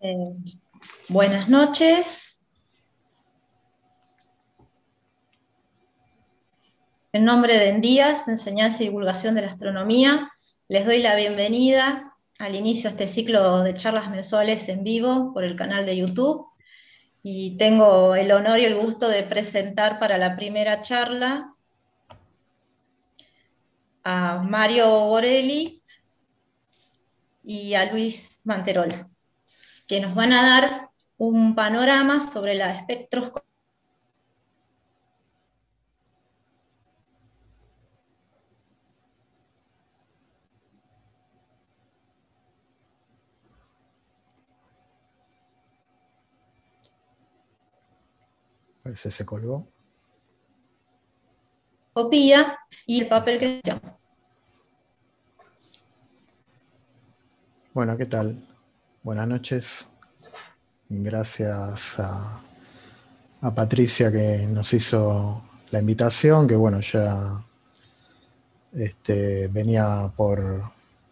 Eh, buenas noches. En nombre de Endías, Enseñanza y Divulgación de la Astronomía, les doy la bienvenida al inicio de este ciclo de charlas mensuales en vivo por el canal de YouTube. Y tengo el honor y el gusto de presentar para la primera charla a Mario Borelli y a Luis Manterola que nos van a dar un panorama sobre la espectroscopía se colgó. Copía y el papel que Bueno, ¿qué tal? Buenas noches. Gracias a, Patricia que nos hizo la invitación, que bueno, ya este, venía por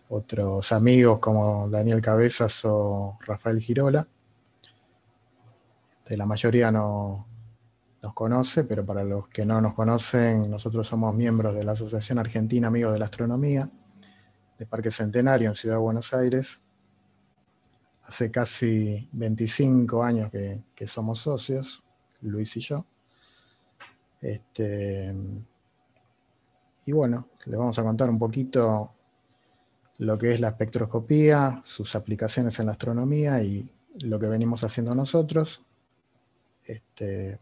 otros amigos como Daniel Cabezas o Rafael Girola. De la mayoría no nos conoce, pero para los que no nos conocen, nosotros somos miembros de la Asociación Argentina Amigos de la Astronomía de Parque Centenario en Ciudad de Buenos Aires hace casi 25 años que, somos socios, Luis y yo. Este, y bueno, les vamos a contar un poquito lo que es la espectroscopía, sus aplicaciones en la astronomía y lo que venimos haciendo nosotros. Este,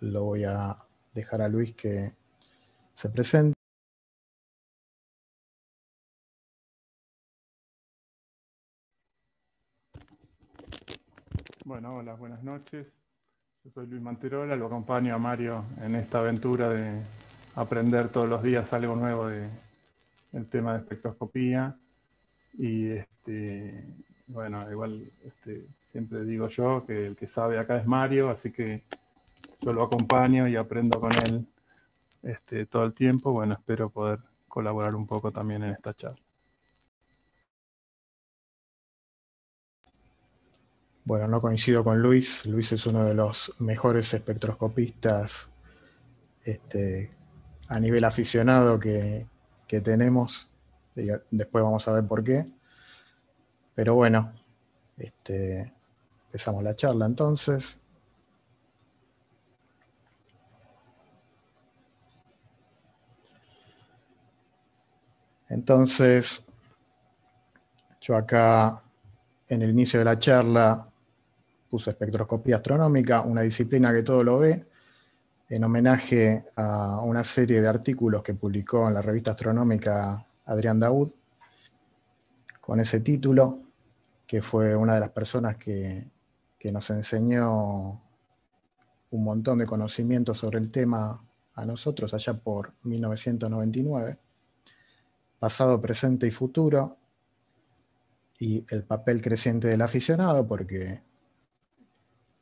lo voy a dejar a Luis que se presente. Bueno, hola, buenas noches. Yo soy Luis Manterola, lo acompaño a Mario en esta aventura de aprender todos los días algo nuevo del tema de espectroscopía. Y este, bueno, igual este, siempre digo yo que el que sabe acá es Mario, así que yo lo acompaño y aprendo con él este, todo el tiempo. Bueno, espero poder colaborar un poco también en esta charla. Bueno, no coincido con Luis. Luis es uno de los mejores espectroscopistas este, a nivel aficionado que, tenemos. Después vamos a ver por qué. Pero bueno, este, empezamos la charla entonces. Entonces, yo acá en el inicio de la charla puso espectroscopía astronómica, una disciplina que todo lo ve, en homenaje a una serie de artículos que publicó en la revista astronómica Adrián Daud, con ese título, que fue una de las personas que, que nos enseñó un montón de conocimiento sobre el tema a nosotros allá por 1999, pasado, presente y futuro, y el papel creciente del aficionado, porque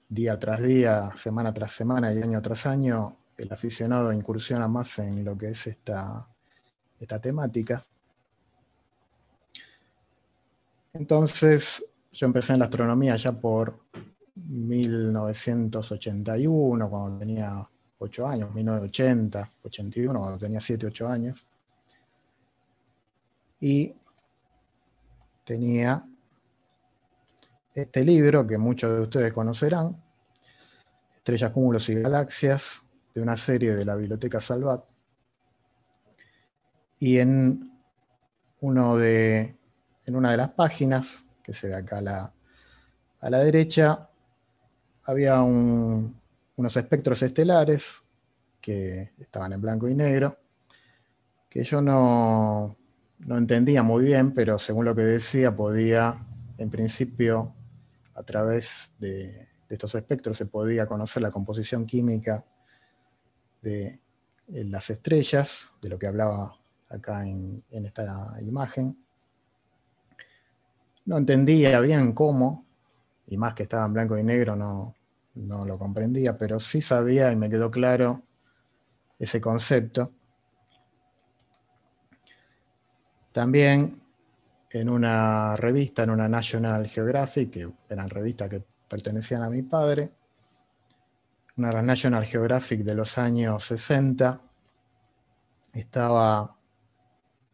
día tras día, semana tras semana y año tras año, el aficionado incursiona más en lo que es esta, esta temática. Entonces, yo empecé en la astronomía ya por 1981, cuando tenía 8 años, 1980, 81, cuando tenía 7, 8 años. Y tenía este libro que muchos de ustedes conocerán, Estrellas, Cúmulos y Galaxias, de una serie de la Biblioteca Salvat. Y en, uno en una de las páginas, que se ve acá a la, a la derecha, había unos espectros estelares que estaban en blanco y negro, que yo no entendía muy bien, pero según lo que decía podía en principio a través de, estos espectros se podía conocer la composición química de eh, las estrellas, de lo que hablaba acá en, esta imagen. No entendía bien cómo, y más que estaba en blanco y negro no, no lo comprendía, pero sí sabía y me quedó claro ese concepto. También en una revista, en una National Geographic, que eran revistas que pertenecían a mi padre, una National Geographic de los años 60, estaba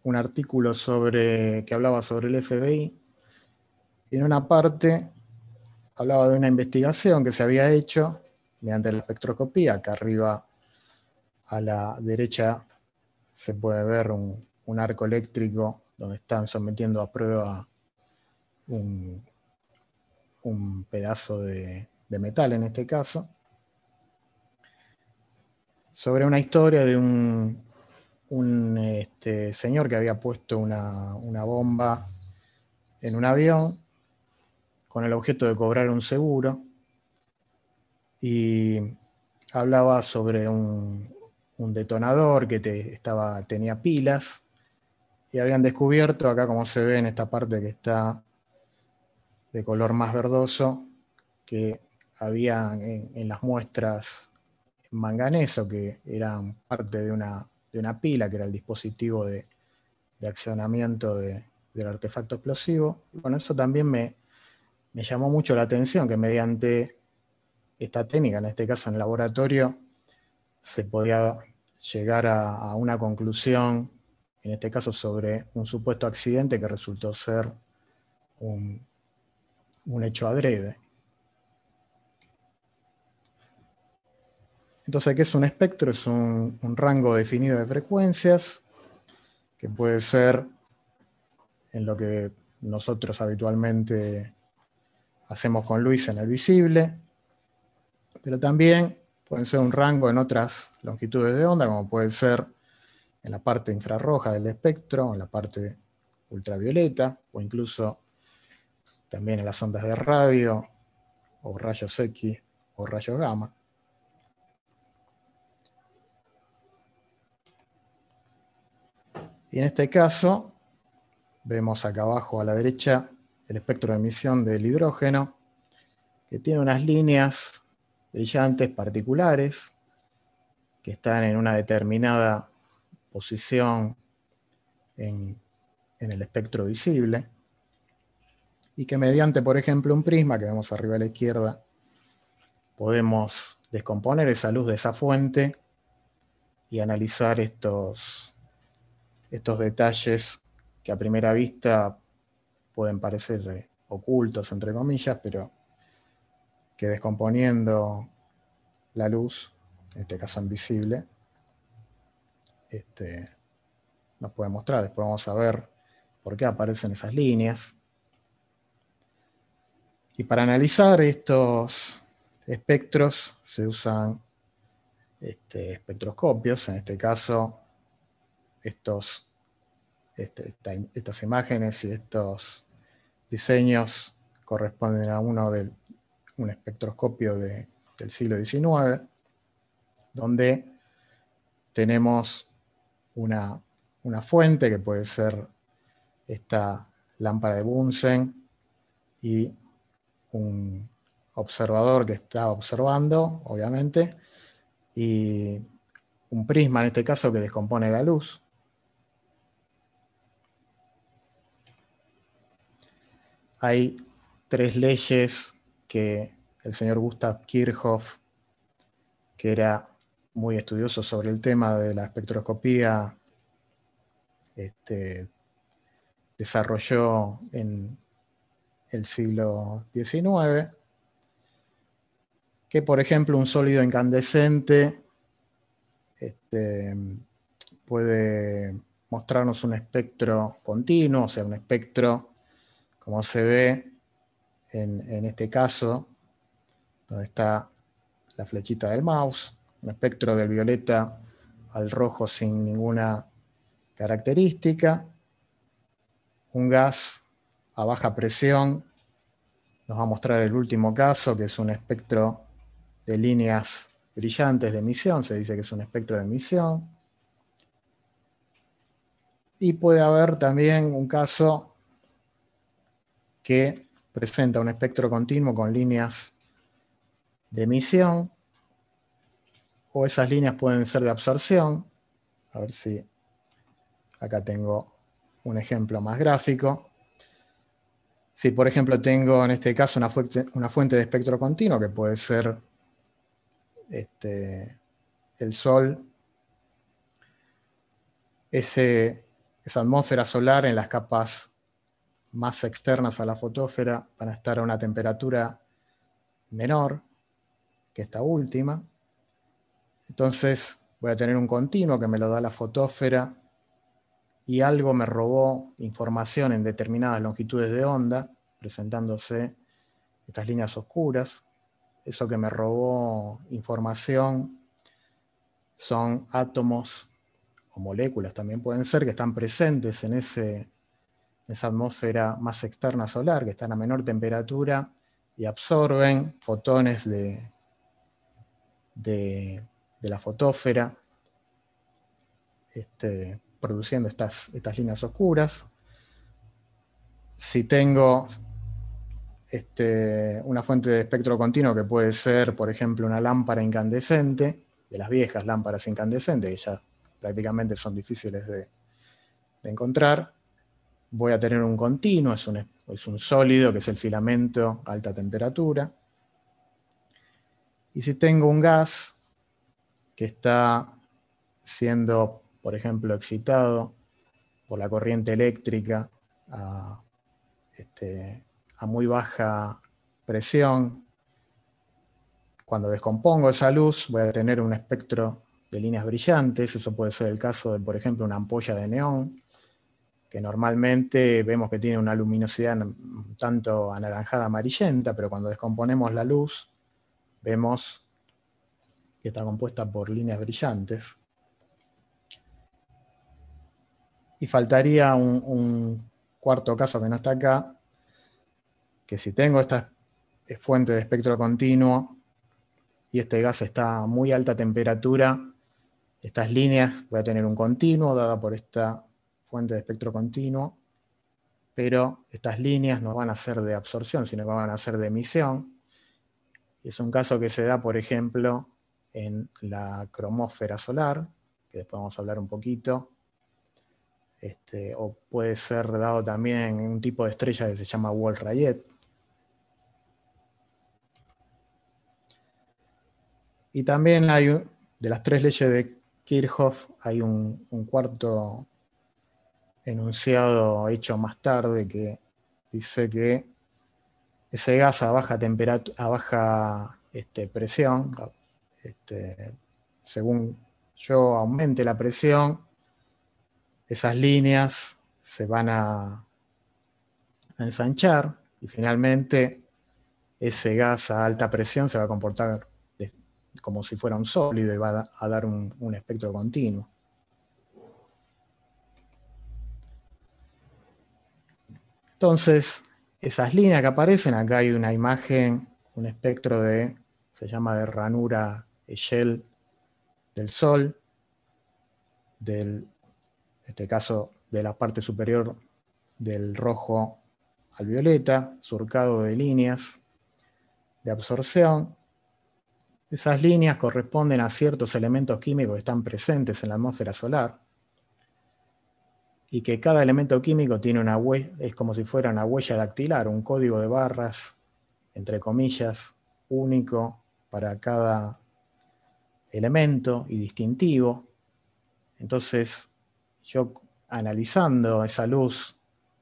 un artículo sobre, que hablaba sobre el FBI, y en una parte hablaba de una investigación que se había hecho mediante la espectroscopía, acá arriba a la derecha se puede ver un arco eléctrico donde están sometiendo a prueba un, pedazo de, metal en este caso, sobre una historia de un, este, señor que había puesto una, bomba en un avión con el objeto de cobrar un seguro y hablaba sobre un, detonador que estaba, tenía pilas y habían descubierto, acá como se ve en esta parte que está de color más verdoso, que había en, las muestras manganeso, que eran parte de una, una, pila, que era el dispositivo de, de accionamiento del artefacto explosivo. Y bueno, eso también me, me llamó mucho la atención, que mediante esta técnica, en este caso en el laboratorio, se podía llegar a una conclusión en este caso sobre un supuesto accidente que resultó ser un, hecho adrede. Entonces, ¿qué es un espectro? Es un, un, rango definido de frecuencias que puede ser en lo que nosotros habitualmente hacemos con Luis en el visible, pero también pueden ser un rango en otras longitudes de onda, como puede ser en la parte infrarroja del espectro, en la parte ultravioleta o incluso también en las ondas de radio o rayos X o rayos gamma. Y en este caso, vemos acá abajo a la derecha el espectro de emisión del hidrógeno, que tiene unas líneas brillantes particulares que están en una determinada posición en, el espectro visible y que mediante, por ejemplo, un prisma que vemos arriba a la izquierda, podemos descomponer esa luz de esa fuente y analizar estos, estos detalles que a primera vista pueden parecer eh, ocultos, entre comillas, pero que descomponiendo la luz, en este caso invisible, este, nos puede mostrar. Después vamos a ver por qué aparecen esas líneas. Y para analizar estos espectros se usan este, espectroscopios, en este caso estos, este, estas imágenes y estos diseños corresponden a uno del, un espectroscopio del siglo XIX, donde tenemos una, fuente, que puede ser esta lámpara de Bunsen, y un observador que está observando, obviamente, y un prisma en este caso que descompone la luz. Hay tres leyes que el señor Gustav Kirchhoff, que era muy estudioso sobre el tema de la espectroscopía, este, desarrolló en el siglo XIX, que por ejemplo un sólido incandescente este, puede mostrarnos un espectro continuo, o sea, un espectro como se ve en este caso, donde está la flechita del mouse un espectro del violeta al rojo sin ninguna característica, un gas a baja presión, nos va a mostrar el último caso, que es un espectro de líneas brillantes de emisión, se dice que es un espectro de emisión. Y puede haber también un caso que presenta un espectro continuo con líneas de emisión, o esas líneas pueden ser de absorción. A ver si acá tengo un ejemplo más gráfico. Si, por ejemplo, tengo en este caso una fuente, de espectro continuo, que puede ser este, el Sol, esa atmósfera solar en las capas más externas a la fotósfera van a estar a una temperatura menor que esta última. Entonces voy a tener un continuo que me lo da la fotósfera y algo me robó información en determinadas longitudes de onda, presentándose estas líneas oscuras. Eso que me robó información son átomos o moléculas también pueden ser que están presentes en, ese, esa atmósfera más externa solar, que están a menor temperatura y absorben fotones de, de de la fotósfera, este, produciendo estas, estas líneas oscuras. Si tengo este, una fuente de espectro continuo que puede ser, por ejemplo, una lámpara incandescente, de las viejas lámparas incandescentes, que ya prácticamente son difíciles de, encontrar, voy a tener un continuo, es es un sólido que es el filamento a alta temperatura. Y si tengo un gas que está siendo, por ejemplo, excitado por la corriente eléctrica este, a, muy baja presión. Cuando descompongo esa luz voy a tener un espectro de líneas brillantes, eso puede ser el caso de, por ejemplo, una ampolla de neón, que normalmente vemos que tiene una luminosidad tanto anaranjada amarillenta, pero cuando descomponemos la luz vemos que está compuesta por líneas brillantes. Y faltaría un, cuarto caso que no está acá, que si tengo esta fuente de espectro continuo y este gas está a muy alta temperatura, estas líneas voy a tener un continuo dada por esta fuente de espectro continuo, pero estas líneas no van a ser de absorción, sino que van a ser de emisión. Es un caso que se da, por ejemplo, en la cromósfera solar, que después vamos a hablar un poquito, este, o puede ser dado también en un tipo de estrella que se llama Wall-Rayet. Y también hay, de las tres leyes de Kirchhoff, hay un, cuarto enunciado hecho más tarde que dice que ese gas a baja, temperatura a baja este, presión, este, según yo aumente la presión, esas líneas se van a, ensanchar y finalmente ese gas a alta presión se va a comportar como si fuera un sólido y va a, dar un, un, espectro continuo. Entonces, esas líneas que aparecen, acá hay una imagen, un espectro de, se llama de ranura Shell eh, del Sol, del, en este caso de la parte superior del rojo al violeta, surcado de líneas de absorción. Esas líneas corresponden a ciertos elementos químicos que están presentes en la atmósfera solar y que cada elemento químico tiene una huella, es como si fuera una huella dactilar, un código de barras, entre comillas, único para cada elemento y distintivo. Entonces, yo analizando esa luz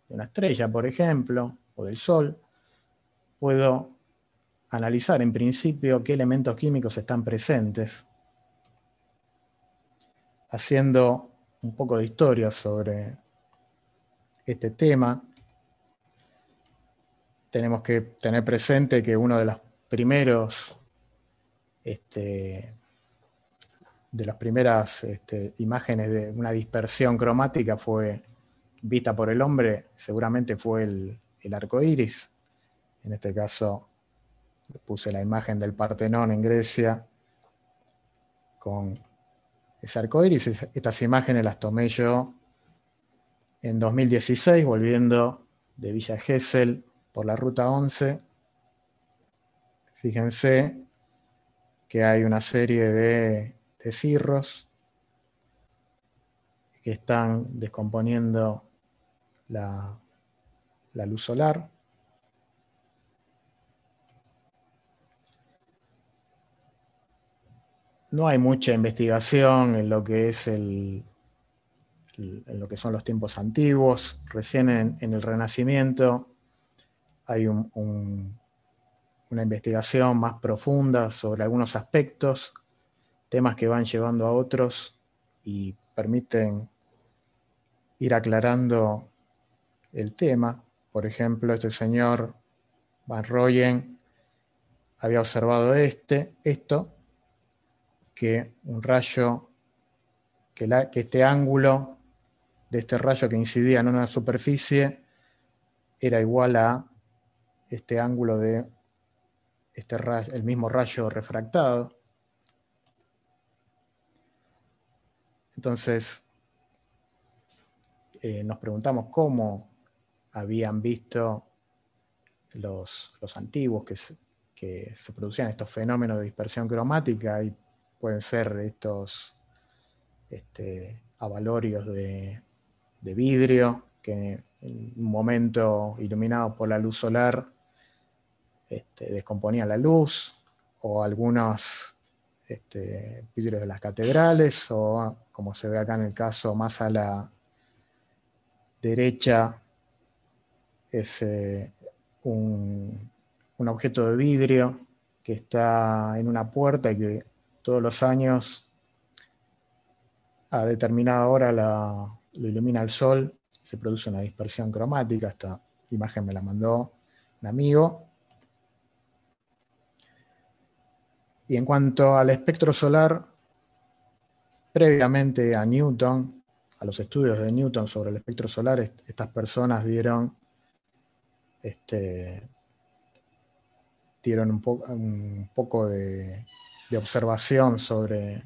de una estrella, por ejemplo, o del sol, puedo analizar en principio qué elementos químicos están presentes, haciendo un poco de historia sobre este tema. Tenemos que tener presente que uno de los primeros este, de las primeras este, imágenes de una dispersión cromática fue vista por el hombre, seguramente fue el, el arco iris. En este caso, puse la imagen del Partenón en Grecia con ese arco iris. Estas imágenes las tomé yo en 2016, volviendo de Villa Gesell por la ruta 11. Fíjense que hay una serie de de cirros que están descomponiendo la, luz solar. no hay mucha investigación en lo que es el, lo que son los tiempos antiguos. Recién en, el Renacimiento hay una investigación más profunda sobre algunos aspectos temas que van llevando a otros y permiten ir aclarando el tema. Por ejemplo, este señor Van Royen había observado este, esto, que un rayo, que, que este ángulo de este rayo que incidía en una superficie era igual a este ángulo de este el mismo rayo refractado. Entonces, eh, nos preguntamos cómo habían visto los, antiguos que se, producían estos fenómenos de dispersión cromática y pueden ser estos este, avalorios de, vidrio que en un momento iluminado por la luz solar este, descomponían la luz o algunos este, vidrios de las catedrales o, ah, como se ve acá en el caso, más a la derecha es eh, un, objeto de vidrio que está en una puerta y que todos los años a determinada hora lo ilumina el sol, se produce una dispersión cromática, esta imagen me la mandó un amigo, Y en cuanto al espectro solar, previamente a Newton, a los estudios de Newton sobre el espectro solar, estas personas dieron, este, dieron un, poco de observación sobre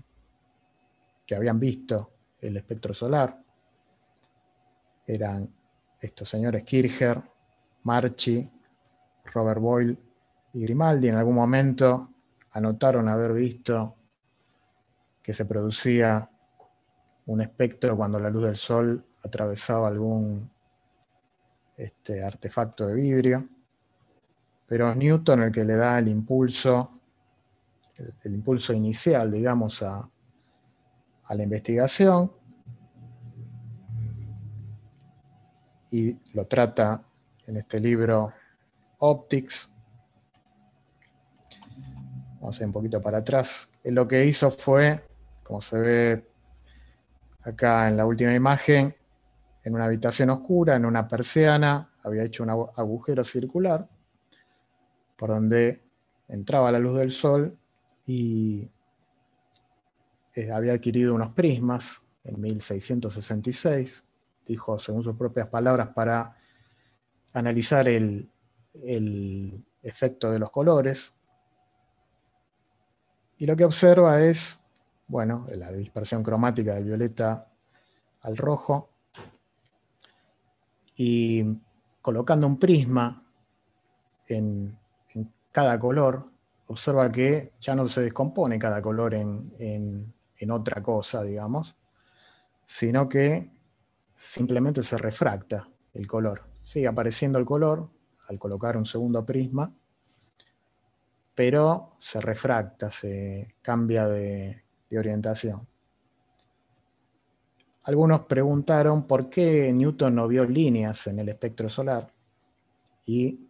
que habían visto el espectro solar. Eran estos señores Kircher, Marchi, Robert Boyle y Grimaldi. En algún momento anotaron haber visto que se producía un espectro cuando la luz del sol atravesaba algún este, artefacto de vidrio, pero es Newton el que le da el impulso, el, impulso inicial, digamos, a la investigación y lo trata en este libro Optics, vamos a ir un poquito para atrás. Eh, lo que hizo fue, como se ve acá en la última imagen, en una habitación oscura, en una persiana, había hecho un agujero circular por donde entraba la luz del sol y eh, había adquirido unos prismas en 1666, dijo según sus propias palabras, para analizar el efecto de los colores, y lo que observa es, bueno, la dispersión cromática del violeta al rojo. Y colocando un prisma en, cada color, observa que ya no se descompone cada color en, en, en otra cosa, digamos, sino que simplemente se refracta el color. Sigue apareciendo el color al colocar un segundo prisma pero se refracta, se cambia de, orientación. Algunos preguntaron por qué Newton no vio líneas en el espectro solar y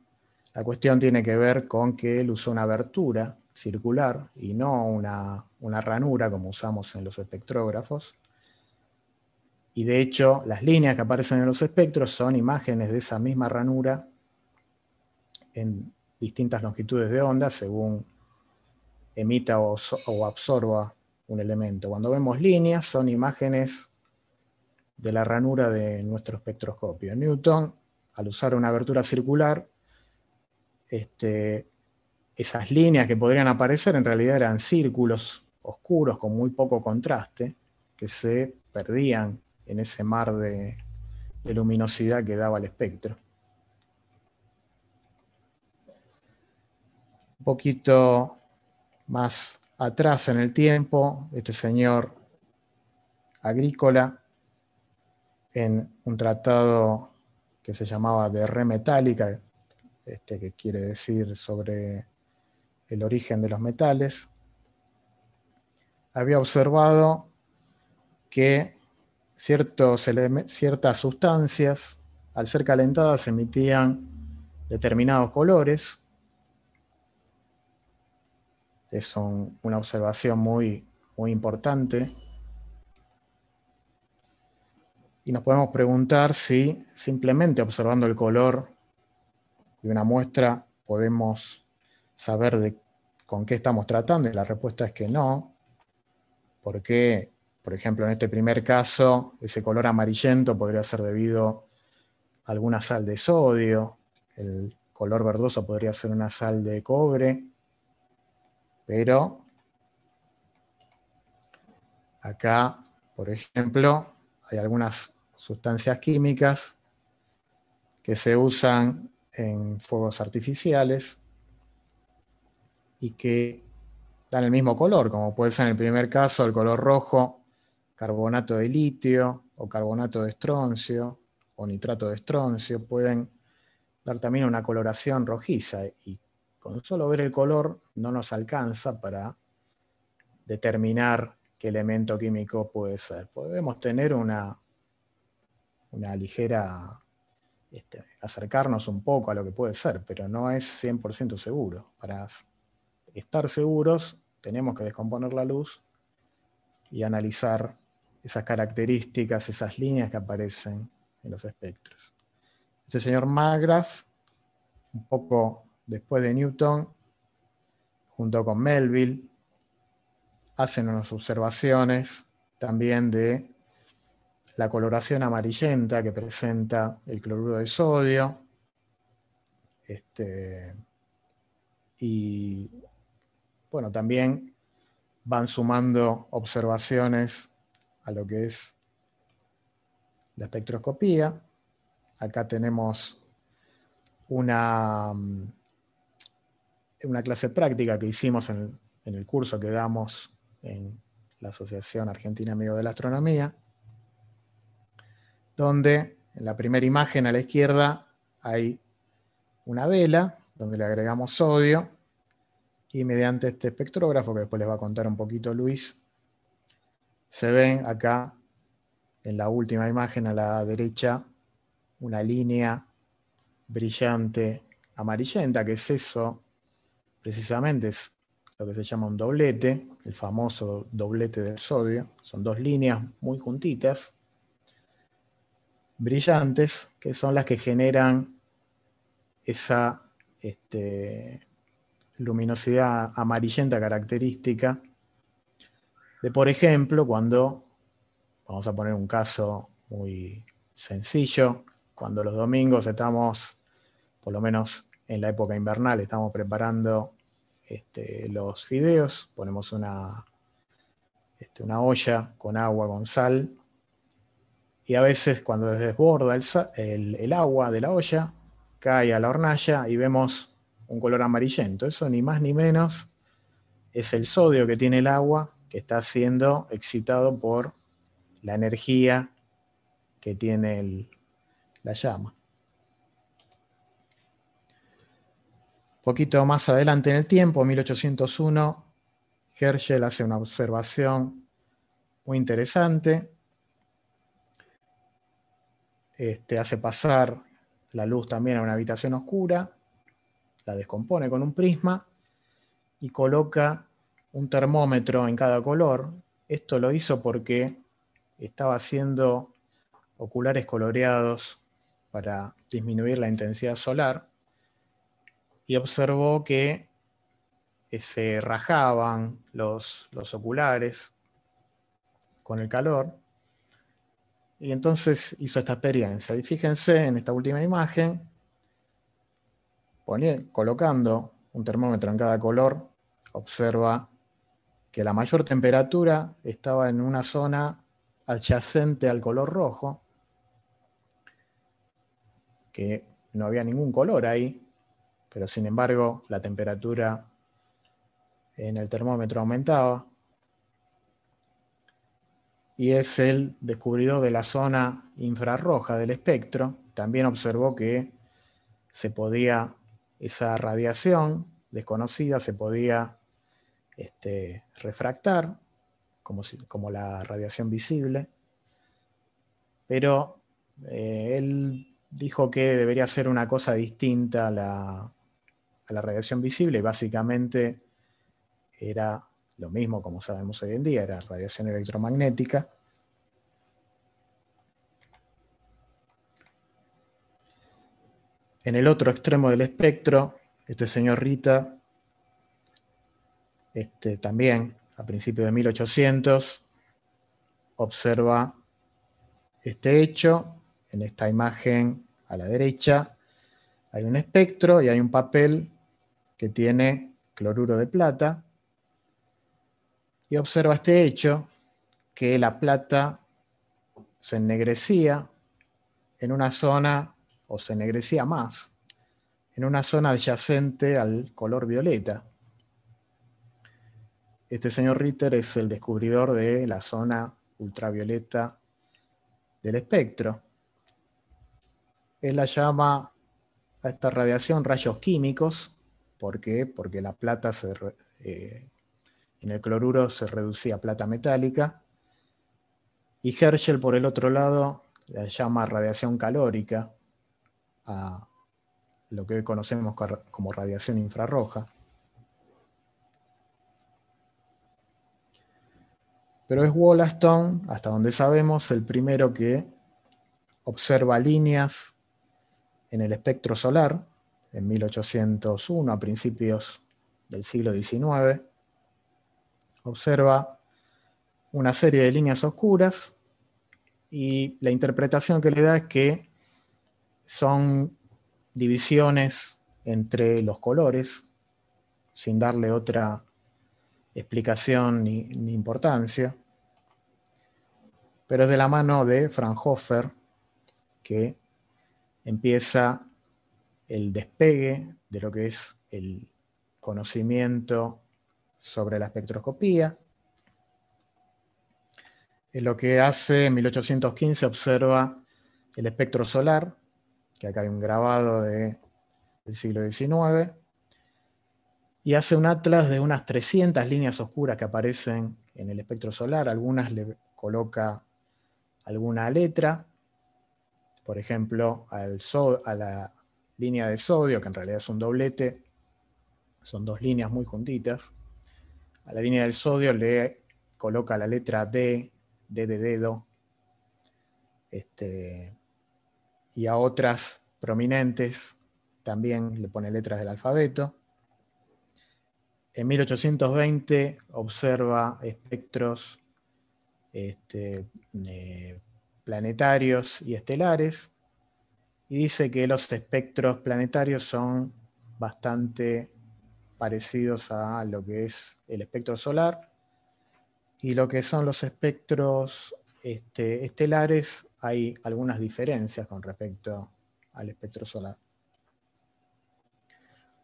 la cuestión tiene que ver con que él usó una abertura circular y no una, una, ranura como usamos en los espectrógrafos. Y de hecho, las líneas que aparecen en los espectros son imágenes de esa misma ranura en, distintas longitudes de onda según emita o, absorba un elemento. Cuando vemos líneas son imágenes de la ranura de nuestro espectroscopio. Newton, al usar una abertura circular, este, esas líneas que podrían aparecer en realidad eran círculos oscuros con muy poco contraste que se perdían en ese mar de luminosidad que daba el espectro. un poquito más atrás en el tiempo, este señor agrícola, en un tratado que se llamaba de re metálica, este, que quiere decir sobre el origen de los metales, había observado que ciertas sustancias, al ser calentadas, emitían determinados colores, es una observación muy, muy importante. Y nos podemos preguntar si simplemente observando el color de una muestra podemos saber con qué estamos tratando. Y la respuesta es que no, porque, por ejemplo, en este primer caso, ese color amarillento podría ser debido a alguna sal de sodio, el color verdoso podría ser una sal de cobre, pero acá, por ejemplo, hay algunas sustancias químicas que se usan en fuegos artificiales y que dan el mismo color, como puede ser en el primer caso el color rojo, carbonato de litio o carbonato de estroncio o nitrato de estroncio, pueden dar también una coloración rojiza y con solo ver el color no nos alcanza para determinar qué elemento químico puede ser. Podemos tener una, una ligera, este, acercarnos un poco a lo que puede ser, pero no es 100% seguro. Para estar seguros tenemos que descomponer la luz y analizar esas características, esas líneas que aparecen en los espectros. Ese señor Magraf, un poco después de Newton, junto con Melville, hacen unas observaciones también de la coloración amarillenta que presenta el cloruro de sodio. Este, y bueno, también van sumando observaciones a lo que es la espectroscopía. Acá tenemos una mm, una clase práctica que hicimos en, el curso que damos en la Asociación Argentina Amigos de la Astronomía, donde en la primera imagen a la izquierda hay una vela donde le agregamos sodio y mediante este espectrógrafo, que después les va a contar un poquito Luis, se ven acá en la última imagen a la derecha una línea brillante amarillenta, que es eso precisamente es lo que se llama un doblete, el famoso doblete del sodio. Son dos líneas muy juntitas, brillantes, que son las que generan esa este, luminosidad amarillenta característica de, por ejemplo, cuando, vamos a poner un caso muy sencillo, cuando los domingos estamos, por lo menos en la época invernal estamos preparando este, los fideos, ponemos este, una, olla con agua, con sal, y a veces cuando desborda el, agua de la olla, cae a la hornalla y vemos un color amarillento. Eso ni más ni menos es el sodio que tiene el agua que está siendo excitado por la energía que tiene la llama. poquito más adelante en el tiempo, 1801, Herschel hace una observación muy interesante. Este, hace pasar la luz también a una habitación oscura, la descompone con un prisma y coloca un termómetro en cada color. Esto lo hizo porque estaba haciendo oculares coloreados para disminuir la intensidad solar y observó que eh, se rajaban los, los oculares con el calor. Y entonces hizo esta experiencia. Y fíjense en esta última imagen, colocando un termómetro en cada color, observa que la mayor temperatura estaba en una zona adyacente al color rojo, que no había ningún color ahí, pero sin embargo la temperatura en el termómetro aumentaba. Y es el descubridor de la zona infrarroja del espectro. También observó que se podía, esa radiación desconocida se podía este, refractar, como, como la radiación visible. Pero eh, él dijo que debería ser una cosa distinta la, a la radiación visible, y básicamente era lo mismo como sabemos hoy en día, era radiación electromagnética. En el otro extremo del espectro, este señor Rita, este, también a principios de 1800, observa este hecho. En esta imagen a la derecha hay un espectro y hay un papel que tiene cloruro de plata y observa este hecho que la plata se ennegrecía en una zona, o se ennegrecía más, en una zona adyacente al color violeta. Este señor Ritter es el descubridor de la zona ultravioleta del espectro. Él la llama a esta radiación rayos químicos ¿Por qué? Porque la plata eh, en el cloruro se reducía a plata metálica. Y Herschel, por el otro lado, la llama radiación calórica a lo que conocemos como radiación infrarroja. Pero es Wollaston, hasta donde sabemos, el primero que observa líneas en el espectro solar en 1801, a principios del siglo XIX, observa una serie de líneas oscuras y la interpretación que le da es que son divisiones entre los colores, sin darle otra explicación ni, importancia, pero es de la mano de Fraunhofer que empieza el despegue de lo que es el conocimiento sobre la espectroscopía. En lo que hace en 1815 observa el espectro solar, que acá hay un grabado de, del siglo XIX, y hace un atlas de unas 300 líneas oscuras que aparecen en el espectro solar, algunas le coloca alguna letra, por ejemplo, al, sol, a la, línea de sodio, que en realidad es un doblete, son dos líneas muy juntitas. A la línea del sodio le coloca la letra D, D de dedo, este, y a otras prominentes también le pone letras del alfabeto. En 1820 observa espectros este, eh, planetarios y estelares y dice que los espectros planetarios son bastante parecidos a lo que es el espectro solar y lo que son los espectros este, estelares hay algunas diferencias con respecto al espectro solar.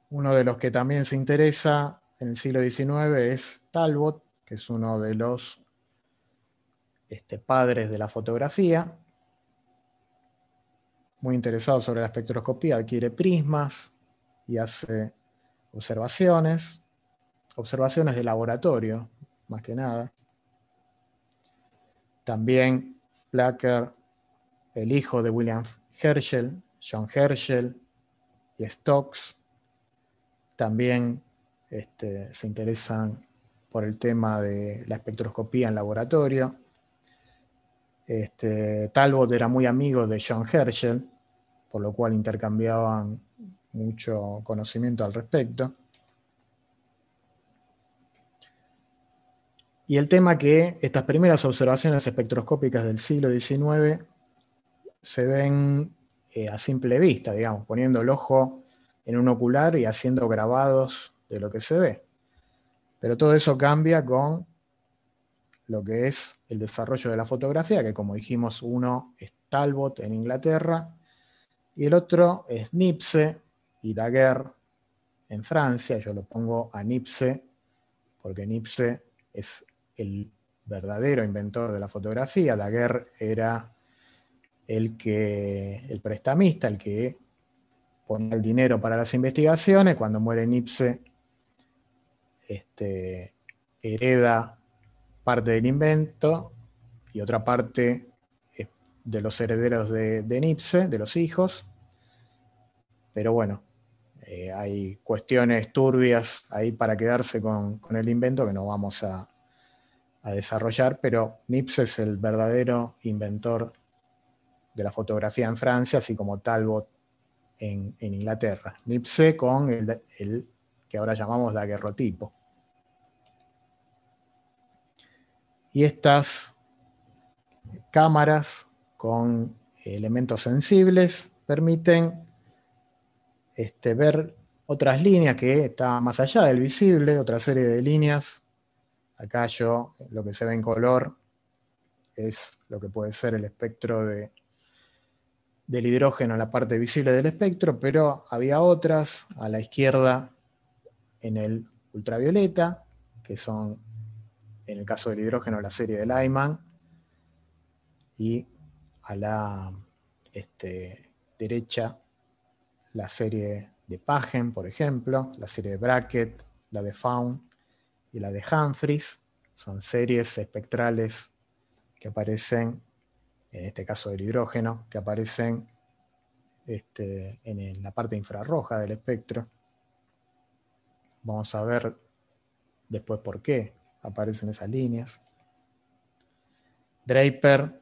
Uno de los que también se interesa en el siglo XIX es Talbot, que es uno de los este, padres de la fotografía, muy interesado sobre la espectroscopía, adquiere prismas y hace observaciones, observaciones de laboratorio, más que nada. También Placker, el hijo de William Herschel, John Herschel y Stokes, también este, se interesan por el tema de la espectroscopía en laboratorio. Este, Talbot era muy amigo de John Herschel, por lo cual intercambiaban mucho conocimiento al respecto. Y el tema que estas primeras observaciones espectroscópicas del siglo XIX se ven eh, a simple vista, digamos, poniendo el ojo en un ocular y haciendo grabados de lo que se ve. Pero todo eso cambia con lo que es el desarrollo de la fotografía, que como dijimos, uno es Talbot en Inglaterra y el otro es Nipse y Daguerre en Francia. Yo lo pongo a Nipse porque Nipse es el verdadero inventor de la fotografía. Daguerre era el que el prestamista, el que ponía el dinero para las investigaciones. Cuando muere Nipse, este, hereda parte del invento y otra parte eh, de los herederos de, Nipse, de los hijos. Pero bueno, eh, hay cuestiones turbias ahí para quedarse con, el invento que no vamos a, desarrollar, pero Nipse es el verdadero inventor de la fotografía en Francia, así como Talbot en, Inglaterra. Nipse con el, el que ahora llamamos daguerrotipo. y estas cámaras con elementos sensibles permiten este, ver otras líneas que están más allá del visible, otra serie de líneas. Acá yo lo que se ve en color es lo que puede ser el espectro de, del hidrógeno en la parte visible del espectro, pero había otras a la izquierda en el ultravioleta, que son en el caso del hidrógeno, la serie de Lyman, y a la este, derecha la serie de Pagen, por ejemplo, la serie de Brackett, la de Faun y la de Humphreys. Son series espectrales que aparecen, en este caso del hidrógeno, que aparecen este, en la parte infrarroja del espectro. Vamos a ver después por qué aparecen esas líneas. Draper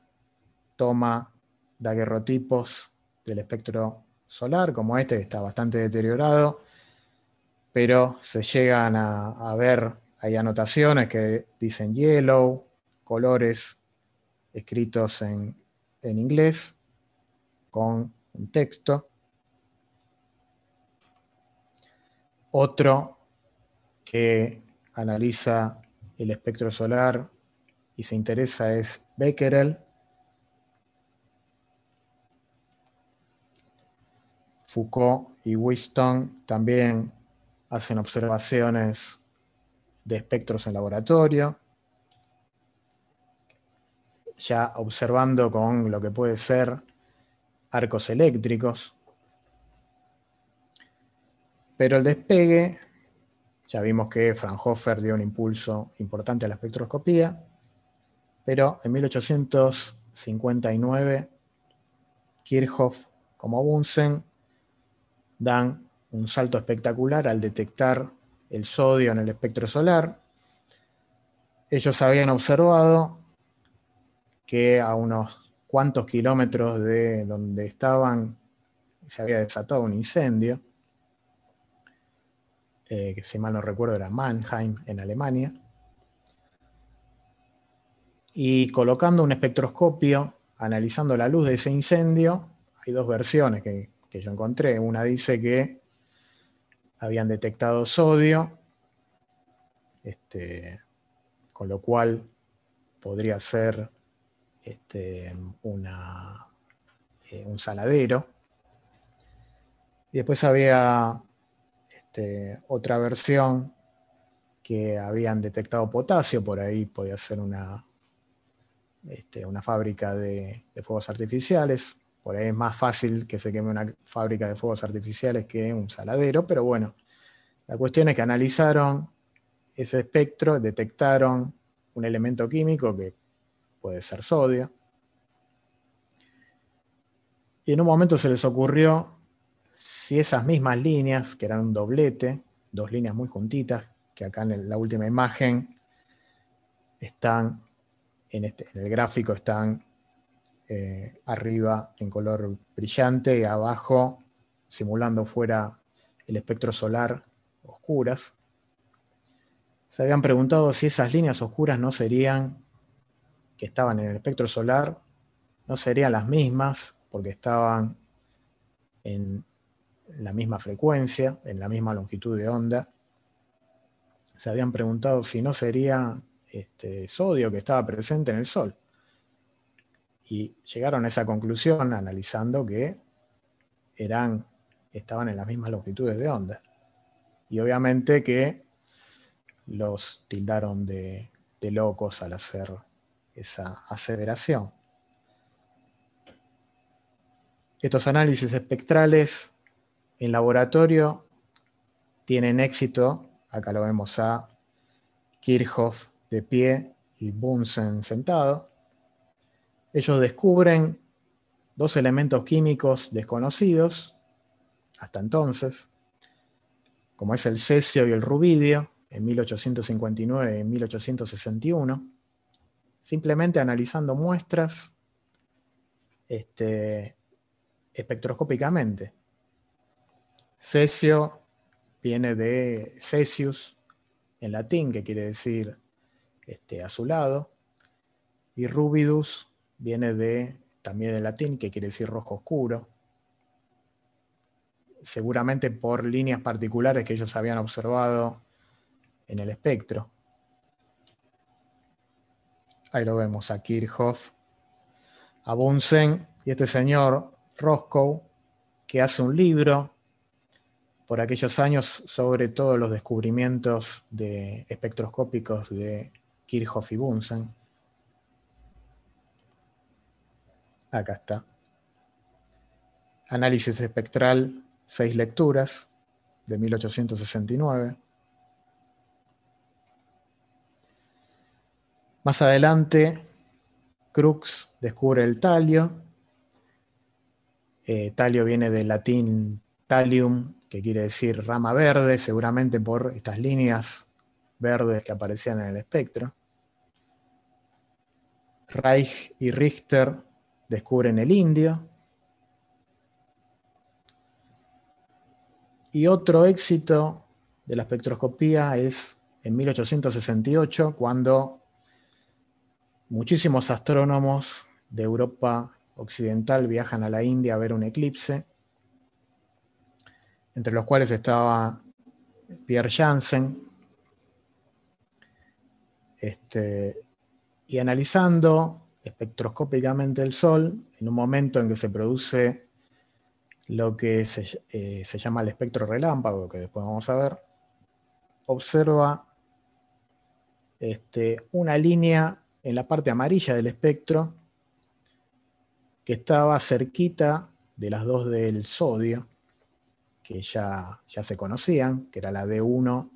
toma daguerrotipos del espectro solar, como este, que está bastante deteriorado, pero se llegan a, ver, hay anotaciones que dicen yellow, colores escritos en, en inglés, con un texto. Otro que analiza el espectro solar y se interesa es Becquerel, Foucault y Winston también hacen observaciones de espectros en laboratorio, ya observando con lo que puede ser arcos eléctricos. Pero el despegue ya vimos que Fraunhofer dio un impulso importante a la espectroscopía, pero en 1859 Kirchhoff como Bunsen dan un salto espectacular al detectar el sodio en el espectro solar. Ellos habían observado que a unos cuantos kilómetros de donde estaban se había desatado un incendio eh, que si mal no recuerdo era Mannheim, en Alemania, y colocando un espectroscopio, analizando la luz de ese incendio, hay dos versiones que, yo encontré. Una dice que habían detectado sodio, este, con lo cual podría ser este, una, eh, un saladero. Y después había este, otra versión que habían detectado potasio, por ahí podía ser una, este, una fábrica de, de, fuegos artificiales, por ahí es más fácil que se queme una fábrica de fuegos artificiales que un saladero, pero bueno, la cuestión es que analizaron ese espectro, detectaron un elemento químico que puede ser sodio, y en un momento se les ocurrió si esas mismas líneas, que eran un doblete, dos líneas muy juntitas, que acá en la última imagen están, en, este, el gráfico están eh, arriba en color brillante y abajo simulando fuera el espectro solar oscuras. Se habían preguntado si esas líneas oscuras no serían, que estaban en el espectro solar, no serían las mismas porque estaban en la misma frecuencia, en la misma longitud de onda. Se habían preguntado si no sería este, sodio que estaba presente en el Sol. Y llegaron a esa conclusión analizando que eran, estaban en las mismas longitudes de onda. Y obviamente que los tildaron de, locos al hacer esa aceleración Estos análisis espectrales en laboratorio tienen éxito, acá lo vemos a Kirchhoff de pie y Bunsen sentado. Ellos descubren dos elementos químicos desconocidos hasta entonces, como es el cesio y el rubidio, en 1859 y 1861, simplemente analizando muestras este, espectroscópicamente. Cesio viene de cesius en latín, que quiere decir este, azulado, y rubidus viene de también en latín, que quiere decir rojo oscuro. Seguramente por líneas particulares que ellos habían observado en el espectro. Ahí lo vemos a Kirchhoff, a Bunsen y este señor Roscoe, que hace un libro por aquellos años sobre todo los descubrimientos de espectroscópicos de Kirchhoff y Bunsen. Acá está. Análisis espectral, seis lecturas de 1869. Más adelante, Crux descubre el talio. Eh, talio viene del latín talium, que quiere decir rama verde, seguramente por estas líneas verdes que aparecían en el espectro. Reich y Richter descubren el indio. Y otro éxito de la espectroscopía es en 1868, cuando muchísimos astrónomos de Europa Occidental viajan a la India a ver un eclipse entre los cuales estaba Pierre Janssen. Este, y analizando espectroscópicamente el Sol, en un momento en que se produce lo que se, eh, llama el espectro relámpago, que después vamos a ver, observa este, una línea en la parte amarilla del espectro que estaba cerquita de las dos del sodio que ya, ya se conocían, que era la D1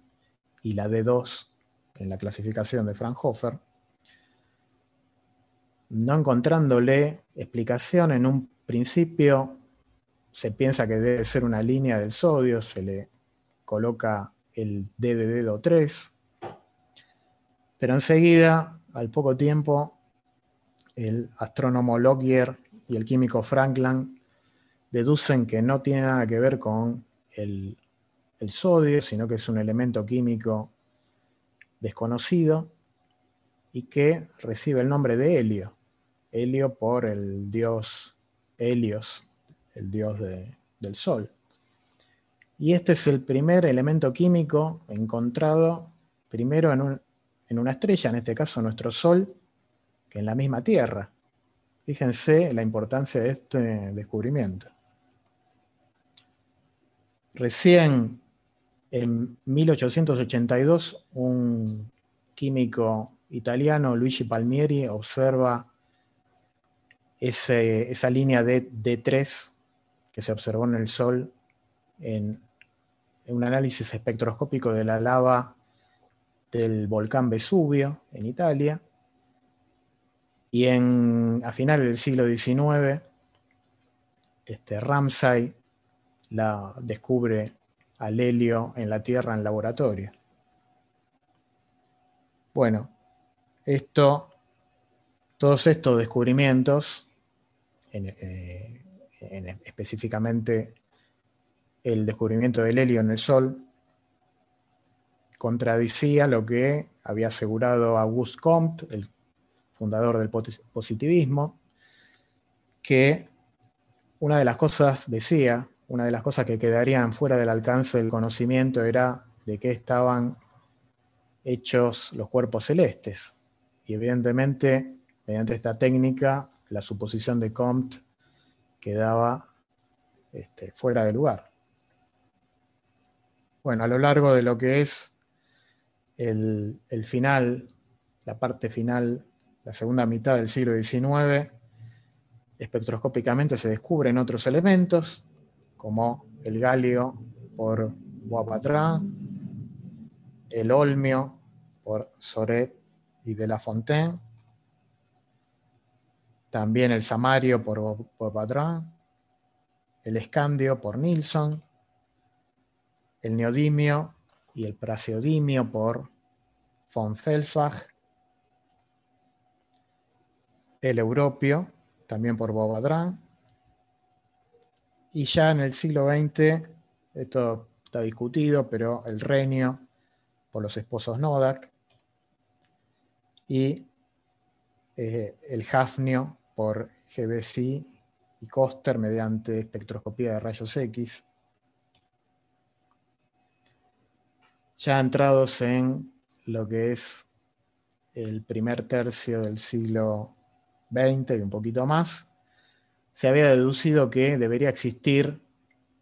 y la D2 en la clasificación de Fraunhofer, no encontrándole explicación en un principio, se piensa que debe ser una línea del sodio, se le coloca el DDD3, pero enseguida, al poco tiempo, el astrónomo Lockyer y el químico Franklin deducen que no tiene nada que ver con el, sodio, sino que es un elemento químico desconocido y que recibe el nombre de helio. Helio por el dios Helios, el dios del sol. Y este es el primer elemento químico encontrado primero en una estrella, en este caso nuestro sol, que en la misma Tierra. Fíjense la importancia de este descubrimiento. Recién en 1882, un químico italiano, Luigi Palmieri, observa esa línea de D3 que se observó en el Sol en, un análisis espectroscópico de la lava del volcán Vesubio en Italia. Y en, a finales del siglo XIX, este, Ramsay la descubre al helio en la Tierra en laboratorio. Bueno, esto, todos estos descubrimientos, eh, específicamente el descubrimiento del helio en el Sol, contradicía lo que había asegurado Auguste Comte, el fundador del positivismo, que una de las cosas decía una de las cosas que quedarían fuera del alcance del conocimiento era de qué estaban hechos los cuerpos celestes. Y evidentemente, mediante esta técnica, la suposición de Comte quedaba este, fuera de lugar. Bueno, a lo largo de lo que es el, el final, la parte final, la segunda mitad del siglo XIX, espectroscópicamente se descubren otros elementos, como el Galio por Boapatrá, el Olmio por Soret y de la Fontaine, también el Samario por Boabadrán, el Escandio por Nilsson, el Neodimio y el Praseodimio por von Felsbach, el Europio también por Bobadrán, y ya en el siglo XX, esto está discutido, pero el renio por los esposos Nodak y eh, el hafnio por GBC y Coster mediante espectroscopía de rayos X. Ya entrados en lo que es el primer tercio del siglo XX y un poquito más, se había deducido que debería existir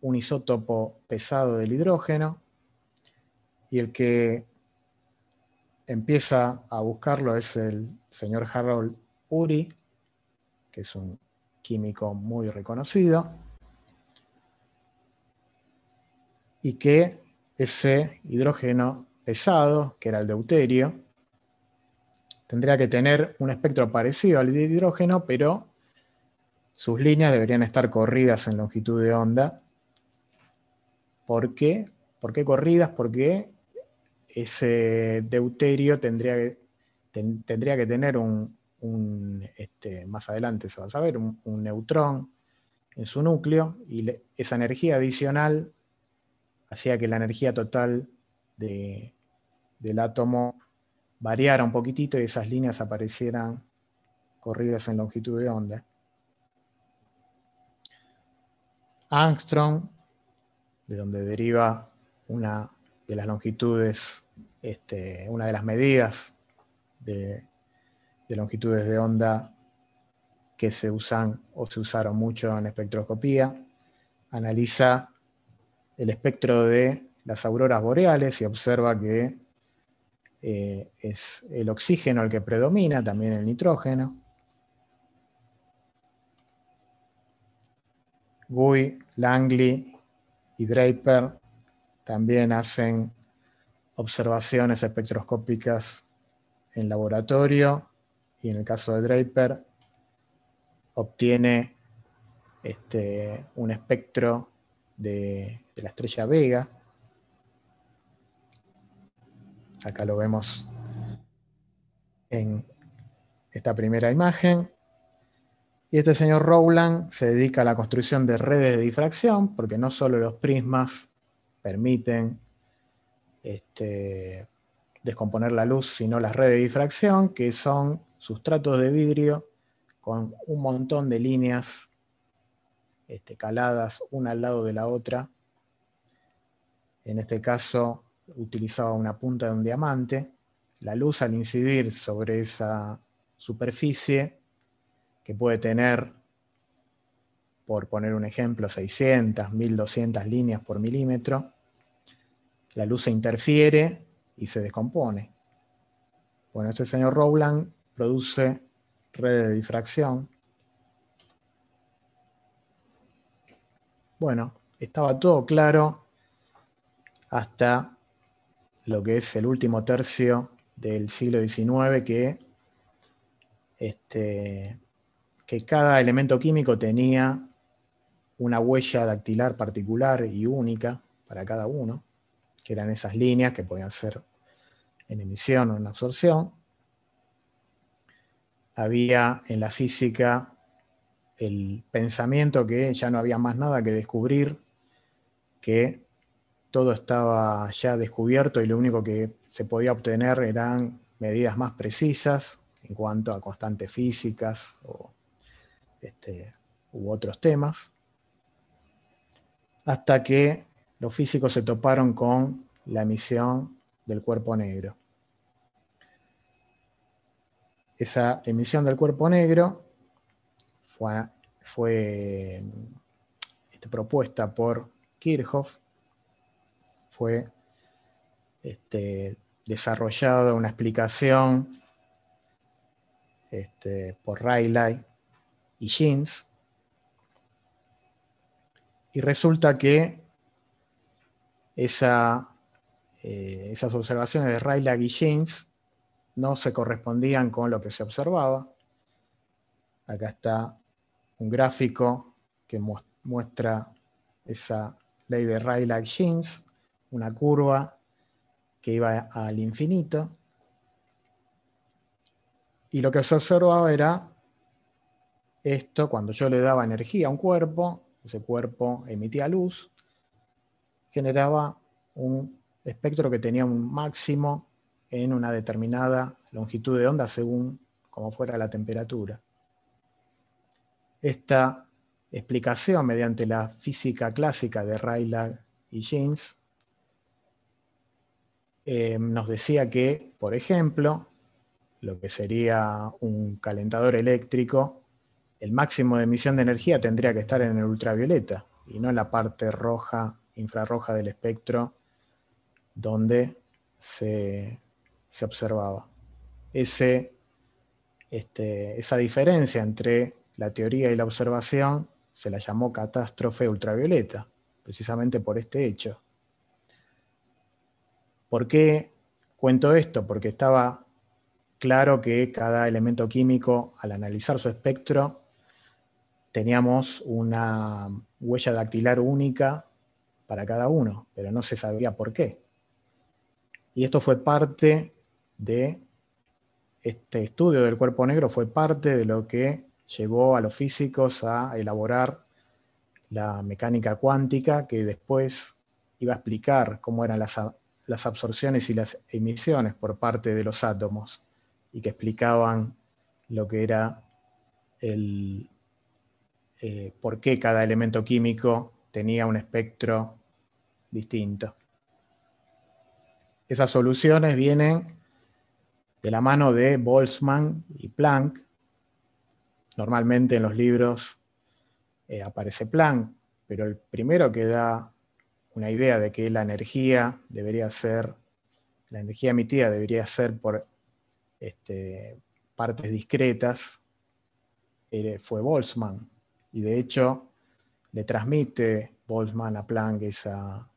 un isótopo pesado del hidrógeno y el que empieza a buscarlo es el señor Harold Uri, que es un químico muy reconocido, y que ese hidrógeno pesado, que era el deuterio, tendría que tener un espectro parecido al hidrógeno, pero sus líneas deberían estar corridas en longitud de onda. ¿Por qué? ¿Por qué corridas? Porque ese deuterio tendría que, tendría que tener un, este, más adelante se va a saber, un, neutrón en su núcleo y esa energía adicional hacía que la energía total del átomo variara un poquitito y esas líneas aparecieran corridas en longitud de onda. Armstrong, de donde deriva una de las longitudes, este, una de las medidas de, longitudes de onda que se usan o se usaron mucho en espectroscopía. Analiza el espectro de las auroras boreales y observa que eh, es el oxígeno el que predomina, también el nitrógeno. Guy, Langley y Draper también hacen observaciones espectroscópicas en laboratorio y en el caso de Draper obtiene este, un espectro de, de la estrella Vega. Acá lo vemos en esta primera imagen. Y este señor Rowland se dedica a la construcción de redes de difracción, porque no solo los prismas permiten este, descomponer la luz, sino las redes de difracción, que son sustratos de vidrio con un montón de líneas este, caladas una al lado de la otra. En este caso utilizaba una punta de un diamante. La luz al incidir sobre esa superficie que puede tener, por poner un ejemplo, 600, 1200 líneas por milímetro, la luz se interfiere y se descompone. Bueno, este señor Rowland produce redes de difracción. Bueno, estaba todo claro hasta lo que es el último tercio del siglo XIX que este, que cada elemento químico tenía una huella dactilar particular y única para cada uno, que eran esas líneas que podían ser en emisión o en absorción. Había en la física el pensamiento que ya no había más nada que descubrir, que todo estaba ya descubierto y lo único que se podía obtener eran medidas más precisas en cuanto a constantes físicas o este, u otros temas, hasta que los físicos se toparon con la emisión del cuerpo negro. Esa emisión del cuerpo negro fue, este, propuesta por Kirchhoff, fue este, desarrollada una explicación este, por Rayleigh, y jeans. Y resulta que esa, eh, esas observaciones de Rayleigh y jeans no se correspondían con lo que se observaba. Acá está un gráfico que muestra esa ley de y jeans, una curva que iba al infinito. Y lo que se observaba era esto cuando yo le daba energía a un cuerpo, ese cuerpo emitía luz, generaba un espectro que tenía un máximo en una determinada longitud de onda según como fuera la temperatura. Esta explicación mediante la física clásica de Rayleigh y Jeans eh, nos decía que, por ejemplo, lo que sería un calentador eléctrico el máximo de emisión de energía tendría que estar en el ultravioleta y no en la parte roja, infrarroja del espectro donde se, observaba. Ese, este, esa diferencia entre la teoría y la observación se la llamó catástrofe ultravioleta, precisamente por este hecho. ¿Por qué cuento esto? Porque estaba claro que cada elemento químico, al analizar su espectro, teníamos una huella dactilar única para cada uno, pero no se sabía por qué. Y esto fue parte de este estudio del cuerpo negro, fue parte de lo que llevó a los físicos a elaborar la mecánica cuántica que después iba a explicar cómo eran las, absorciones y las emisiones por parte de los átomos y que explicaban lo que era el eh, por qué cada elemento químico tenía un espectro distinto. Esas soluciones vienen de la mano de Boltzmann y Planck. Normalmente en los libros eh, aparece Planck, pero el primero que da una idea de que la energía debería ser, la energía emitida debería ser por este, partes discretas, eh, fue Boltzmann. Y de hecho, le transmite Boltzmann a Planck esa,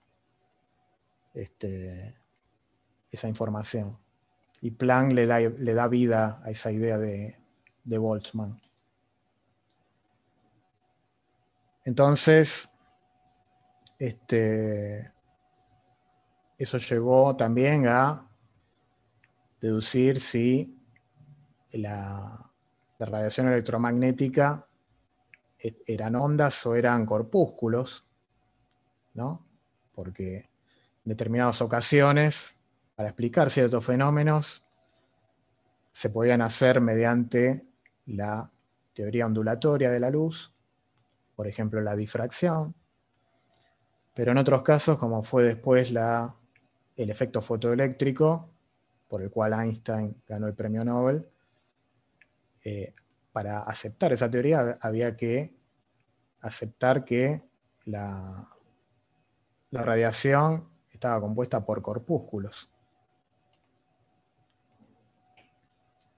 este, esa información. Y Planck le da, vida a esa idea de, Boltzmann. Entonces, este, eso llegó también a deducir si la, la radiación electromagnética eran ondas o eran corpúsculos, ¿no? Porque en determinadas ocasiones, para explicar ciertos fenómenos, se podían hacer mediante la teoría ondulatoria de la luz, por ejemplo la difracción, pero en otros casos, como fue después el efecto fotoeléctrico, por el cual Einstein ganó el premio Nobel, eh, para aceptar esa teoría había que aceptar que la, la radiación estaba compuesta por corpúsculos.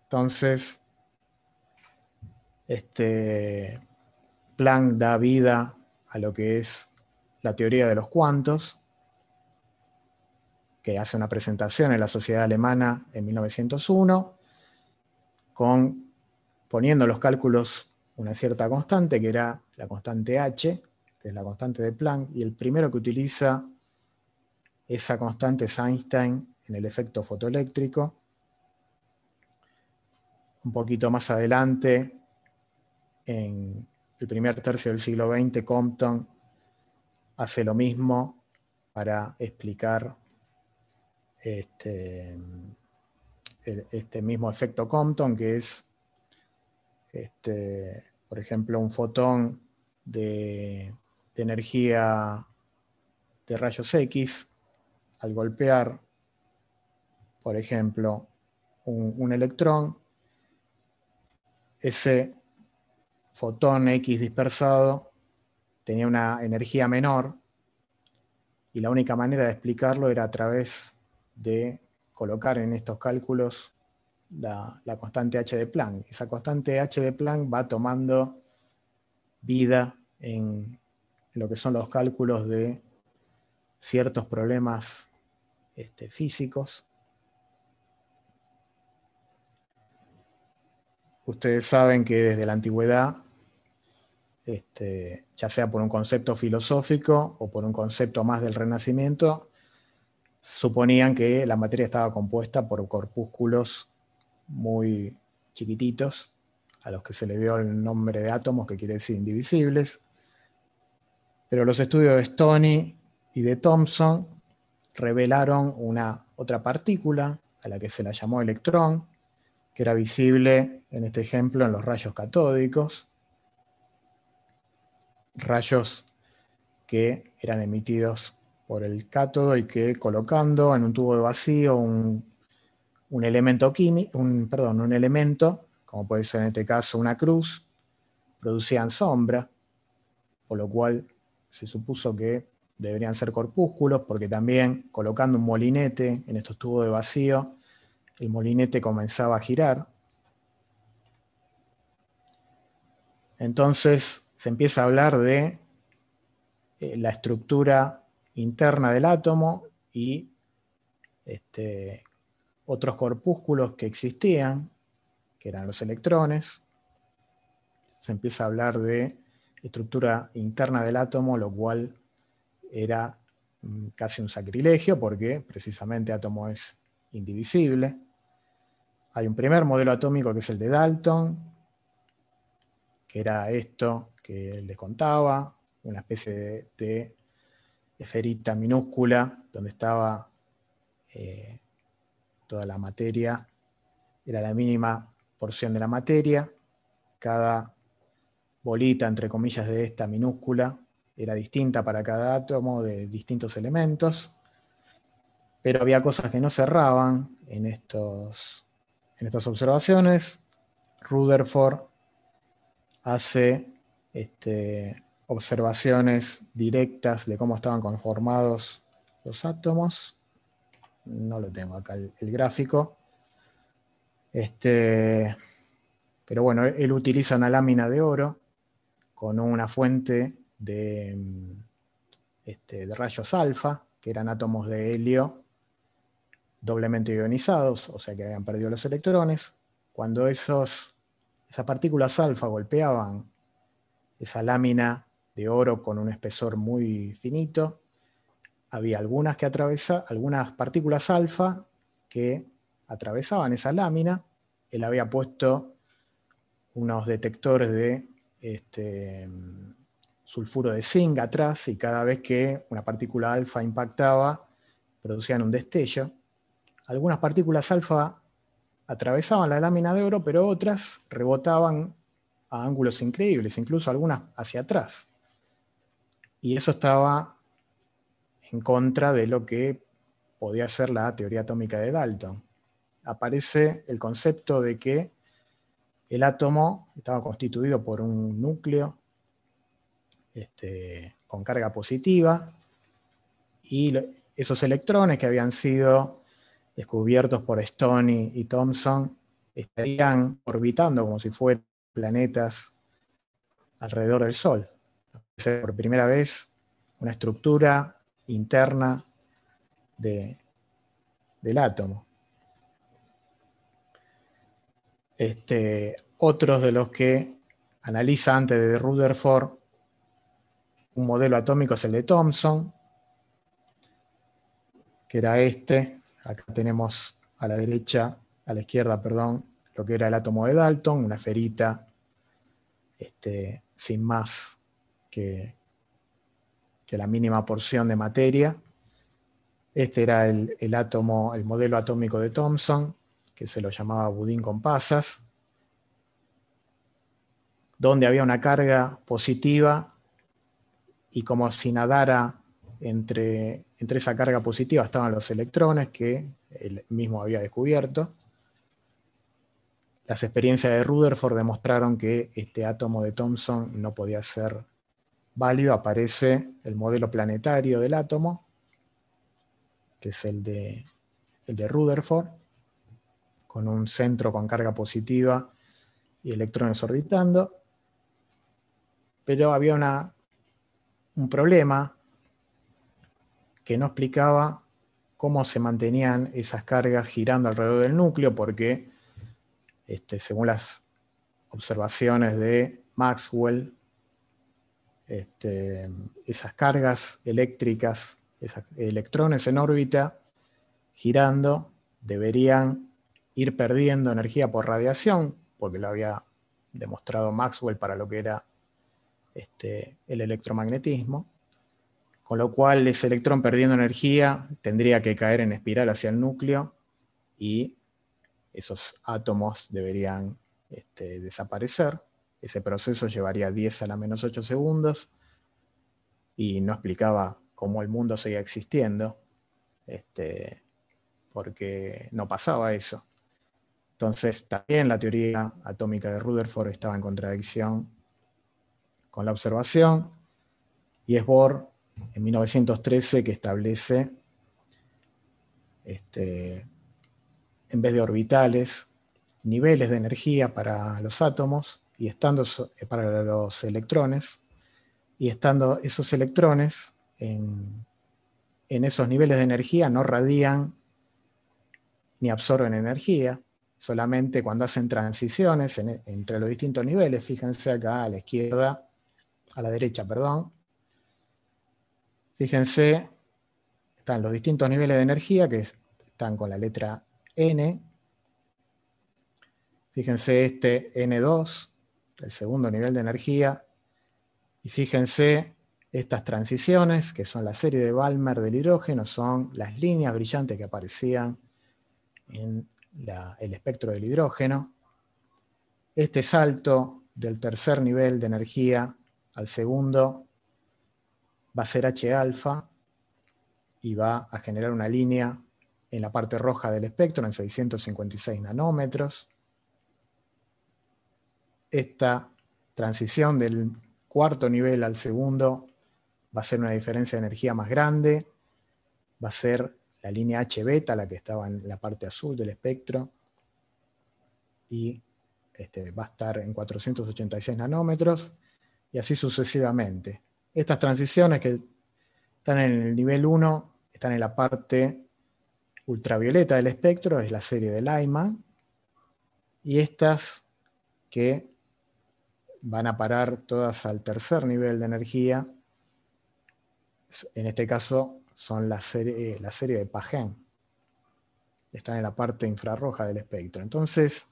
Entonces, este Planck da vida a lo que es la teoría de los cuantos, que hace una presentación en la Sociedad Alemana en 1901, con poniendo los cálculos una cierta constante, que era la constante h, que es la constante de Planck, y el primero que utiliza esa constante es Einstein en el efecto fotoeléctrico. Un poquito más adelante, en el primer tercio del siglo XX, Compton hace lo mismo para explicar este, este mismo efecto Compton, que es este, por ejemplo, un fotón de, energía de rayos X al golpear, por ejemplo, un, electrón, ese fotón X dispersado tenía una energía menor y la única manera de explicarlo era a través de colocar en estos cálculos la, constante h de Planck. Esa constante h de Planck va tomando vida en lo que son los cálculos de ciertos problemas este, físicos. Ustedes saben que desde la antigüedad, este, ya sea por un concepto filosófico o por un concepto más del Renacimiento, suponían que la materia estaba compuesta por corpúsculos muy chiquititos, a los que se le dio el nombre de átomos, que quiere decir indivisibles. Pero los estudios de Stoney y de Thompson revelaron una otra partícula, a la que se la llamó electrón, que era visible en este ejemplo en los rayos catódicos, rayos que eran emitidos por el cátodo y que colocando en un tubo de vacío un un elemento químico, un, perdón, un elemento, como puede ser en este caso una cruz, producían sombra, por lo cual se supuso que deberían ser corpúsculos, porque también colocando un molinete en estos tubos de vacío, el molinete comenzaba a girar. Entonces se empieza a hablar de eh, la estructura interna del átomo y este, otros corpúsculos que existían, que eran los electrones. Se empieza a hablar de estructura interna del átomo, lo cual era mm, casi un sacrilegio porque precisamente átomo es indivisible. Hay un primer modelo atómico que es el de Dalton, que era esto que les contaba, una especie de, esferita minúscula donde estaba eh, toda la materia era la mínima porción de la materia, cada bolita, entre comillas, de esta minúscula era distinta para cada átomo de distintos elementos, pero había cosas que no cerraban en, estos, en estas observaciones. Rutherford hace este, observaciones directas de cómo estaban conformados los átomos no lo tengo acá el, gráfico. Este, pero bueno, él utiliza una lámina de oro con una fuente de, mm, este, de rayos alfa, que eran átomos de helio doblemente ionizados, o sea que habían perdido los electrones. Cuando esos, esas partículas alfa golpeaban esa lámina de oro con un espesor muy finito, había algunas que algunas partículas alfa que atravesaban esa lámina. Él había puesto unos detectores de este, sulfuro de zinc atrás y cada vez que una partícula alfa impactaba, producían un destello. Algunas partículas alfa atravesaban la lámina de oro, pero otras rebotaban a ángulos increíbles, incluso algunas hacia atrás. Y eso estaba en contra de lo que podía ser la teoría atómica de Dalton. Aparece el concepto de que el átomo estaba constituido por un núcleo este, con carga positiva y esos electrones que habían sido descubiertos por Stoney y, Thomson estarían orbitando como si fueran planetas alrededor del Sol. Por primera vez, una estructura interna de, del átomo. Este, otros de los que analiza antes de Rutherford un modelo atómico es el de Thomson, que era este. Acá tenemos a la derecha, a la izquierda, perdón, lo que era el átomo de Dalton, una esferita este, sin más que, la mínima porción de materia. Este era el, átomo, el modelo atómico de Thomson, que se lo llamaba budín con pasas, donde había una carga positiva y como si nadara entre, entre esa carga positiva estaban los electrones que él mismo había descubierto. Las experiencias de Rutherford demostraron que este átomo de Thomson no podía ser válido aparece el modelo planetario del átomo, que es el de, el de Rutherford, con un centro con carga positiva y electrones orbitando. Pero había una, un problema que no explicaba cómo se mantenían esas cargas girando alrededor del núcleo, porque este, según las observaciones de Maxwell, este, esas cargas eléctricas, esos electrones en órbita girando, deberían ir perdiendo energía por radiación, porque lo había demostrado Maxwell para lo que era este, el electromagnetismo, con lo cual ese electrón perdiendo energía tendría que caer en espiral hacia el núcleo y esos átomos deberían este, desaparecer. Ese proceso llevaría 10 a la menos 8 segundos y no explicaba cómo el mundo seguía existiendo, este, porque no pasaba eso. Entonces, también la teoría atómica de Rutherford estaba en contradicción con la observación, y es Bohr en 1913 que establece, este, en vez de orbitales, niveles de energía para los átomos, y estando eh, para los electrones, y estando esos electrones en, esos niveles de energía no radian ni absorben energía, solamente cuando hacen transiciones e, entre los distintos niveles, fíjense acá a la izquierda, a la derecha, perdón, fíjense, están los distintos niveles de energía que están con la letra N, fíjense este N2, el segundo nivel de energía. Y fíjense, estas transiciones, que son la serie de Balmer del hidrógeno, son las líneas brillantes que aparecían en el espectro del hidrógeno. Este salto del tercer nivel de energía al segundo va a ser H alfa y va a generar una línea en la parte roja del espectro en 656 nanómetros esta transición del cuarto nivel al segundo va a ser una diferencia de energía más grande, va a ser la línea H beta, la que estaba en la parte azul del espectro, y este, va a estar en 486 nanómetros, y así sucesivamente. Estas transiciones que están en el nivel 1, están en la parte ultravioleta del espectro, es la serie de Lyman, y estas que van a parar todas al tercer nivel de energía. En este caso son la serie, eh, de Pagen. Están en la parte infrarroja del espectro. Entonces,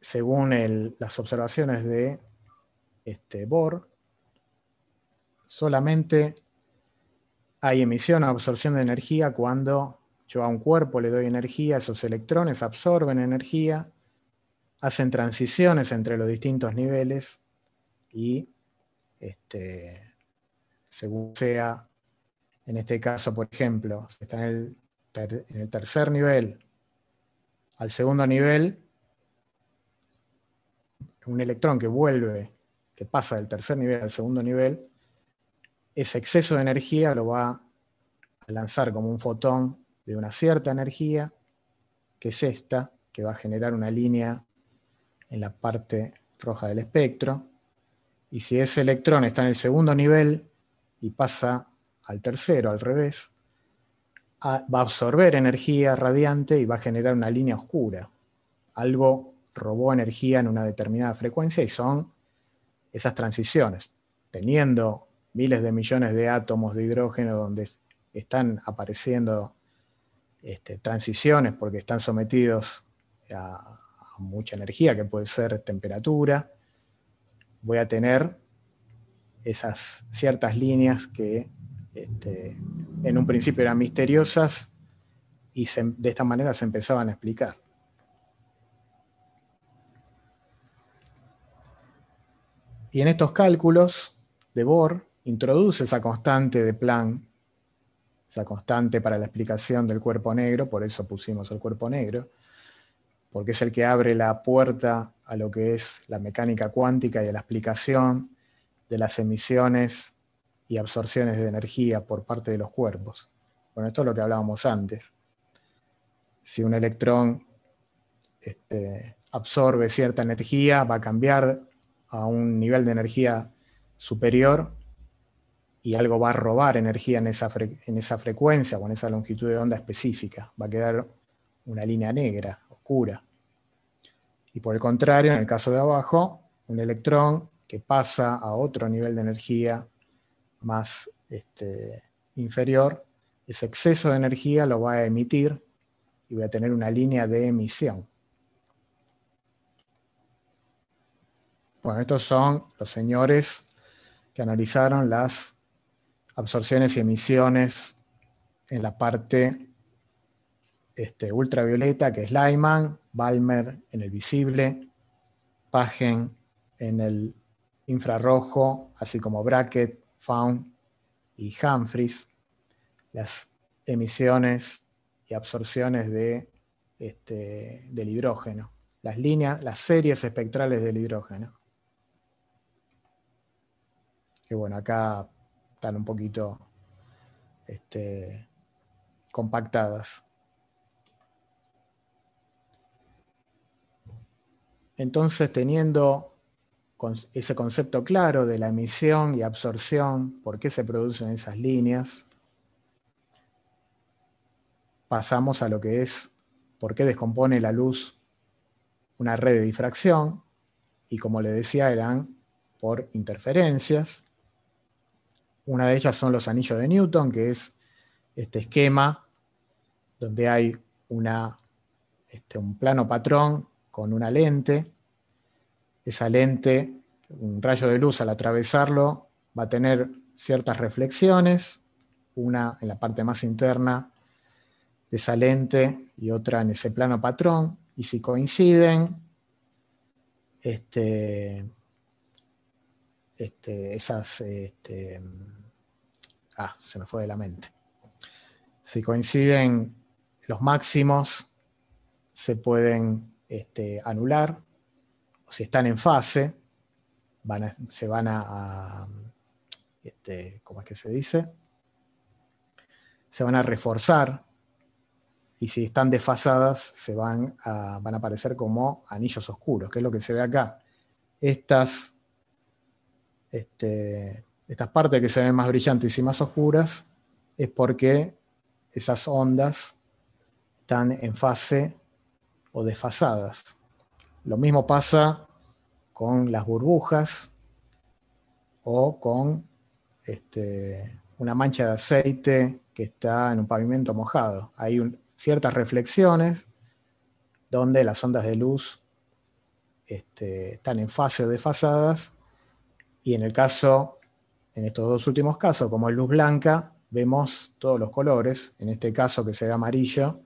según las observaciones de este, Bohr, solamente hay emisión o absorción de energía cuando yo a un cuerpo le doy energía, esos electrones absorben energía hacen transiciones entre los distintos niveles y este, según sea, en este caso, por ejemplo, si está en el, en el tercer nivel al segundo nivel, un electrón que vuelve, que pasa del tercer nivel al segundo nivel, ese exceso de energía lo va a lanzar como un fotón de una cierta energía, que es esta, que va a generar una línea en la parte roja del espectro. Y si ese electrón está en el segundo nivel y pasa al tercero, al revés, va a absorber energía radiante y va a generar una línea oscura. Algo robó energía en una determinada frecuencia y son esas transiciones. Teniendo miles de millones de átomos de hidrógeno donde están apareciendo este, transiciones porque están sometidos a mucha energía, que puede ser temperatura, voy a tener esas ciertas líneas que este, en un principio eran misteriosas y de esta manera se empezaban a explicar. Y en estos cálculos de Bohr introduce esa constante de Plan esa constante para la explicación del cuerpo negro, por eso pusimos el cuerpo negro, porque es el que abre la puerta a lo que es la mecánica cuántica y a la explicación de las emisiones y absorciones de energía por parte de los cuerpos. Bueno, esto es lo que hablábamos antes. Si un electrón este, absorbe cierta energía, va a cambiar a un nivel de energía superior y algo va a robar energía en esa, en esa frecuencia o en esa longitud de onda específica. Va a quedar una línea negra, oscura. Y por el contrario, en el caso de abajo, un electrón que pasa a otro nivel de energía más este, inferior, ese exceso de energía lo va a emitir y voy a tener una línea de emisión. Bueno, estos son los señores que analizaron las absorciones y emisiones en la parte este, ultravioleta, que es Lyman, Balmer en el visible, Pagen en el infrarrojo, así como Brackett, Faun y Humphreys. Las emisiones y absorciones de, este, del hidrógeno, las líneas, las series espectrales del hidrógeno. Que bueno, acá están un poquito este, compactadas. Entonces, teniendo ese concepto claro de la emisión y absorción, por qué se producen esas líneas, pasamos a lo que es por qué descompone la luz una red de difracción, y como le decía, eran por interferencias. Una de ellas son los anillos de Newton, que es este esquema donde hay una, este, un plano patrón con una lente. Esa lente, un rayo de luz al atravesarlo, va a tener ciertas reflexiones, una en la parte más interna de esa lente y otra en ese plano patrón, y si coinciden, este, este esas... Este, ah, se me fue de la mente. Si coinciden los máximos, se pueden este, anular anular, si están en fase, se van a, este, es que se dice? Se van a reforzar y si están desfasadas se van a, van a aparecer como anillos oscuros, que es lo que se ve acá. Estas, este, estas partes que se ven más brillantes y más oscuras es porque esas ondas están en fase o desfasadas. Lo mismo pasa con las burbujas o con este, una mancha de aceite que está en un pavimento mojado. Hay ciertas reflexiones donde las ondas de luz este, están en fase o desfasadas y en el caso, en estos dos últimos casos, como es luz blanca, vemos todos los colores. En este caso que se ve amarillo,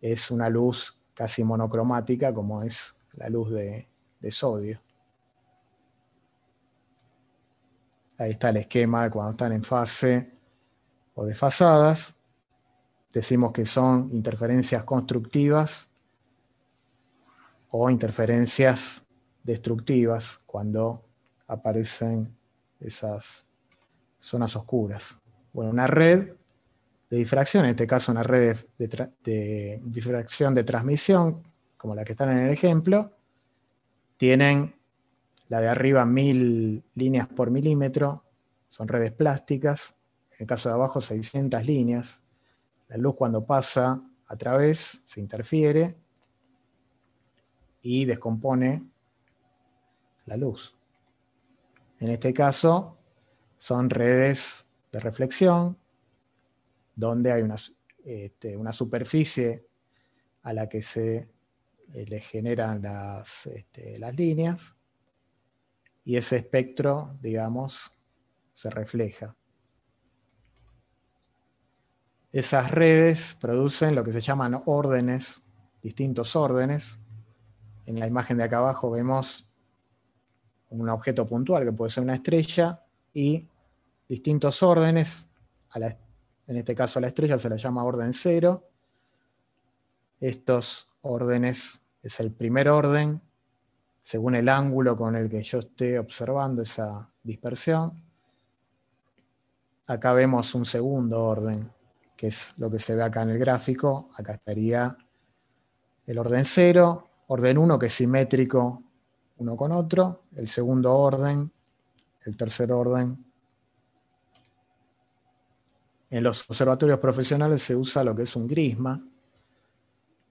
es una luz casi monocromática como es la luz de, sodio. Ahí está el esquema de cuando están en fase o desfasadas. Decimos que son interferencias constructivas o interferencias destructivas cuando aparecen esas zonas oscuras. Bueno, una red de difracción, en este caso una red de, difracción de transmisión, como la que están en el ejemplo, tienen la de arriba mil líneas por milímetro, son redes plásticas, en el caso de abajo 600 líneas, la luz cuando pasa a través se interfiere y descompone la luz. En este caso son redes de reflexión, donde hay una, este, una superficie a la que se eh, le generan las, este, las líneas y ese espectro, digamos, se refleja. Esas redes producen lo que se llaman órdenes, distintos órdenes. En la imagen de acá abajo vemos un objeto puntual que puede ser una estrella y distintos órdenes a la estrella en este caso la estrella se la llama orden cero. Estos órdenes es el primer orden, según el ángulo con el que yo esté observando esa dispersión. Acá vemos un segundo orden, que es lo que se ve acá en el gráfico. Acá estaría el orden 0, orden 1 que es simétrico uno con otro, el segundo orden, el tercer orden en los observatorios profesionales se usa lo que es un grisma,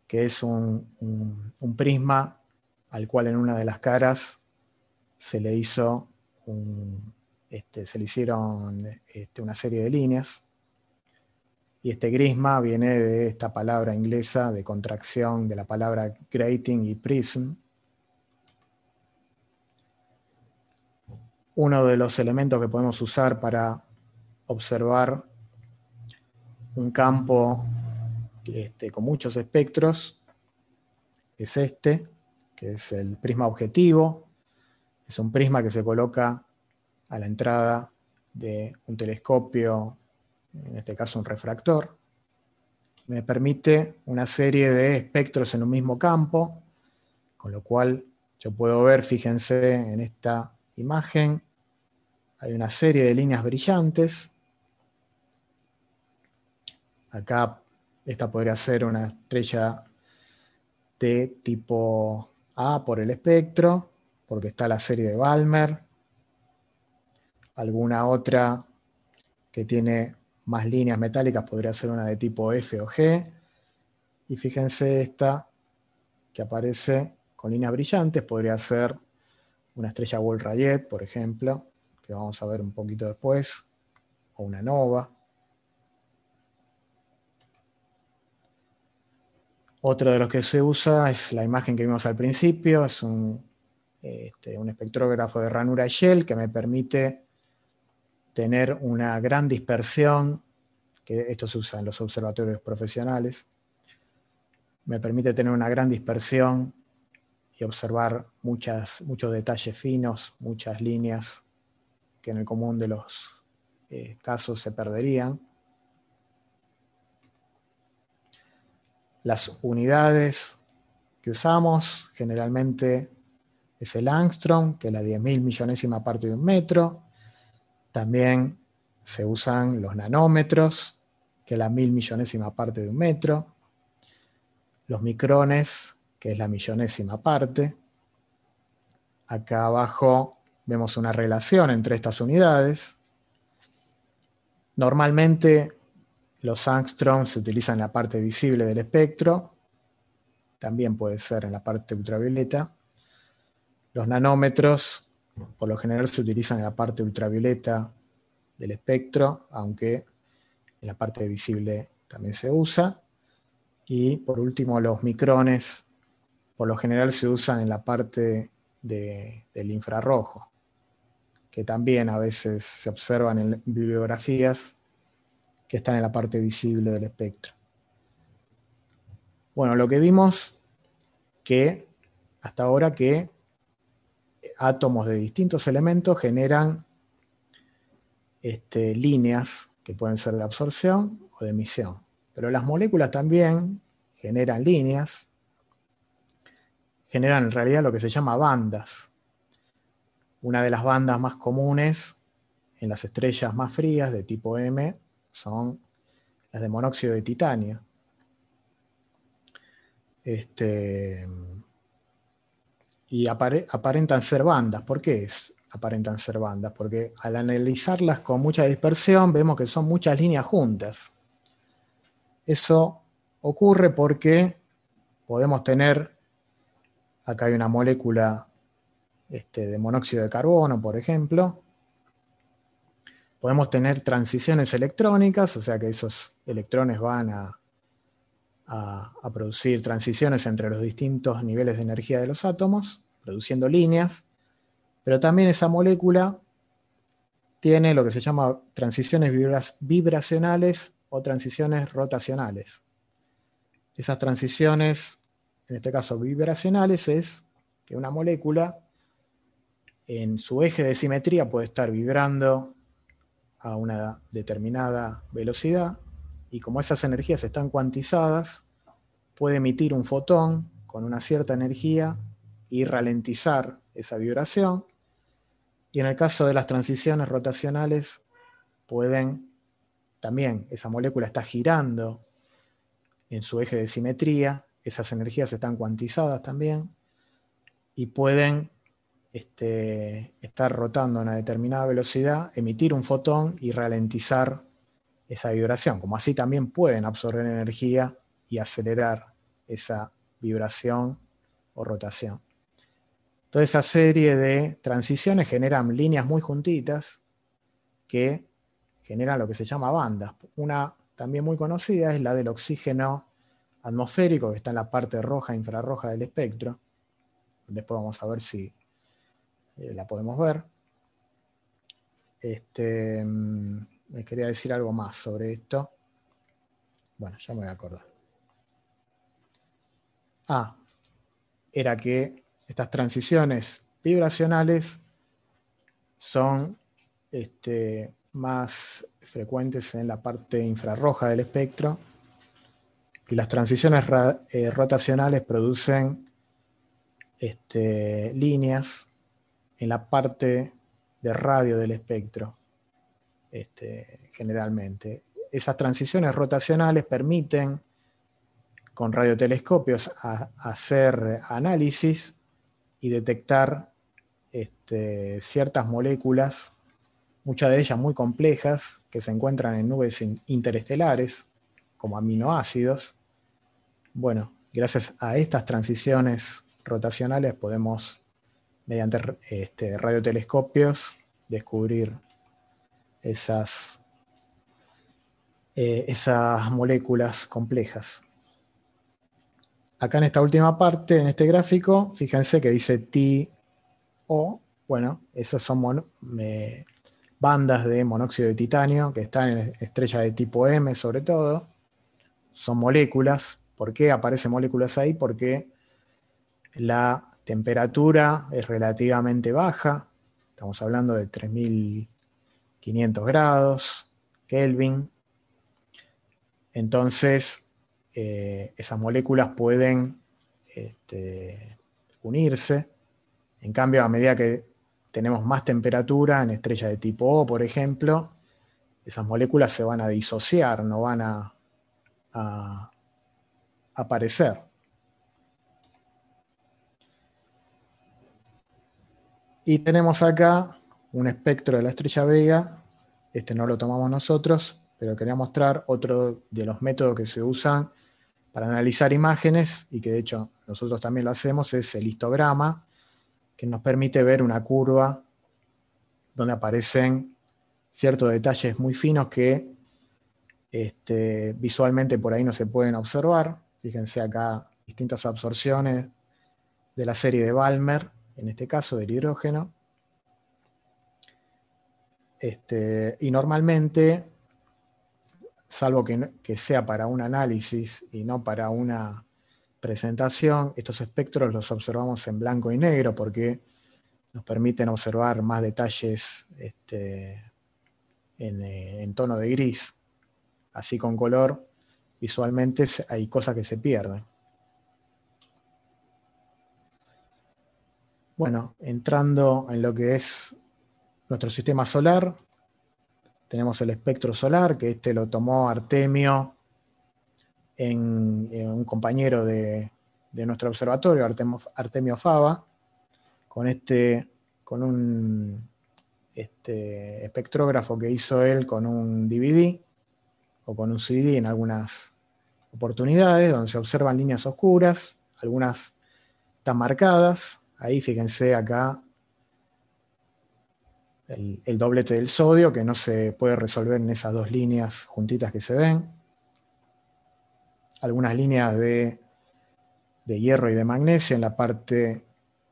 que es un, prisma al cual en una de las caras se le hizo este, se le hicieron este, una serie de líneas. Y este grisma viene de esta palabra inglesa de contracción de la palabra grating y prism. Uno de los elementos que podemos usar para observar un campo este, con muchos espectros. Es este, que es el prisma objetivo. Es un prisma que se coloca a la entrada de un telescopio, en este caso un refractor. Me permite una serie de espectros en un mismo campo, con lo cual yo puedo ver, fíjense en esta imagen, hay una serie de líneas brillantes Acá esta podría ser una estrella de tipo A por el espectro, porque está la serie de Balmer. Alguna otra que tiene más líneas metálicas podría ser una de tipo F o G. Y fíjense esta que aparece con líneas brillantes, podría ser una estrella Wall Rayet, por ejemplo, que vamos a ver un poquito después, o una nova. Otro de los que se usa es la imagen que vimos al principio, es un, este, espectrógrafo de ranura y shell que me permite tener una gran dispersión, que esto se usa en los observatorios profesionales, me permite tener una gran dispersión y observar muchos detalles finos, muchas líneas que en el común de los eh, casos se perderían. las unidades que usamos generalmente es el angstrom, que es la 10.000 millonésima parte de un metro. También se usan los nanómetros, que es la mil millonésima parte de un metro. Los micrones, que es la millonésima parte. Acá abajo vemos una relación entre estas unidades. Normalmente los angstroms se utilizan en la parte visible del espectro, también puede ser en la parte ultravioleta. Los nanómetros, por lo general, se utilizan en la parte ultravioleta del espectro, aunque en la parte visible también se usa. Y por último, los micrones, por lo general, se usan en la parte del infrarrojo, que también a veces se observan en bibliografías que están en la parte visible del espectro. Bueno, lo que vimos que hasta ahora que átomos de distintos elementos generan este, líneas que pueden ser de absorción o de emisión. Pero las moléculas también generan líneas, generan en realidad lo que se llama bandas. Una de las bandas más comunes en las estrellas más frías de tipo M son las de monóxido de titanio. Este, y aparentan ser bandas. ¿Por qué es? aparentan ser bandas? Porque al analizarlas con mucha dispersión vemos que son muchas líneas juntas. Eso ocurre porque podemos tener, acá hay una molécula este, de monóxido de carbono, por ejemplo, Podemos tener transiciones electrónicas, o sea que esos electrones van a, producir transiciones entre los distintos niveles de energía de los átomos, produciendo líneas, pero también esa molécula tiene lo que se llama transiciones vibracionales o transiciones rotacionales. Esas transiciones, en este caso vibracionales, es que una molécula en su eje de simetría puede estar vibrando a una determinada velocidad y como esas energías están cuantizadas, puede emitir un fotón con una cierta energía y ralentizar esa vibración. Y en el caso de las transiciones rotacionales, pueden también, esa molécula está girando en su eje de simetría, esas energías están cuantizadas también, y pueden este, estar rotando a una determinada velocidad, emitir un fotón y ralentizar esa vibración. Como así también pueden absorber energía y acelerar esa vibración o rotación. Toda esa serie de transiciones generan líneas muy juntitas que generan lo que se llama bandas. Una también muy conocida es la del oxígeno atmosférico, que está en la parte roja, infrarroja del espectro. Después vamos a ver si eh, la podemos ver. Este, me mm, eh, quería decir algo más sobre esto. Bueno, ya me voy a acordar. Ah, era que estas transiciones vibracionales son este, más frecuentes en la parte infrarroja del espectro y las transiciones eh, rotacionales producen este, líneas en la parte de radio del espectro, este, generalmente. Esas transiciones rotacionales permiten con radiotelescopios hacer análisis y detectar este, ciertas moléculas, muchas de ellas muy complejas, que se encuentran en nubes interestelares, como aminoácidos. Bueno, gracias a estas transiciones rotacionales podemos mediante este, radiotelescopios, descubrir esas, eh, esas moléculas complejas. Acá en esta última parte, en este gráfico, fíjense que dice T o, bueno, esas son bandas de monóxido de titanio que están en estrella de tipo M sobre todo. Son moléculas. ¿Por qué aparecen moléculas ahí? Porque la temperatura es relativamente baja, estamos hablando de 3500 grados Kelvin. Entonces, eh, esas moléculas pueden este, unirse. En cambio, a medida que tenemos más temperatura en estrella de tipo O, por ejemplo, esas moléculas se van a disociar, no van a aparecer. Y tenemos acá un espectro de la estrella Vega, este no lo tomamos nosotros, pero quería mostrar otro de los métodos que se usan para analizar imágenes y que de hecho nosotros también lo hacemos, es el histograma, que nos permite ver una curva donde aparecen ciertos detalles muy finos que este, visualmente por ahí no se pueden observar. Fíjense acá distintas absorciones de la serie de Balmer, en este caso del hidrógeno. Este, y normalmente, salvo que, sea para un análisis y no para una presentación, estos espectros los observamos en blanco y negro porque nos permiten observar más detalles este, eh, en, tono de gris. Así con color, visualmente hay cosas que se pierden. Bueno, entrando en lo que es nuestro sistema solar, tenemos el espectro solar, que este lo tomó Artemio, en, un compañero de, nuestro observatorio, Artemio, Fava, con, este, un este espectrógrafo que hizo él con un DVD o con un CD en algunas oportunidades, donde se observan líneas oscuras, algunas tan marcadas, Ahí fíjense acá el, doblete del sodio que no se puede resolver en esas dos líneas juntitas que se ven. Algunas líneas de, hierro y de magnesio en la parte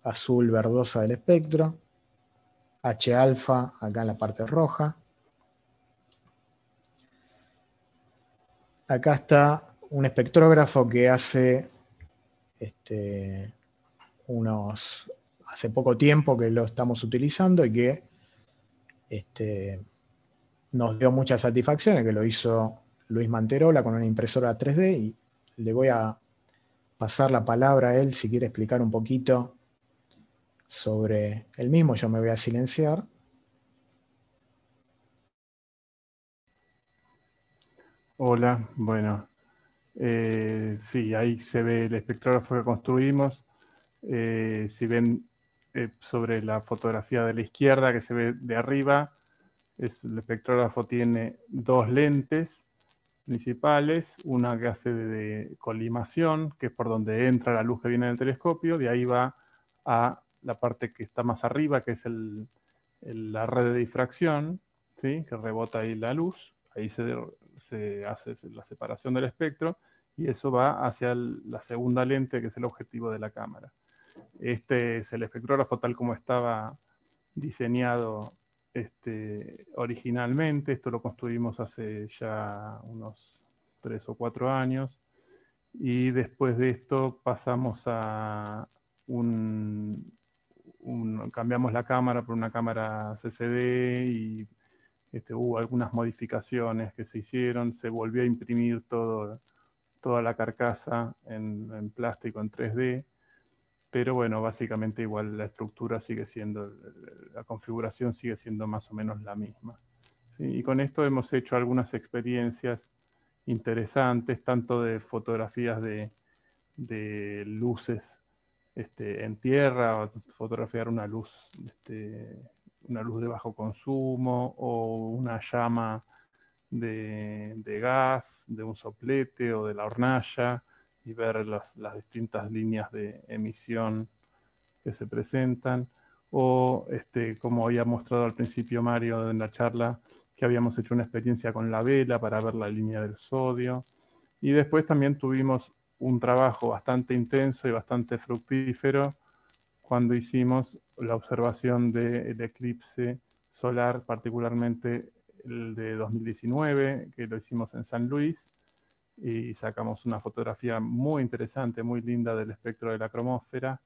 azul verdosa del espectro. H alfa acá en la parte roja. Acá está un espectrógrafo que hace este, unos, hace poco tiempo que lo estamos utilizando y que este, nos dio satisfacción satisfacciones, que lo hizo Luis Manterola con una impresora 3D y le voy a pasar la palabra a él si quiere explicar un poquito sobre el mismo. Yo me voy a silenciar. Hola, bueno, eh, sí, ahí se ve el espectrógrafo que construimos. Eh, si ven eh, sobre la fotografía de la izquierda que se ve de arriba, el espectrógrafo tiene dos lentes principales, una que hace de, colimación, que es por donde entra la luz que viene del telescopio, de ahí va a la parte que está más arriba, que es la red de difracción, que rebota ahí la luz, ahí se, hace la separación del espectro, y eso va hacia la segunda lente, que es el objetivo de la cámara. Este es el espectrógrafo tal como estaba diseñado este, originalmente. Esto lo construimos hace ya unos tres o cuatro años. Y después de esto pasamos a un, cambiamos la cámara por una cámara CCD y este, hubo algunas modificaciones que se hicieron. Se volvió a imprimir toda la carcasa en plástico en 3D pero bueno, básicamente igual la estructura sigue siendo, la configuración sigue siendo más o menos la misma. Y con esto hemos hecho algunas experiencias interesantes, tanto de fotografías de, luces este, en tierra, fotografiar una luz, este, una luz de bajo consumo o una llama de gas, de un soplete o de la hornalla, y ver las distintas líneas de emisión que se presentan, o este, como había mostrado al principio Mario en la charla, que habíamos hecho una experiencia con la vela para ver la línea del sodio, y después también tuvimos un trabajo bastante intenso y bastante fructífero cuando hicimos la observación del eclipse solar, particularmente el de 2019, que lo hicimos en San Luis, y sacamos una fotografía muy interesante, muy linda del espectro de la cromósfera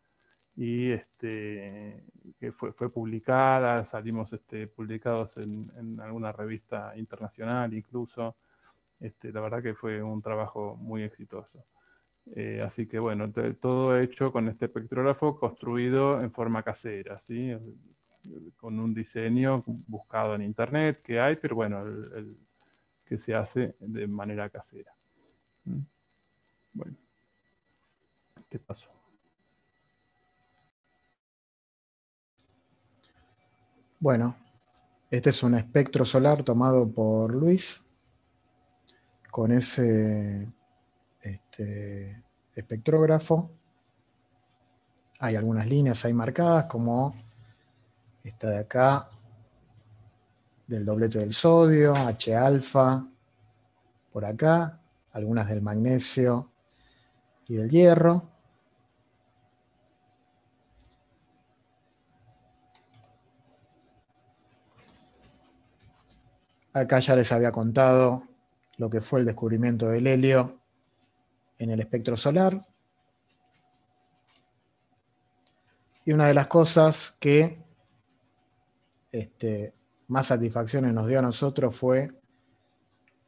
y este, que fue, publicada, salimos este, publicados en, en, alguna revista internacional incluso. Este, la verdad que fue un trabajo muy exitoso. Eh, así que bueno, todo hecho con este espectrógrafo construido en forma casera, ¿sí? con un diseño buscado en internet que hay, pero bueno, el, que se hace de manera casera. Mm. Bueno, ¿qué pasó? Bueno, este es un espectro solar tomado por Luis con ese este, espectrógrafo. Hay algunas líneas ahí marcadas, como esta de acá, del doblete del sodio, H alfa, por acá, algunas del magnesio y del hierro. Acá ya les había contado lo que fue el descubrimiento del helio en el espectro solar. Y una de las cosas que este, más satisfacciones nos dio a nosotros fue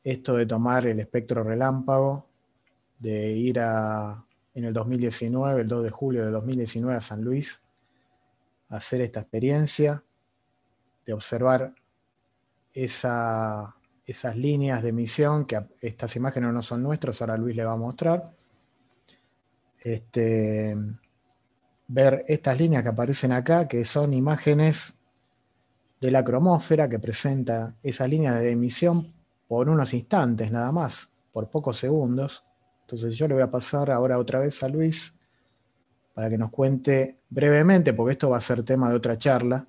esto de tomar el espectro relámpago, de ir en el 2019, el 2 de julio de 2019 a San Luis, a hacer esta experiencia, de observar esas líneas de emisión, que estas imágenes no son nuestras, ahora Luis le va a mostrar. Este, ver estas líneas que aparecen acá, que son imágenes de la cromósfera que presenta esas líneas de emisión por unos instantes nada más, por pocos segundos. Entonces yo le voy a pasar ahora otra vez a Luis para que nos cuente brevemente, porque esto va a ser tema de otra charla,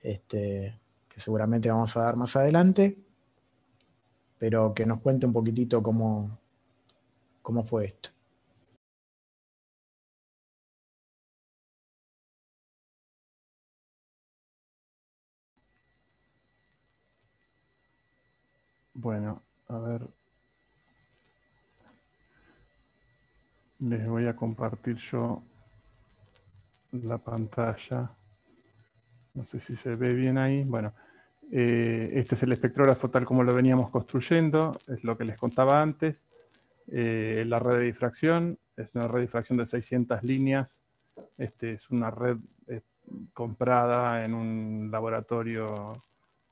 este, que seguramente vamos a dar más adelante, pero que nos cuente un poquitito cómo fue esto. Bueno, a ver. Les voy a compartir yo la pantalla. No sé si se ve bien ahí. Bueno, eh, este es el espectrógrafo tal como lo veníamos construyendo. Es lo que les contaba antes. Eh, la red de difracción es una red de difracción de 600 líneas. Este es una red eh, comprada en un laboratorio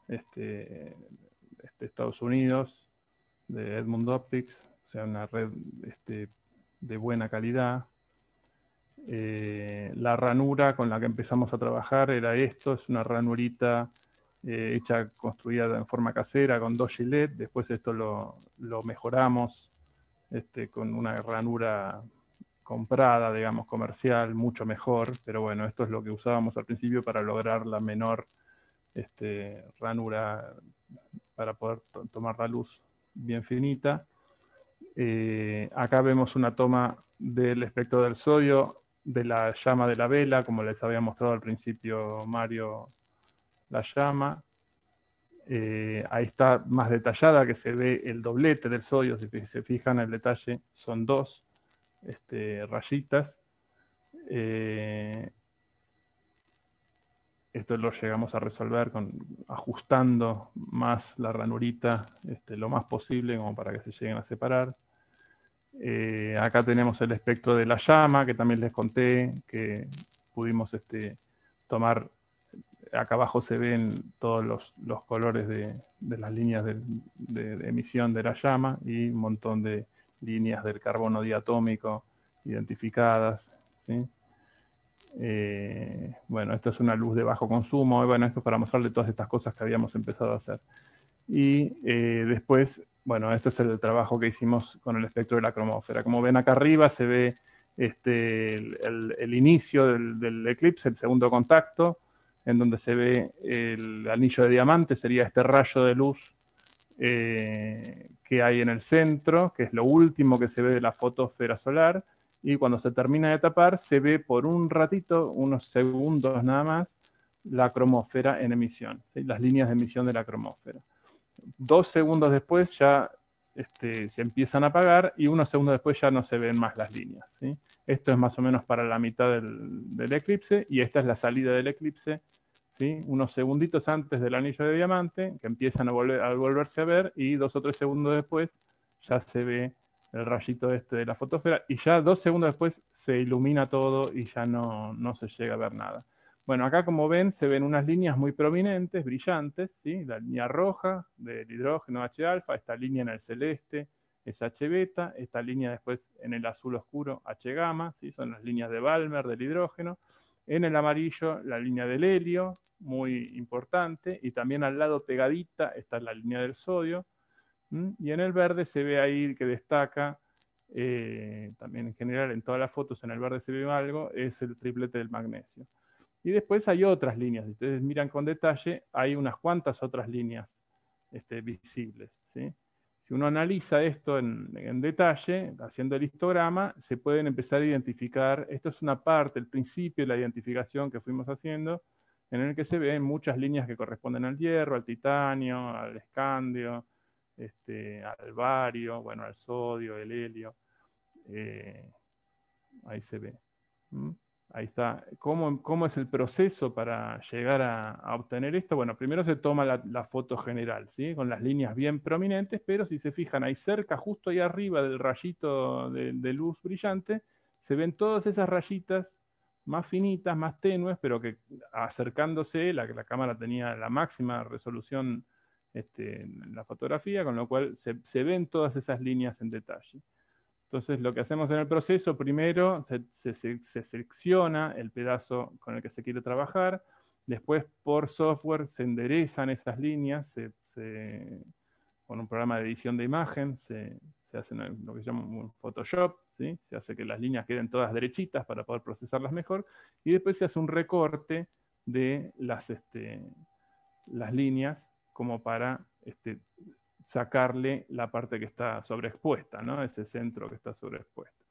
este, Estados Unidos, de Edmund Optics, o sea, una red este, de buena calidad. Eh, la ranura con la que empezamos a trabajar era esto, es una ranurita eh, hecha, construida en forma casera con dos gilet, después esto lo, mejoramos este, con una ranura comprada, digamos, comercial, mucho mejor, pero bueno, esto es lo que usábamos al principio para lograr la menor este, ranura para poder tomar la luz bien finita. Eh, acá vemos una toma del espectro del sodio, de la llama de la vela, como les había mostrado al principio Mario la llama. Eh, ahí está más detallada que se ve el doblete del sodio, si se fijan en el detalle, son dos este, rayitas. Eh, esto lo llegamos a resolver con, ajustando más la ranurita este, lo más posible como para que se lleguen a separar. Eh, acá tenemos el espectro de la llama, que también les conté, que pudimos este, tomar, acá abajo se ven todos los, colores de, de, las líneas de, emisión de la llama y un montón de líneas del carbono diatómico identificadas. ¿sí? Eh, bueno, esto es una luz de bajo consumo. Bueno, esto es para mostrarle todas estas cosas que habíamos empezado a hacer. Y eh, después, bueno, esto es el trabajo que hicimos con el espectro de la cromósfera. Como ven acá arriba se ve este, el, inicio del, eclipse, el segundo contacto, en donde se ve el anillo de diamante, sería este rayo de luz eh, que hay en el centro, que es lo último que se ve de la fotosfera solar y cuando se termina de tapar se ve por un ratito, unos segundos nada más, la cromosfera en emisión, las líneas de emisión de la cromosfera. Dos segundos después ya este, se empiezan a apagar y unos segundos después ya no se ven más las líneas. Esto es más o menos para la mitad del, eclipse y esta es la salida del eclipse, unos segunditos antes del anillo de diamante, que empiezan a, volver, a volverse a ver y dos o tres segundos después ya se ve el rayito este de la fotósfera, y ya dos segundos después se ilumina todo y ya no, no se llega a ver nada. Bueno, acá como ven se ven unas líneas muy prominentes, brillantes, ¿sí? la línea roja del hidrógeno H alfa, esta línea en el celeste es H beta, esta línea después en el azul oscuro H gamma, ¿sí? son las líneas de Balmer del hidrógeno, en el amarillo la línea del helio, muy importante, y también al lado pegadita está la línea del sodio, y en el verde se ve ahí que destaca, eh, también en general en todas las fotos en el verde se ve algo, es el triplete del magnesio. Y después hay otras líneas, si ustedes miran con detalle, hay unas cuantas otras líneas este, visibles. Si uno analiza esto en, en, detalle, haciendo el histograma, se pueden empezar a identificar, esto es una parte, el principio de la identificación que fuimos haciendo, en el que se ven muchas líneas que corresponden al hierro, al titanio, al escandio, este, al bario, bueno, al sodio, el helio. Eh, ahí se ve. Ahí está. ¿Cómo, es el proceso para llegar a, obtener esto? Bueno, primero se toma la, foto general, ¿sí? con las líneas bien prominentes, pero si se fijan ahí cerca, justo ahí arriba del rayito de, luz brillante, se ven todas esas rayitas más finitas, más tenues, pero que acercándose, la, la cámara tenía la máxima resolución este, en la fotografía, con lo cual se, ven todas esas líneas en detalle. Entonces lo que hacemos en el proceso, primero se, selecciona el pedazo con el que se quiere trabajar, después por software se enderezan esas líneas, con un programa de edición de imagen, se, hace lo que llama un Photoshop, se hace que las líneas queden todas derechitas para poder procesarlas mejor, y después se hace un recorte de las, este, las líneas como para este, sacarle la parte que está sobreexpuesta, ¿no? ese centro que está sobreexpuesto.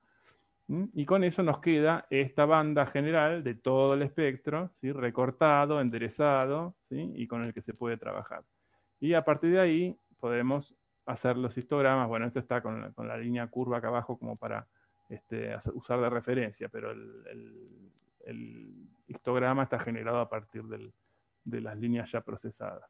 ¿Mm? Y con eso nos queda esta banda general de todo el espectro, ¿sí? recortado, enderezado, ¿sí? y con el que se puede trabajar. Y a partir de ahí podemos hacer los histogramas. Bueno, esto está con la, línea curva acá abajo como para este, usar de referencia, pero el, histograma está generado a partir de las líneas ya procesadas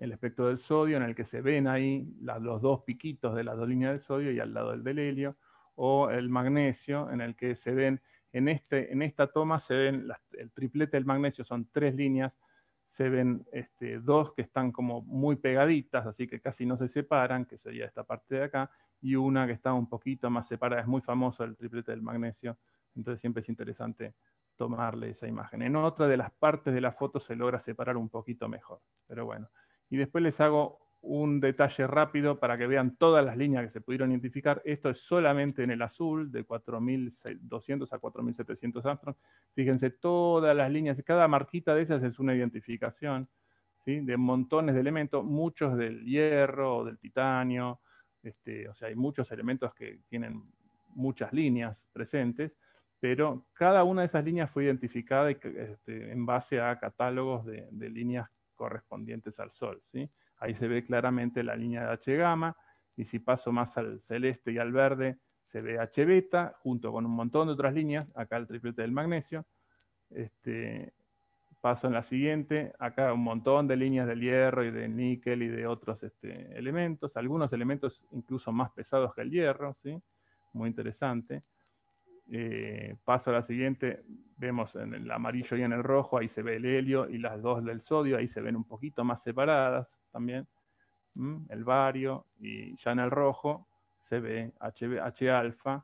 el espectro del sodio en el que se ven ahí los dos piquitos de las dos líneas del sodio y al lado el del helio, o el magnesio en el que se ven, en, este, en esta toma se ven, el triplete del magnesio son tres líneas, se ven este, dos que están como muy pegaditas, así que casi no se separan, que sería esta parte de acá, y una que está un poquito más separada, es muy famoso el triplete del magnesio, entonces siempre es interesante tomarle esa imagen. En otra de las partes de la foto se logra separar un poquito mejor, pero bueno. Y después les hago un detalle rápido para que vean todas las líneas que se pudieron identificar. Esto es solamente en el azul, de 4.200 a 4.700 Armstrong. Fíjense, todas las líneas, cada marquita de esas es una identificación ¿sí? de montones de elementos, muchos del hierro, del titanio, este, o sea, hay muchos elementos que tienen muchas líneas presentes pero cada una de esas líneas fue identificada este, en base a catálogos de, líneas correspondientes al Sol. Ahí se ve claramente la línea de H gamma, y si paso más al celeste y al verde, se ve H beta, junto con un montón de otras líneas, acá el triplete del magnesio. Este, paso en la siguiente, acá un montón de líneas del hierro y de níquel y de otros este, elementos, algunos elementos incluso más pesados que el hierro, muy interesante. Eh, paso a la siguiente, vemos en el amarillo y en el rojo, ahí se ve el helio y las dos del sodio, ahí se ven un poquito más separadas también, el bario, y ya en el rojo se ve H, alfa,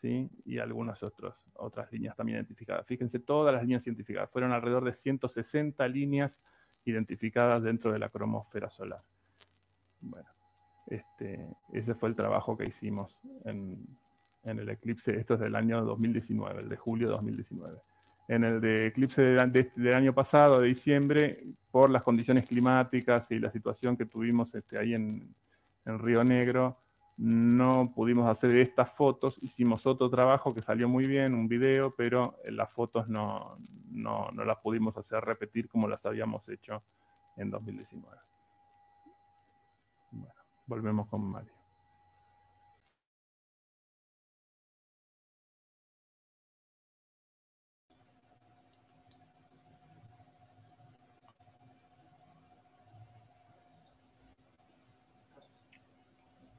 ¿sí? y algunas otros, otras líneas también identificadas. Fíjense, todas las líneas identificadas, fueron alrededor de 160 líneas identificadas dentro de la cromósfera solar. Bueno, este, ese fue el trabajo que hicimos en, en el eclipse, esto es del año 2019, el de julio de 2019. En el de eclipse del, del año pasado, de diciembre, por las condiciones climáticas y la situación que tuvimos este, ahí en, Río Negro, no pudimos hacer estas fotos, hicimos otro trabajo que salió muy bien, un video, pero eh, las fotos no, no, no las pudimos hacer repetir como las habíamos hecho en 2019. Bueno, volvemos con Mari.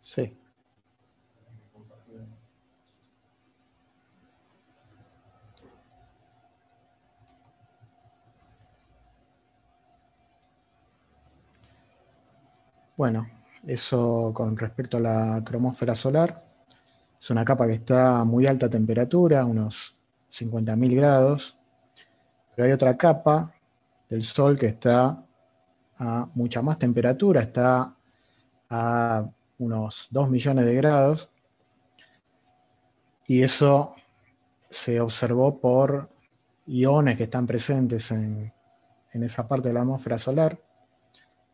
Sí. Bueno, eso con respecto a la cromósfera solar. Es una capa que está a muy alta temperatura, unos 50.000 grados. Pero hay otra capa del Sol que está a mucha más temperatura, está a unos 2 millones de grados, y eso se observó por iones que están presentes en, esa parte de la atmósfera solar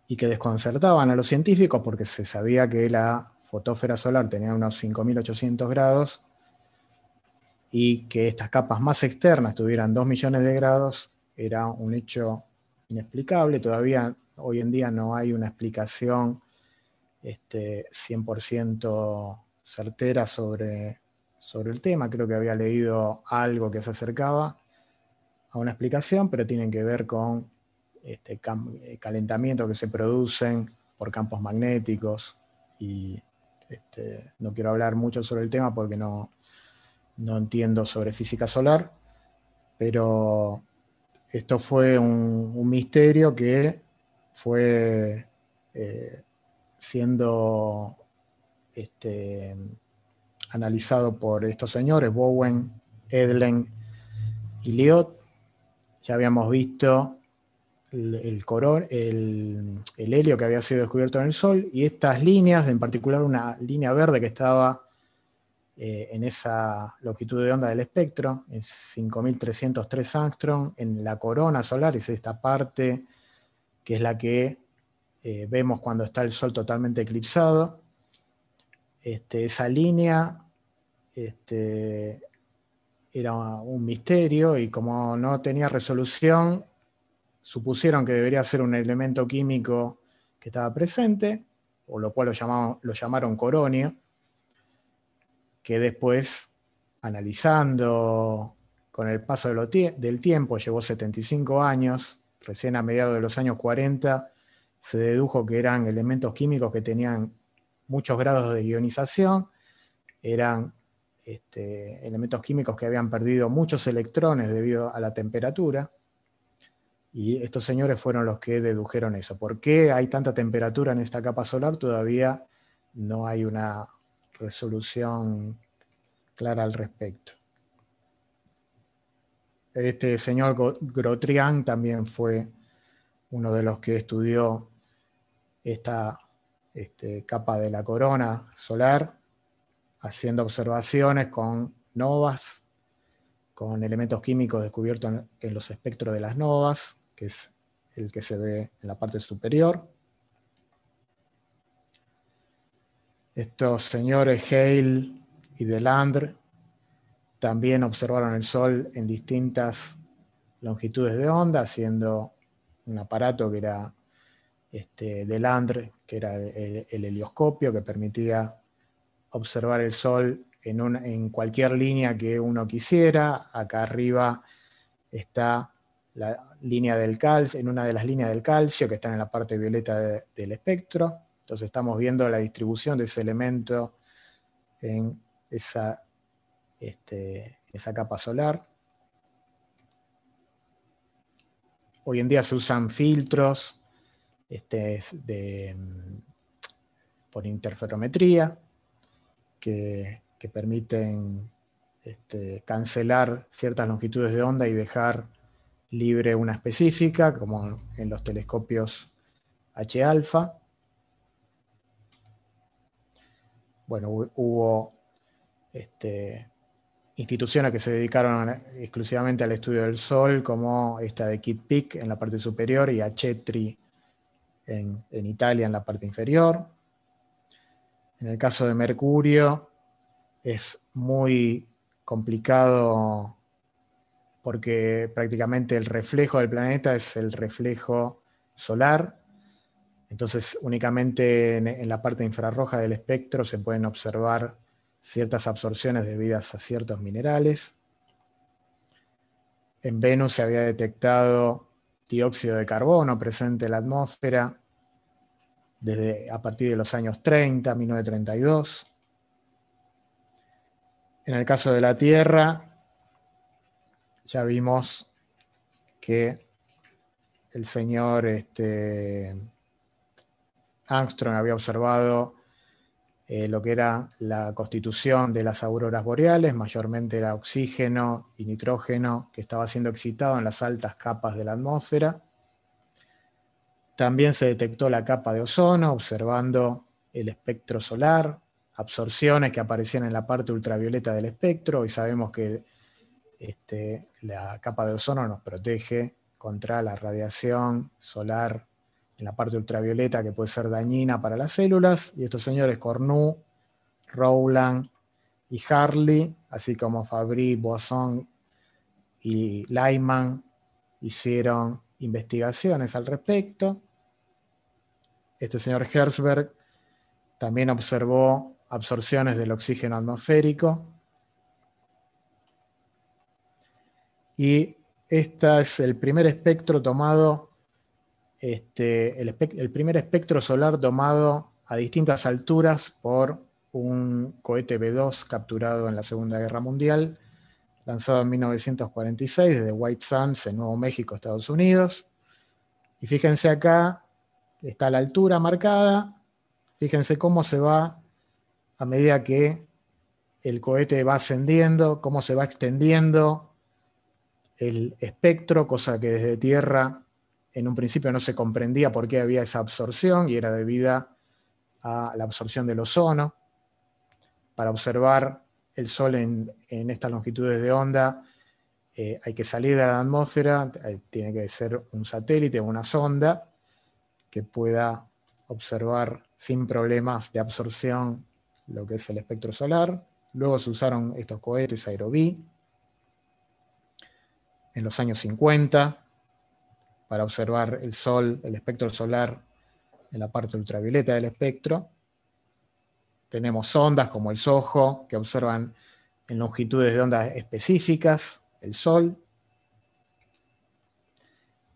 y que desconcertaban a los científicos porque se sabía que la fotósfera solar tenía unos 5.800 grados y que estas capas más externas tuvieran 2 millones de grados era un hecho inexplicable. Todavía hoy en día no hay una explicación 100% este, certera sobre, sobre el tema. Creo que había leído algo que se acercaba a una explicación, pero tienen que ver con este, eh, calentamiento que se producen por campos magnéticos y este, no quiero hablar mucho sobre el tema porque no, no entiendo sobre física solar, pero esto fue un, misterio que fue eh, siendo este, analizado por estos señores, Bowen, Edlen y Liot. Ya habíamos visto el, el, helio que había sido descubierto en el Sol y estas líneas, en particular una línea verde que estaba eh, en esa longitud de onda del espectro, en 5303 angstrom, en la corona solar, es esta parte que es la que eh, vemos cuando está el sol totalmente eclipsado. Este, esa línea este, era un misterio y como no tenía resolución, supusieron que debería ser un elemento químico que estaba presente, o lo cual lo, lo llamaron coronio, que después, analizando con el paso del tiempo, llevó 75 años, recién a mediados de los años 40 se dedujo que eran elementos químicos que tenían muchos grados de ionización, eran este, elementos químicos que habían perdido muchos electrones debido a la temperatura, y estos señores fueron los que dedujeron eso. ¿Por qué hay tanta temperatura en esta capa solar? Todavía no hay una resolución clara al respecto. Este señor Grotrian también fue uno de los que estudió esta este, capa de la corona solar, haciendo observaciones con novas, con elementos químicos descubiertos en, en los espectros de las novas, que es el que se ve en la parte superior. Estos señores Hale y Delandre también observaron el Sol en distintas longitudes de onda, haciendo un aparato que era este, de Landre, que era el, helioscopio, que permitía observar el Sol en, cualquier línea que uno quisiera. Acá arriba está la línea del calcio, en una de las líneas del calcio que están en la parte violeta del espectro. Entonces estamos viendo la distribución de ese elemento en esa, este, esa capa solar. Hoy en día se usan filtros este es de, mm, por interferometría, que, permiten este, cancelar ciertas longitudes de onda y dejar libre una específica, como en los telescopios H-alfa. Bueno, hubo este, instituciones que se dedicaron exclusivamente al estudio del Sol, como esta de Kitt Peak en la parte superior y a en, Italia en la parte inferior. En el caso de Mercurio es muy complicado porque prácticamente el reflejo del planeta es el reflejo solar. Entonces únicamente en, la parte infrarroja del espectro se pueden observar ciertas absorciones debidas a ciertos minerales. En Venus se había detectado dióxido de carbono presente en la atmósfera desde a partir de los años 30, 1932. En el caso de la Tierra, ya vimos que el señor este, Armstrong había observado eh, lo que era la constitución de las auroras boreales, mayormente era oxígeno y nitrógeno que estaba siendo excitado en las altas capas de la atmósfera. También se detectó la capa de ozono observando el espectro solar, absorciones que aparecían en la parte ultravioleta del espectro y sabemos que este, la capa de ozono nos protege contra la radiación solar en la parte ultravioleta que puede ser dañina para las células. Y estos señores Cornu, Rowland y Harley, así como Fabry, Boisson y Lyman, hicieron investigaciones al respecto. Este señor Herzberg también observó absorciones del oxígeno atmosférico. Y este es el primer espectro tomado, este, el, primer espectro solar tomado a distintas alturas por un cohete B-2 capturado en la Segunda Guerra Mundial, lanzado en 1946 desde White Sands en Nuevo México, Estados Unidos. Y fíjense acá está la altura marcada. Fíjense cómo se va a medida que el cohete va ascendiendo, cómo se va extendiendo el espectro, cosa que desde Tierra en un principio no se comprendía por qué había esa absorción y era debida a la absorción del ozono. Para observar el Sol en, estas longitudes de onda eh, hay que salir de la atmósfera, tiene que ser un satélite o una sonda que pueda observar sin problemas de absorción lo que es el espectro solar. Luego se usaron estos cohetes Aerobí en los años 50 para observar el sol, el espectro solar en la parte ultravioleta del espectro. Tenemos ondas como el SOHO que observan en longitudes de ondas específicas el sol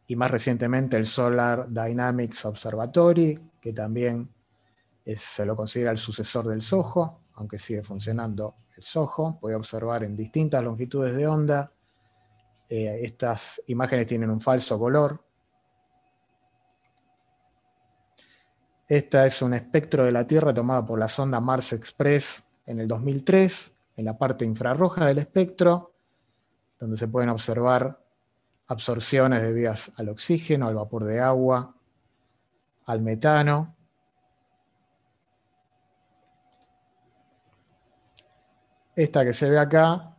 y más recientemente el Solar Dynamics Observatory, que también eh, se lo considera el sucesor del SOHO, aunque sigue funcionando el SOHO. Puede observar en distintas longitudes de onda. Eh, estas imágenes tienen un falso color. Esta es un espectro de la Tierra tomado por la sonda Mars Express en el 2003, en la parte infrarroja del espectro, donde se pueden observar absorciones debidas al oxígeno, al vapor de agua, al metano. Esta que se ve acá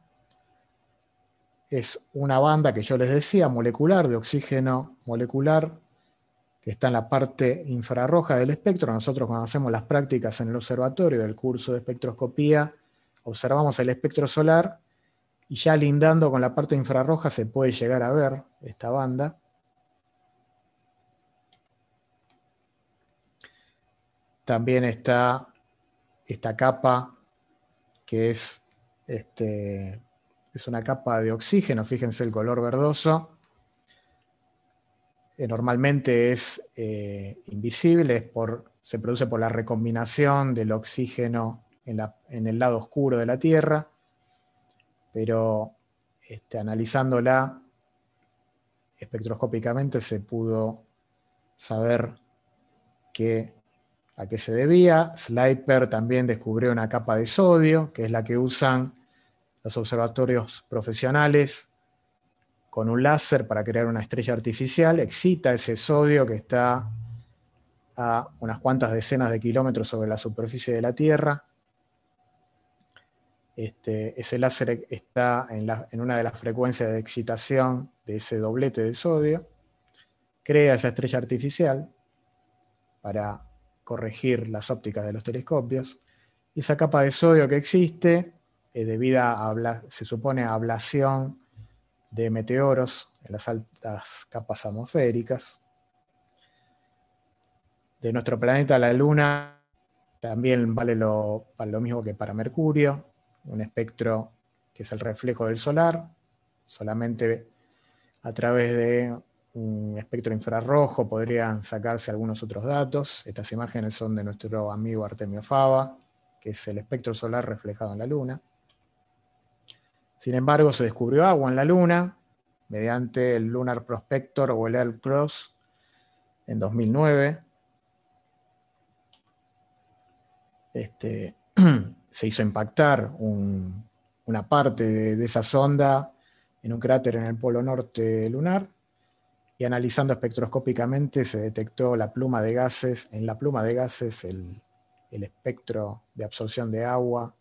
es una banda que yo les decía, molecular, de oxígeno molecular, que está en la parte infrarroja del espectro. Nosotros cuando hacemos las prácticas en el observatorio del curso de espectroscopía, observamos el espectro solar y ya lindando con la parte infrarroja se puede llegar a ver esta banda. También está esta capa que es, este, es una capa de oxígeno, fíjense el color verdoso eh, normalmente es eh, invisible, por, se produce por la recombinación del oxígeno en, la, en, el lado oscuro de la Tierra pero este, analizándola espectroscópicamente se pudo saber a qué se debía. Sliper también descubrió una capa de sodio, que es la que usan los observatorios profesionales con un láser para crear una estrella artificial, excita ese sodio que está a unas cuantas decenas de kilómetros sobre la superficie de la Tierra, este, ese láser está en, una de las frecuencias de excitación de ese doblete de sodio, crea esa estrella artificial para corregir las ópticas de los telescopios, esa capa de sodio que existe es debida a, se supone, ablación de meteoros en las altas capas atmosféricas. De nuestro planeta, la Luna, también vale lo mismo que para Mercurio un espectro que es el reflejo del solar, solamente a través de un espectro infrarrojo podrían sacarse algunos otros datos. Estas imágenes son de nuestro amigo Artemio Fava, que es el espectro solar reflejado en la Luna. Sin embargo, se descubrió agua en la Luna mediante el Lunar Prospector o el Air Cross en 2009. Este, se hizo impactar una parte de, esa sonda en un cráter en el polo norte lunar y analizando espectroscópicamente se detectó la pluma de gases, en la pluma de gases el espectro de absorción de agua,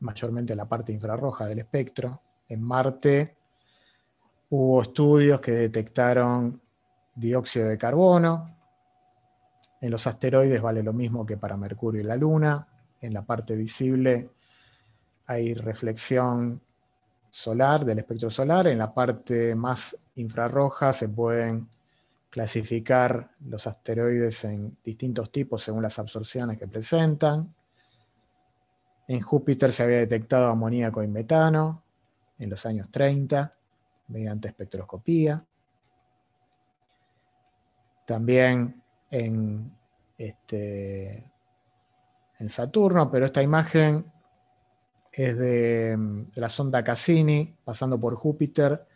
mayormente la parte infrarroja del espectro. En Marte hubo estudios que detectaron dióxido de carbono. En los asteroides vale lo mismo que para Mercurio y la Luna en la parte visible hay reflexión solar, del espectro solar. En la parte más infrarroja se pueden clasificar los asteroides en distintos tipos según las absorciones que presentan. En Júpiter se había detectado amoníaco y metano en los años 30 mediante espectroscopía. También en este, en Saturno, pero esta imagen es de, la sonda Cassini pasando por Júpiter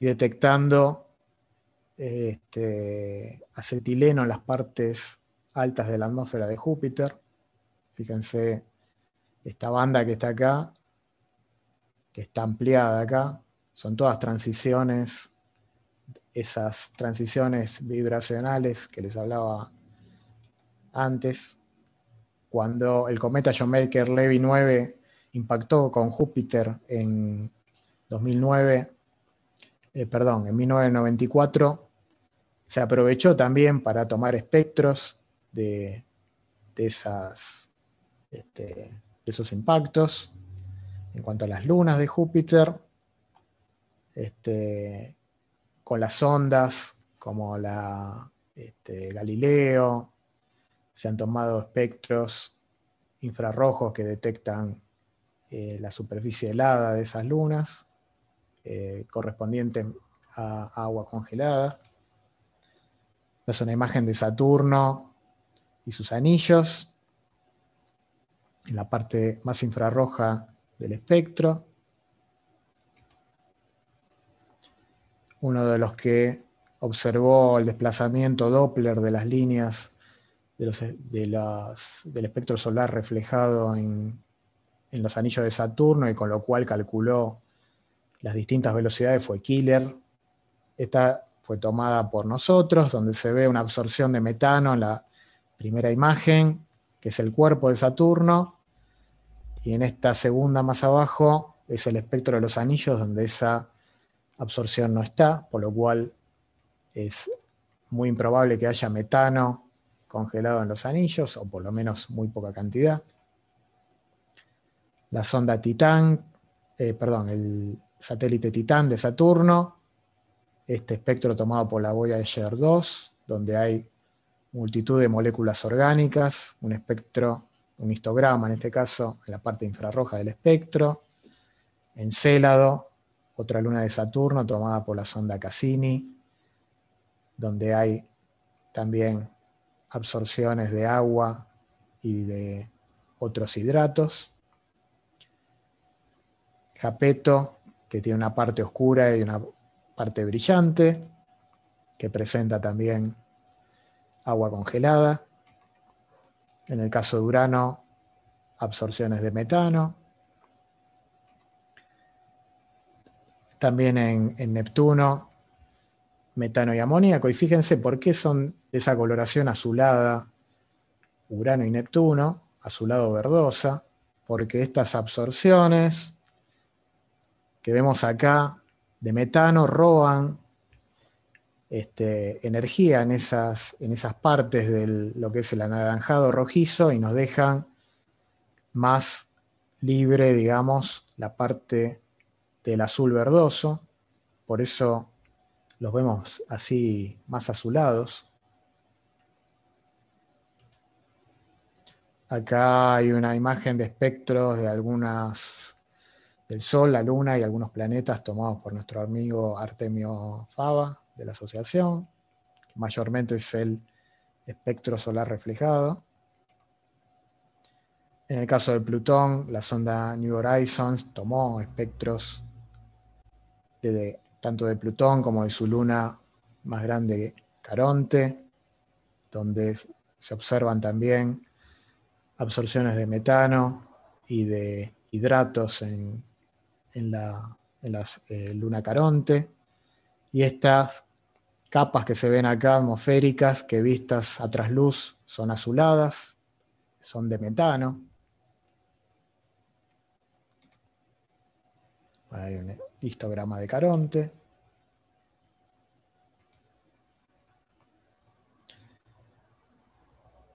y detectando eh, este, acetileno en las partes altas de la atmósfera de Júpiter. Fíjense esta banda que está acá, que está ampliada acá, son todas transiciones, esas transiciones vibracionales que les hablaba antes cuando el cometa John Levy 9 impactó con Júpiter en 2009, eh, perdón, en 1994, se aprovechó también para tomar espectros este, de, esos impactos. En cuanto a las lunas de Júpiter, este, con las ondas como la este, Galileo, se han tomado espectros infrarrojos que detectan eh, la superficie helada de esas lunas, eh, correspondiente a agua congelada. Esta es una imagen de Saturno y sus anillos, en la parte más infrarroja del espectro. Uno de los que observó el desplazamiento Doppler de las líneas de del espectro solar reflejado en, en los anillos de Saturno y con lo cual calculó las distintas velocidades fue Killer. Esta fue tomada por nosotros, donde se ve una absorción de metano en la primera imagen, que es el cuerpo de Saturno, y en esta segunda más abajo es el espectro de los anillos, donde esa absorción no está, por lo cual es muy improbable que haya metano congelado en los anillos, o por lo menos muy poca cantidad. La sonda Titán, eh, perdón, el satélite Titán de Saturno, este espectro tomado por la Voyager 2, donde hay multitud de moléculas orgánicas, un espectro, un histograma en este caso, en la parte infrarroja del espectro, Encélado, otra luna de Saturno tomada por la sonda Cassini, donde hay también absorciones de agua y de otros hidratos. Capeto, que tiene una parte oscura y una parte brillante, que presenta también agua congelada. En el caso de Urano, absorciones de metano. También en, en Neptuno metano y amoníaco. Y fíjense por qué son de esa coloración azulada, Urano y Neptuno, azulado verdosa, porque estas absorciones que vemos acá de metano roban este, energía en esas, en esas partes de lo que es el anaranjado rojizo y nos dejan más libre, digamos, la parte del azul verdoso. Por eso los vemos así más azulados. Acá hay una imagen de espectros de algunas del Sol, la Luna y algunos planetas tomados por nuestro amigo Artemio Fava de la asociación, mayormente es el espectro solar reflejado. En el caso de Plutón, la sonda New Horizons tomó espectros de tanto de Plutón como de su luna más grande, Caronte, donde se observan también absorciones de metano y de hidratos en, la eh, luna Caronte. Y estas capas que se ven acá atmosféricas, que vistas a trasluz son azuladas, son de metano histograma de Caronte.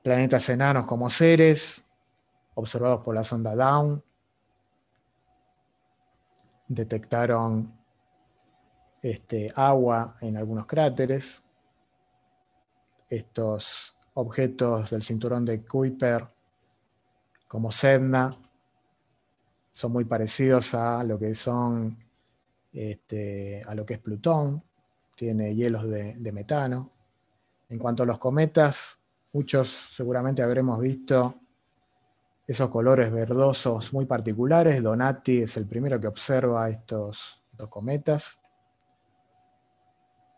Planetas enanos como seres, observados por la sonda Down. Detectaron este, agua en algunos cráteres. Estos objetos del cinturón de Kuiper, como Sedna, son muy parecidos a lo que son este, a lo que es Plutón, tiene hielos de, metano. En cuanto a los cometas, muchos seguramente habremos visto esos colores verdosos muy particulares. Donati es el primero que observa estos dos cometas.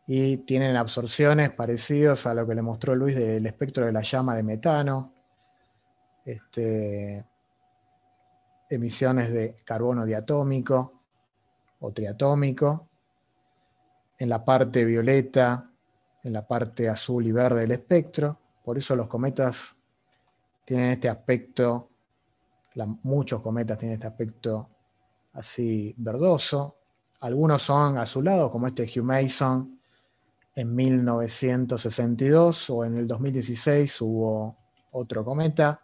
Y tienen absorciones parecidas a lo que le mostró Luis del espectro de la llama de metano, este, emisiones de carbono diatómico o triatómico, en la parte violeta, en la parte azul y verde del espectro. Por eso los cometas tienen este aspecto, muchos cometas tienen este aspecto así verdoso. Algunos son azulados, como este Hugh Mason en 1962 o en el 2016 hubo otro cometa.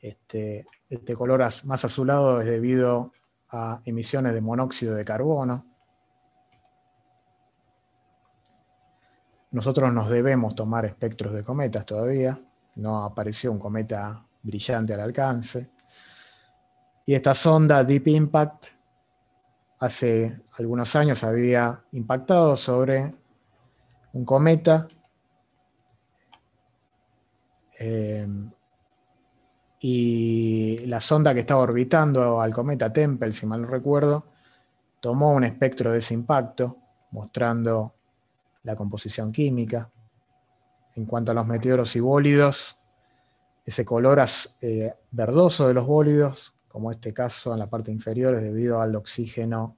Este, este color más azulado es debido a emisiones de monóxido de carbono. Nosotros nos debemos tomar espectros de cometas todavía, no apareció un cometa brillante al alcance. Y esta sonda Deep Impact hace algunos años había impactado sobre un cometa. Eh, y la sonda que estaba orbitando al cometa Tempel, si mal no recuerdo, tomó un espectro de ese impacto, mostrando la composición química. En cuanto a los meteoros y bólidos, ese color eh, verdoso de los bólidos, como este caso en la parte inferior, es debido al oxígeno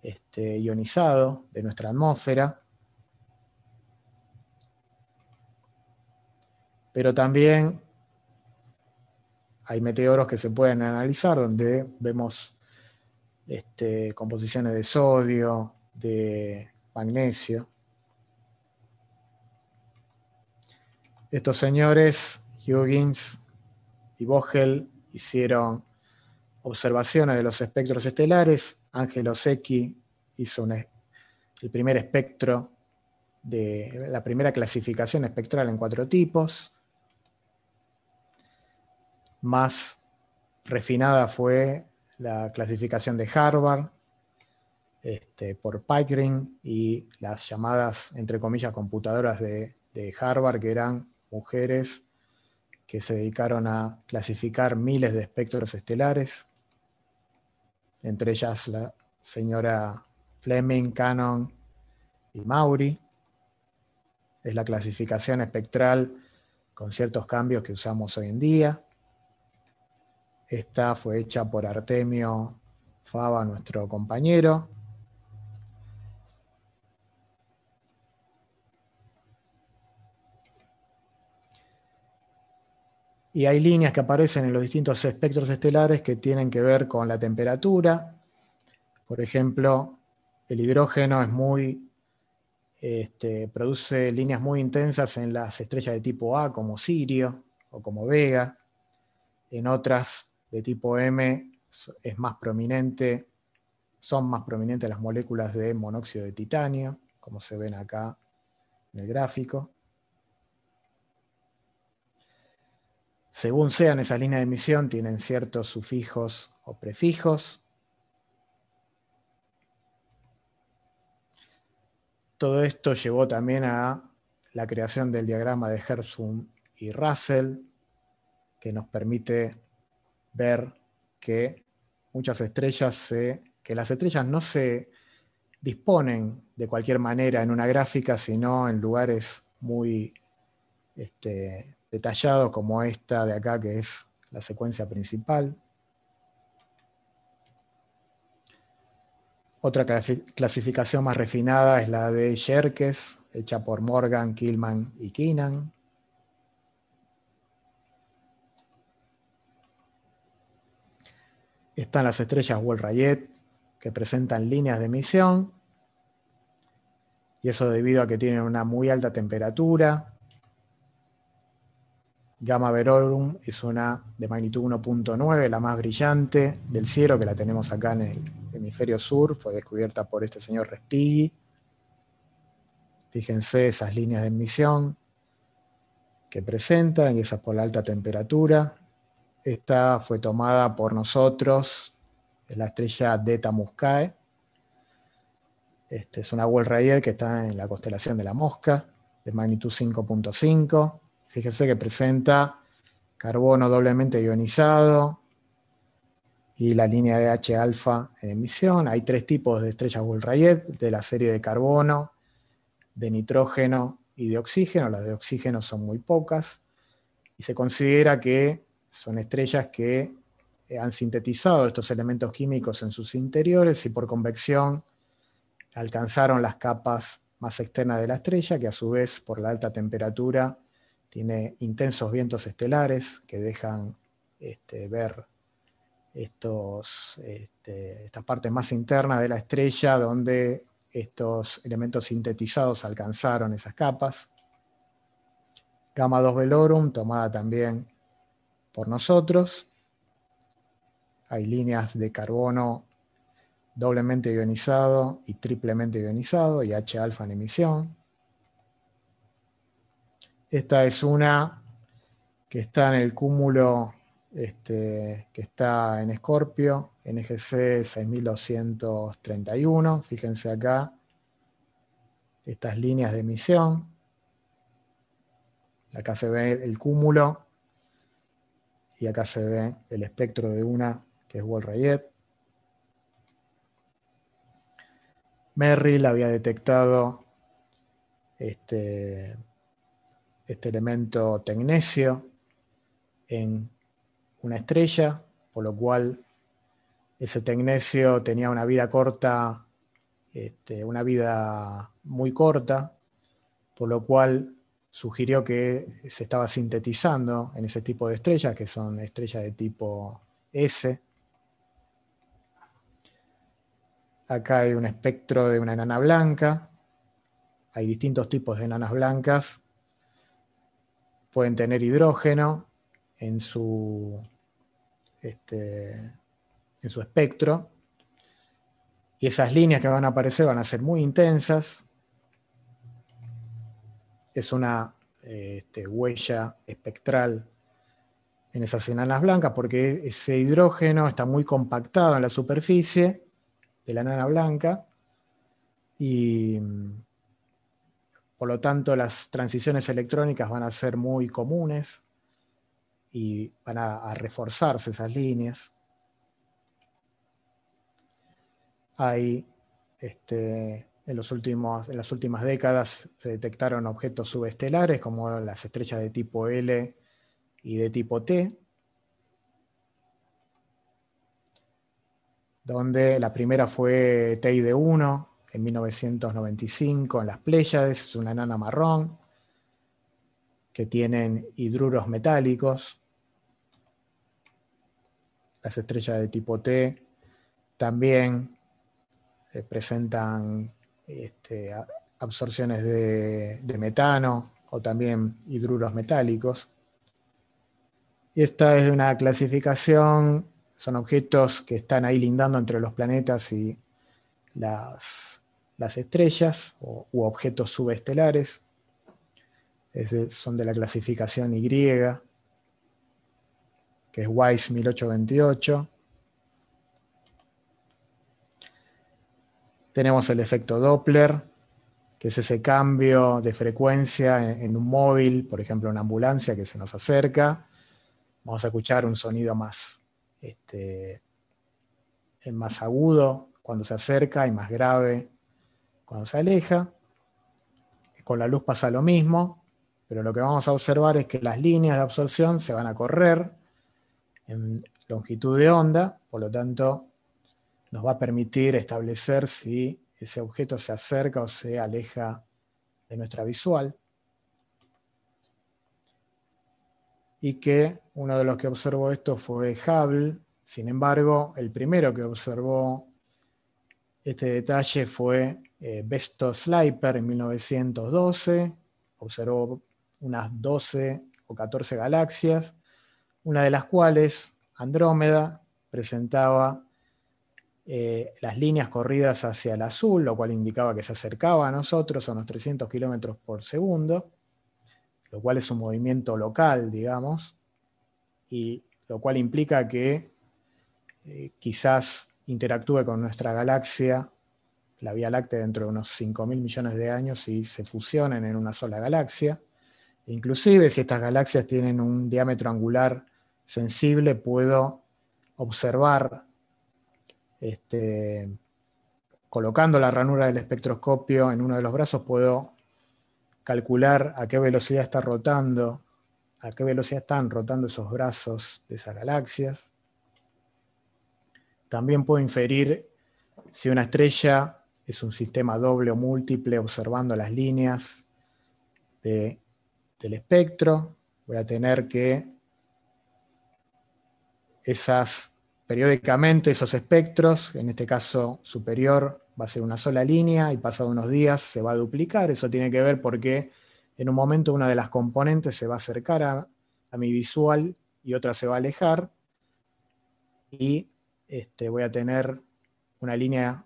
este, ionizado de nuestra atmósfera. Pero también hay meteoros que se pueden analizar donde vemos este, composiciones de sodio, de magnesio. Estos señores, Huggins y Vogel, hicieron observaciones de los espectros estelares. Ángel Osecki hizo el primer espectro de la primera clasificación espectral en cuatro tipos más refinada fue la clasificación de Harvard este, por Pickering y las llamadas, entre comillas, computadoras de, de Harvard, que eran mujeres que se dedicaron a clasificar miles de espectros estelares, entre ellas la señora Fleming, Cannon y Maury. Es la clasificación espectral con ciertos cambios que usamos hoy en día. Esta fue hecha por Artemio Fava, nuestro compañero. Y hay líneas que aparecen en los distintos espectros estelares que tienen que ver con la temperatura. Por ejemplo, el hidrógeno es muy, este, produce líneas muy intensas en las estrellas de tipo A, como Sirio o como Vega. En otras de tipo M es más prominente, son más prominentes las moléculas de monóxido de titanio, como se ven acá en el gráfico. Según sean esas líneas de emisión, tienen ciertos sufijos o prefijos. Todo esto llevó también a la creación del diagrama de Herzum y Russell, que nos permite ver que muchas estrellas que las estrellas no se disponen de cualquier manera en una gráfica, sino en lugares muy este, detallados como esta de acá, que es la secuencia principal. Otra clasificación más refinada es la de Yerkes, hecha por Morgan, Killman y Keenan. Están las estrellas Wall-Rayet, que presentan líneas de emisión, y eso debido a que tienen una muy alta temperatura. Gamma Verorum es una de magnitud 1.9, la más brillante del cielo, que la tenemos acá en el hemisferio sur, fue descubierta por este señor Respighi. Fíjense esas líneas de emisión que presentan, y esas por la alta temperatura, esta fue tomada por nosotros, la estrella Deta Muscae. Este es una Weld-Rayet que está en la constelación de la Mosca, de magnitud 5.5. Fíjense que presenta carbono doblemente ionizado y la línea de H alfa en emisión. Hay tres tipos de estrellas rayet de la serie de carbono, de nitrógeno y de oxígeno. Las de oxígeno son muy pocas. Y se considera que son estrellas que eh, han sintetizado estos elementos químicos en sus interiores y por convección alcanzaron las capas más externas de la estrella, que a su vez por la alta temperatura tiene intensos vientos estelares que dejan este, ver estos, partes este, esta más internas de la estrella donde estos elementos sintetizados alcanzaron esas capas. Gamma 2 Velorum, tomada también por nosotros. Hay líneas de carbono doblemente ionizado y triplemente ionizado y H alfa en emisión. Esta es una que está en el cúmulo este, que está en Escorpio, NGC 6231. Fíjense acá estas líneas de emisión. Acá se ve el cúmulo y acá se ve el espectro de una que es Wall-Rayet. Merrill había detectado este, este elemento tecnesio en una estrella, por lo cual ese tecnesio tenía una vida corta, este, una vida muy corta, por lo cual sugirió que se estaba sintetizando en ese tipo de estrellas, que son estrellas de tipo S. Acá hay un espectro de una enana blanca. Hay distintos tipos de enanas blancas. Pueden tener hidrógeno en su, este, en su espectro. Y esas líneas que van a aparecer van a ser muy intensas, es una eh, este, huella espectral en esas enanas blancas, porque ese hidrógeno está muy compactado en la superficie de la enana blanca y mm, por lo tanto las transiciones electrónicas van a ser muy comunes y van a, a reforzarse esas líneas. Hay este, en, los últimos, en las últimas décadas se detectaron objetos subestelares como las estrellas de tipo L y de tipo T, donde la primera fue TID-1 en 1995 en las Pléyades, es una enana marrón que tienen hidruros metálicos. Las estrellas de tipo T también eh, presentan este, absorciones de, metano o también hidruros metálicos. Y esta es una clasificación, son objetos que están ahí lindando entre los planetas y las, estrellas o, u objetos subestelares. son de la clasificación Y, que es WISE 1828. Tenemos el efecto Doppler, que es ese cambio de frecuencia en, un móvil, por ejemplo, una ambulancia que se nos acerca. Vamos a escuchar un sonido más, este, más agudo cuando se acerca y más grave cuando se aleja. Con la luz pasa lo mismo, pero lo que vamos a observar es que las líneas de absorción se van a correr en longitud de onda, por lo tanto nos va a permitir establecer si ese objeto se acerca o se aleja de nuestra visual. Y que uno de los que observó esto fue Hubble, sin embargo, el primero que observó este detalle fue eh, Besto Sliper en 1912, observó unas 12 o 14 galaxias, una de las cuales, Andrómeda, presentaba eh, las líneas corridas hacia el azul, lo cual indicaba que se acercaba a nosotros a unos 300 kilómetros por segundo, lo cual es un movimiento local, digamos, y lo cual implica que eh, quizás interactúe con nuestra galaxia, la Vía Láctea, dentro de unos 5.000 millones de años y se fusionen en una sola galaxia. E inclusive si estas galaxias tienen un diámetro angular sensible, puedo observar este, colocando la ranura del espectroscopio en uno de los brazos puedo calcular a qué velocidad está rotando, a qué velocidad están rotando esos brazos de esas galaxias. También puedo inferir si una estrella es un sistema doble o múltiple observando las líneas del espectro. Voy a tener que esas periódicamente esos espectros, en este caso superior va a ser una sola línea y pasado unos días se va a duplicar, eso tiene que ver porque en un momento una de las componentes se va a acercar a, mi visual y otra se va a alejar y este, voy a tener una línea,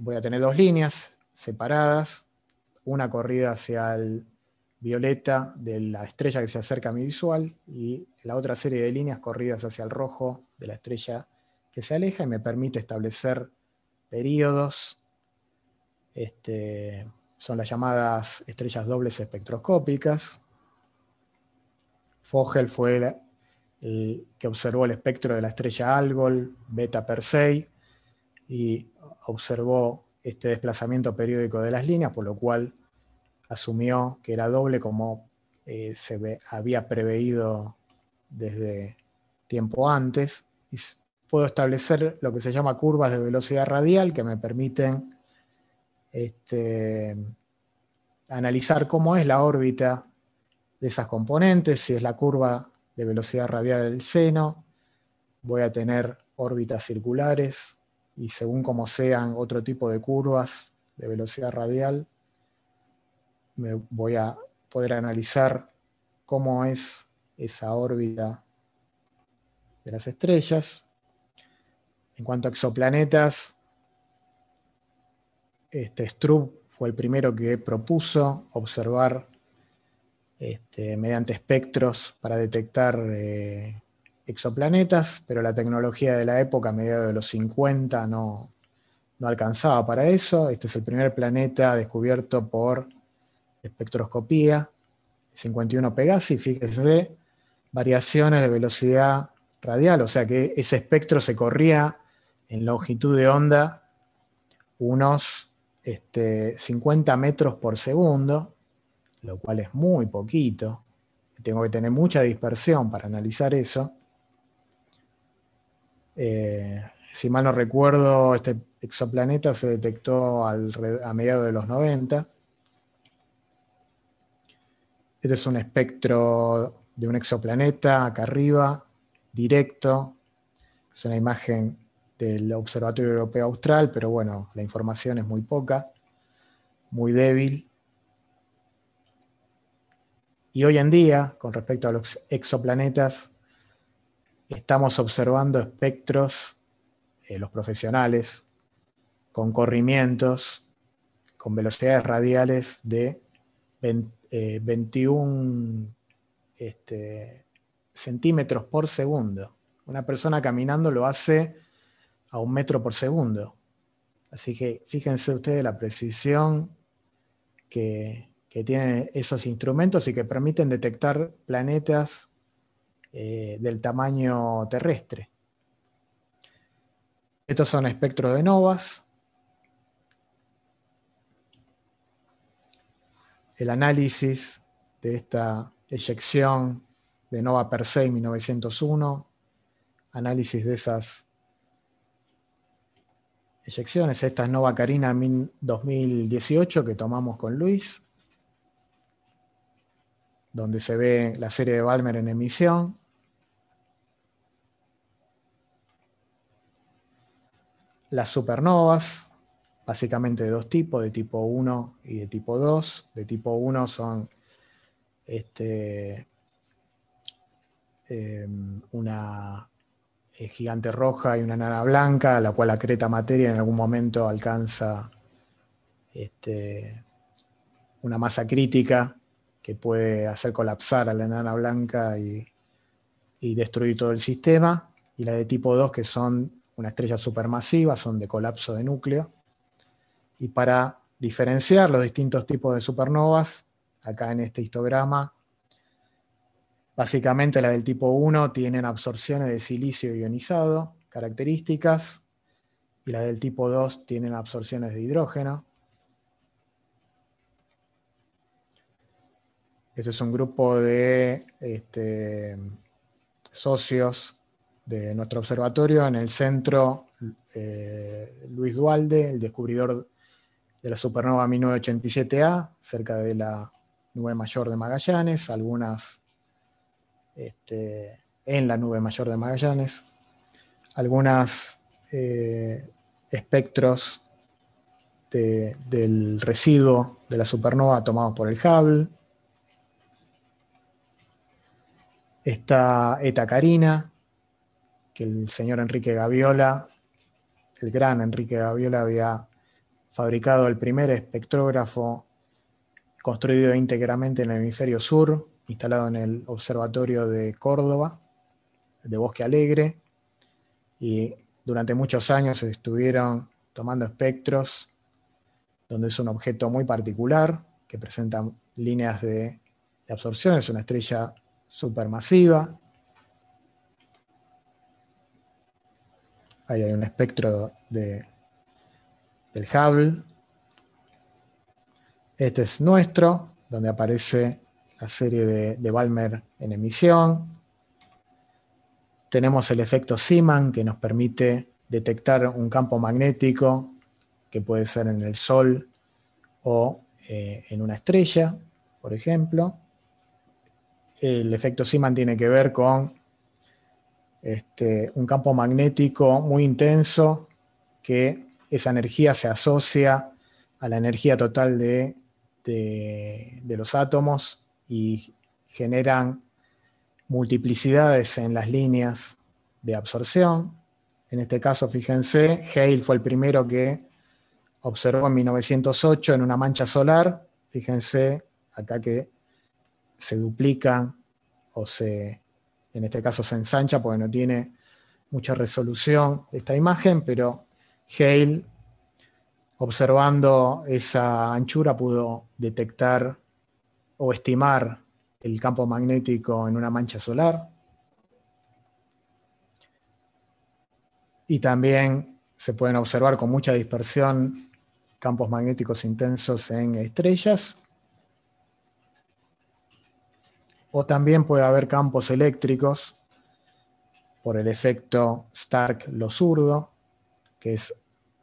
voy a tener dos líneas separadas, una corrida hacia el violeta de la estrella que se acerca a mi visual y la otra serie de líneas corridas hacia el rojo de la estrella que se aleja y me permite establecer periodos. Este, son las llamadas estrellas dobles espectroscópicas. Fogel fue el, que observó el espectro de la estrella Algol, Beta Persei, y observó este desplazamiento periódico de las líneas, por lo cual asumió que era doble como eh, se había preveído desde tiempo antes y puedo establecer lo que se llama curvas de velocidad radial que me permiten este, analizar cómo es la órbita de esas componentes, si es la curva de velocidad radial del seno, voy a tener órbitas circulares y según como sean otro tipo de curvas de velocidad radial, me voy a poder analizar cómo es esa órbita de las estrellas. En cuanto a exoplanetas, este, fue el primero que propuso observar este, mediante espectros para detectar eh, exoplanetas, pero la tecnología de la época, a mediados de los 50, no, no alcanzaba para eso. Este es el primer planeta descubierto por espectroscopía, 51 Pegasi, fíjense, variaciones de velocidad radial, o sea que ese espectro se corría en longitud de onda unos 50 este, metros por segundo, lo cual es muy poquito. Tengo que tener mucha dispersión para analizar eso. Eh, si mal no recuerdo, este exoplaneta se detectó a mediados de los 90. Este es un espectro de un exoplaneta acá arriba, directo. Es una imagen del Observatorio Europeo Austral, pero bueno, la información es muy poca, muy débil. Y hoy en día, con respecto a los exoplanetas, estamos observando espectros, eh, los profesionales, con corrimientos, con velocidades radiales de 21 eh, este, centímetros por segundo. Una persona caminando lo hace a un metro por segundo. Así que fíjense ustedes la precisión que, tienen esos instrumentos y que permiten detectar planetas eh, del tamaño terrestre. Estos son espectros de novas. El análisis de esta eyección de Nova Persei 1901, análisis de esas eyecciones. Esta es Nova Carina 2018 que tomamos con Luis, donde se ve la serie de Balmer en emisión. Las supernovas, básicamente de dos tipos, de tipo 1 y de tipo 2. De tipo 1 son este, em, una gigante roja y una enana blanca, la cual acreta materia en algún momento alcanza este, una masa crítica que puede hacer colapsar a la enana blanca y, y destruir todo el sistema, y la de tipo 2, que son una estrella supermasiva, son de colapso de núcleo. Y para diferenciar los distintos tipos de supernovas, acá en este histograma Básicamente la del tipo 1 tienen absorciones de silicio ionizado, características, y la del tipo 2 tienen absorciones de hidrógeno. Este es un grupo de este, socios de nuestro observatorio. En el centro, eh, Luis Dualde, el descubridor de la supernova 1987A, cerca de la nube mayor de Magallanes. Algunas este, en la nube mayor de Magallanes, algunos eh, espectros del residuo de la supernova tomado por el Hubble, esta Eta Carina, que el señor Enrique Gaviola, el gran Enrique Gaviola había fabricado el primer espectrógrafo construido íntegramente en el hemisferio sur, instalado en el Observatorio de Córdoba, de Bosque Alegre, y durante muchos años se estuvieron tomando espectros, donde es un objeto muy particular, que presenta líneas de, absorción, es una estrella supermasiva. Ahí hay un espectro de, del Hubble. Este es nuestro, donde aparece la serie de, Balmer en emisión. Tenemos el efecto Siman que nos permite detectar un campo magnético que puede ser en el Sol o eh, en una estrella, por ejemplo. El efecto Siman tiene que ver con este, un campo magnético muy intenso que esa energía se asocia a la energía total de los átomos y generan multiplicidades en las líneas de absorción. En este caso, fíjense, Hale fue el primero que observó en 1908 en una mancha solar. Fíjense acá que se duplica o se, en este caso se ensancha porque no tiene mucha resolución esta imagen, pero Hale, observando esa anchura, pudo detectar o estimar el campo magnético en una mancha solar. Y también se pueden observar con mucha dispersión campos magnéticos intensos en estrellas. O también puede haber campos eléctricos por el efecto Stark-Lo zurdo, que es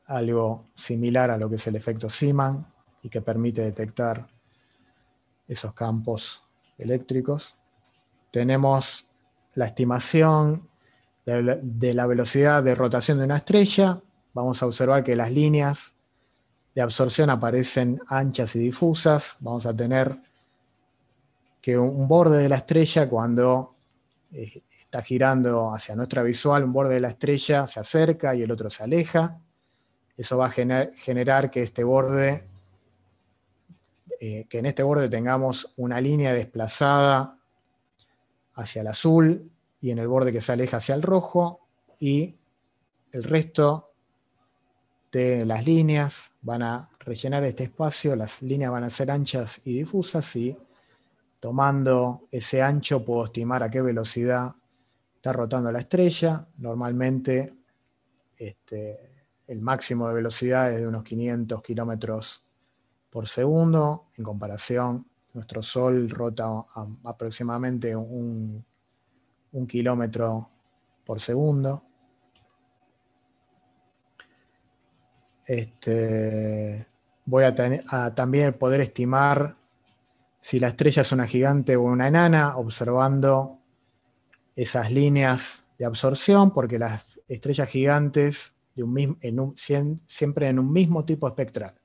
algo similar a lo que es el efecto Siman y que permite detectar esos campos eléctricos. Tenemos la estimación de, la velocidad de rotación de una estrella. Vamos a observar que las líneas de absorción aparecen anchas y difusas. Vamos a tener que un borde de la estrella cuando eh, está girando hacia nuestra visual, un borde de la estrella se acerca y el otro se aleja. Eso va a generar que este borde eh, que en este borde tengamos una línea desplazada hacia el azul y en el borde que se aleja hacia el rojo y el resto de las líneas van a rellenar este espacio, las líneas van a ser anchas y difusas y tomando ese ancho puedo estimar a qué velocidad está rotando la estrella. Normalmente este, el máximo de velocidad es de unos 500 kilómetros por segundo. En comparación, nuestro Sol rota aproximadamente un, kilómetro por segundo. Este, voy a, también poder estimar si la estrella es una gigante o una enana, observando esas líneas de absorción, porque las estrellas gigantes de un en un, siempre en un mismo tipo espectral.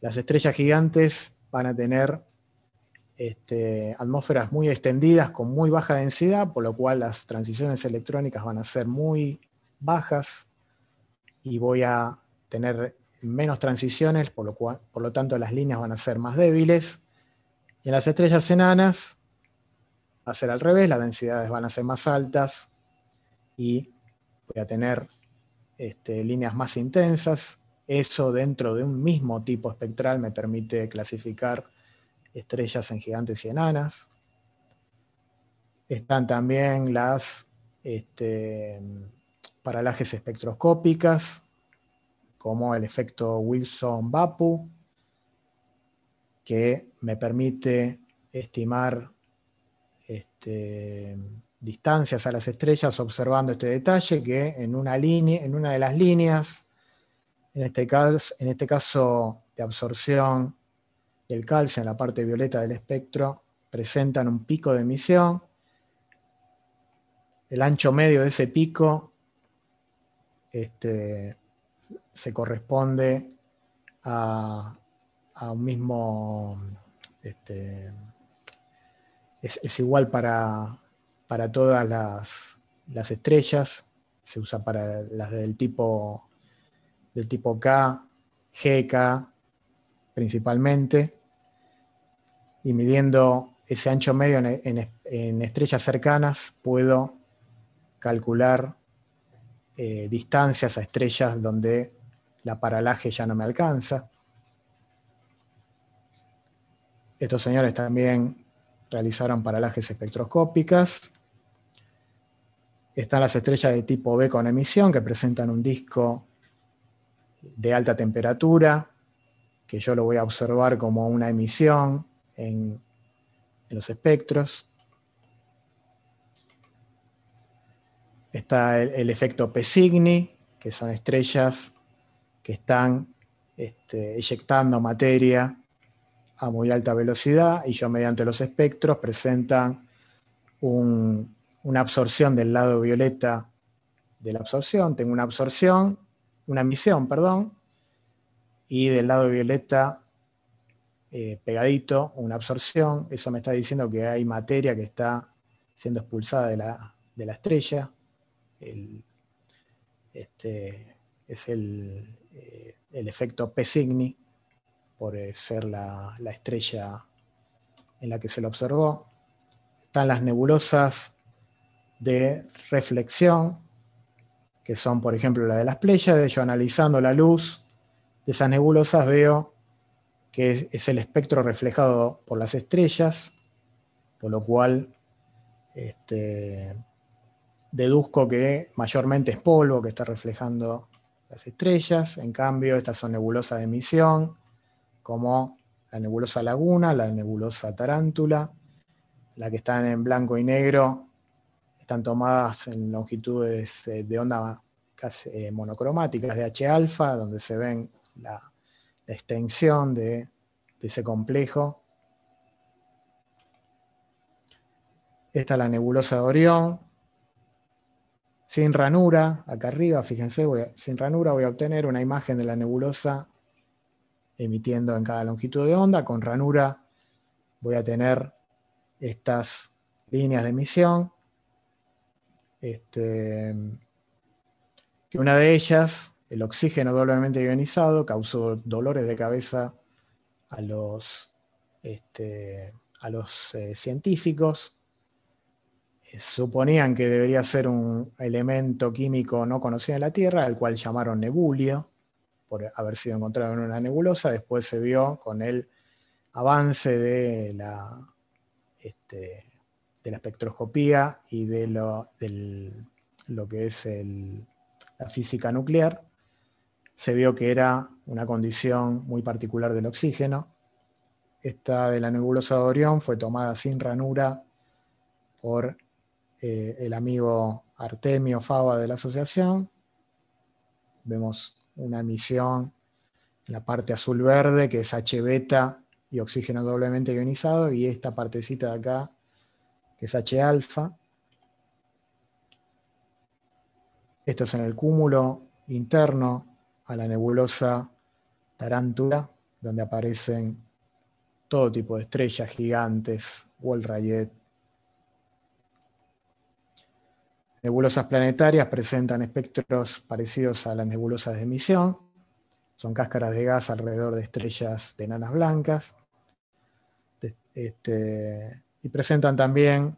Las estrellas gigantes van a tener este, atmósferas muy extendidas con muy baja densidad, por lo cual las transiciones electrónicas van a ser muy bajas y voy a tener menos transiciones, por lo, cual, por lo tanto las líneas van a ser más débiles. Y en las estrellas enanas va a ser al revés, las densidades van a ser más altas y voy a tener este, líneas más intensas, eso dentro de un mismo tipo espectral me permite clasificar estrellas en gigantes y enanas. Están también las este, paralajes espectroscópicas, como el efecto Wilson-Bapu, que me permite estimar este, distancias a las estrellas observando este detalle que en una, en una de las líneas en este, caso, en este caso de absorción del calcio en la parte violeta del espectro, presentan un pico de emisión. El ancho medio de ese pico este, se corresponde a, un mismo... Este, es, igual para, todas las estrellas, se usa para las del tipo del tipo K, GK principalmente, y midiendo ese ancho medio en, estrellas cercanas, puedo calcular eh, distancias a estrellas donde la paralaje ya no me alcanza. Estos señores también realizaron paralajes espectroscópicas. Están las estrellas de tipo B con emisión que presentan un disco de alta temperatura, que yo lo voy a observar como una emisión en, los espectros. Está el, efecto p que son estrellas que están este, eyectando materia a muy alta velocidad y yo mediante los espectros presentan una absorción del lado violeta de la absorción. Tengo una absorción una emisión, perdón, y del lado de violeta eh, pegadito, una absorción, eso me está diciendo que hay materia que está siendo expulsada de la, estrella, este, es eh, el, efecto P signi por eh, ser la, la estrella en la que se lo observó. Están las nebulosas de reflexión, que son, por ejemplo, la de las de Yo analizando la luz de esas nebulosas veo que es, el espectro reflejado por las estrellas, por lo cual este, deduzco que mayormente es polvo que está reflejando las estrellas. En cambio, estas son nebulosas de emisión, como la nebulosa laguna, la nebulosa tarántula, la que están en blanco y negro están tomadas en longitudes eh, de onda casi eh, monocromáticas de H-alfa, donde se ven la, extensión de, ese complejo. Esta es la nebulosa de Orión, sin ranura, acá arriba, fíjense, sin ranura voy a obtener una imagen de la nebulosa emitiendo en cada longitud de onda, con ranura voy a tener estas líneas de emisión, este, que una de ellas, el oxígeno doblemente ionizado, causó dolores de cabeza a los, este, a los eh, científicos. Eh, suponían que debería ser un elemento químico no conocido en la Tierra, al cual llamaron nebulio, por haber sido encontrado en una nebulosa. Después se vio con el avance de la este, de la espectroscopía y de lo, lo que es la física nuclear, se vio que era una condición muy particular del oxígeno. Esta de la nebulosa de Orión fue tomada sin ranura por eh, el amigo Artemio Fava de la asociación. Vemos una emisión en la parte azul-verde que es H beta y oxígeno doblemente ionizado y esta partecita de acá que es H alfa. Esto es en el cúmulo interno a la nebulosa Tarántula, donde aparecen todo tipo de estrellas gigantes, Wall-Rayet. Nebulosas planetarias presentan espectros parecidos a las nebulosas de emisión. Son cáscaras de gas alrededor de estrellas de enanas blancas. Este, y presentan también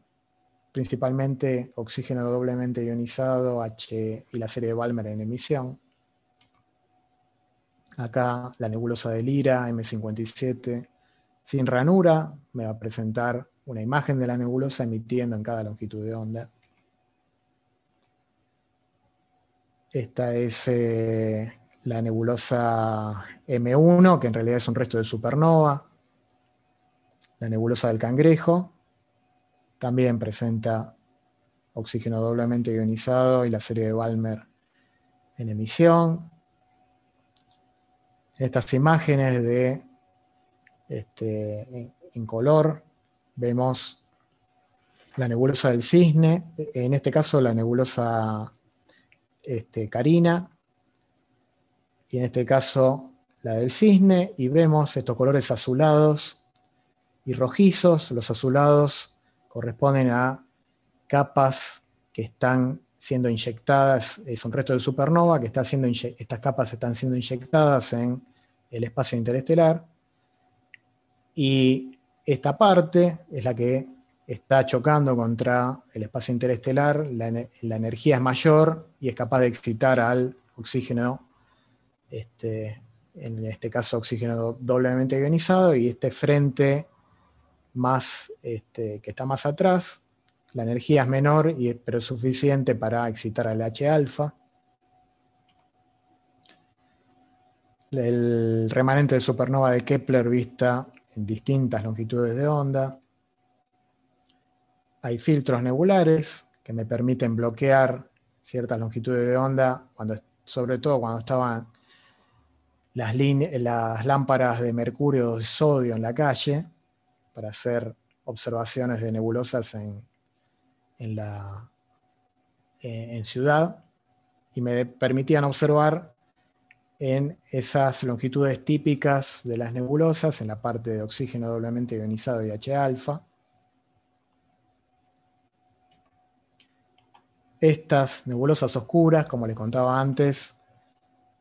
principalmente oxígeno doblemente ionizado, H y la serie de Balmer en emisión. Acá la nebulosa de Lira, M57, sin ranura, me va a presentar una imagen de la nebulosa emitiendo en cada longitud de onda. Esta es eh, la nebulosa M1, que en realidad es un resto de supernova, la nebulosa del cangrejo también presenta oxígeno doblemente ionizado y la serie de Balmer en emisión. Estas imágenes de este, en color vemos la nebulosa del cisne, en este caso la nebulosa este, carina, y en este caso la del cisne, y vemos estos colores azulados y rojizos. Los azulados corresponden a capas que están siendo inyectadas, es eh, un resto de supernova que está estas capas están siendo inyectadas en el espacio interestelar. Y esta parte es la que está chocando contra el espacio interestelar, la, energía es mayor y es capaz de excitar al oxígeno, este, en este caso oxígeno doblemente ionizado, y este frente más, este, que está más atrás. La energía es menor, y, pero suficiente para excitar al H alfa. El remanente de supernova de Kepler vista en distintas longitudes de onda. Hay filtros nebulares que me permiten bloquear ciertas longitudes de onda, cuando, sobre todo cuando estaban las, las lámparas de mercurio o de sodio en la calle, para hacer observaciones de nebulosas en, la eh, en ciudad y me permitían observar en esas longitudes típicas de las nebulosas, en la parte de oxígeno doblemente ionizado y H-alfa. Estas nebulosas oscuras, como les contaba antes,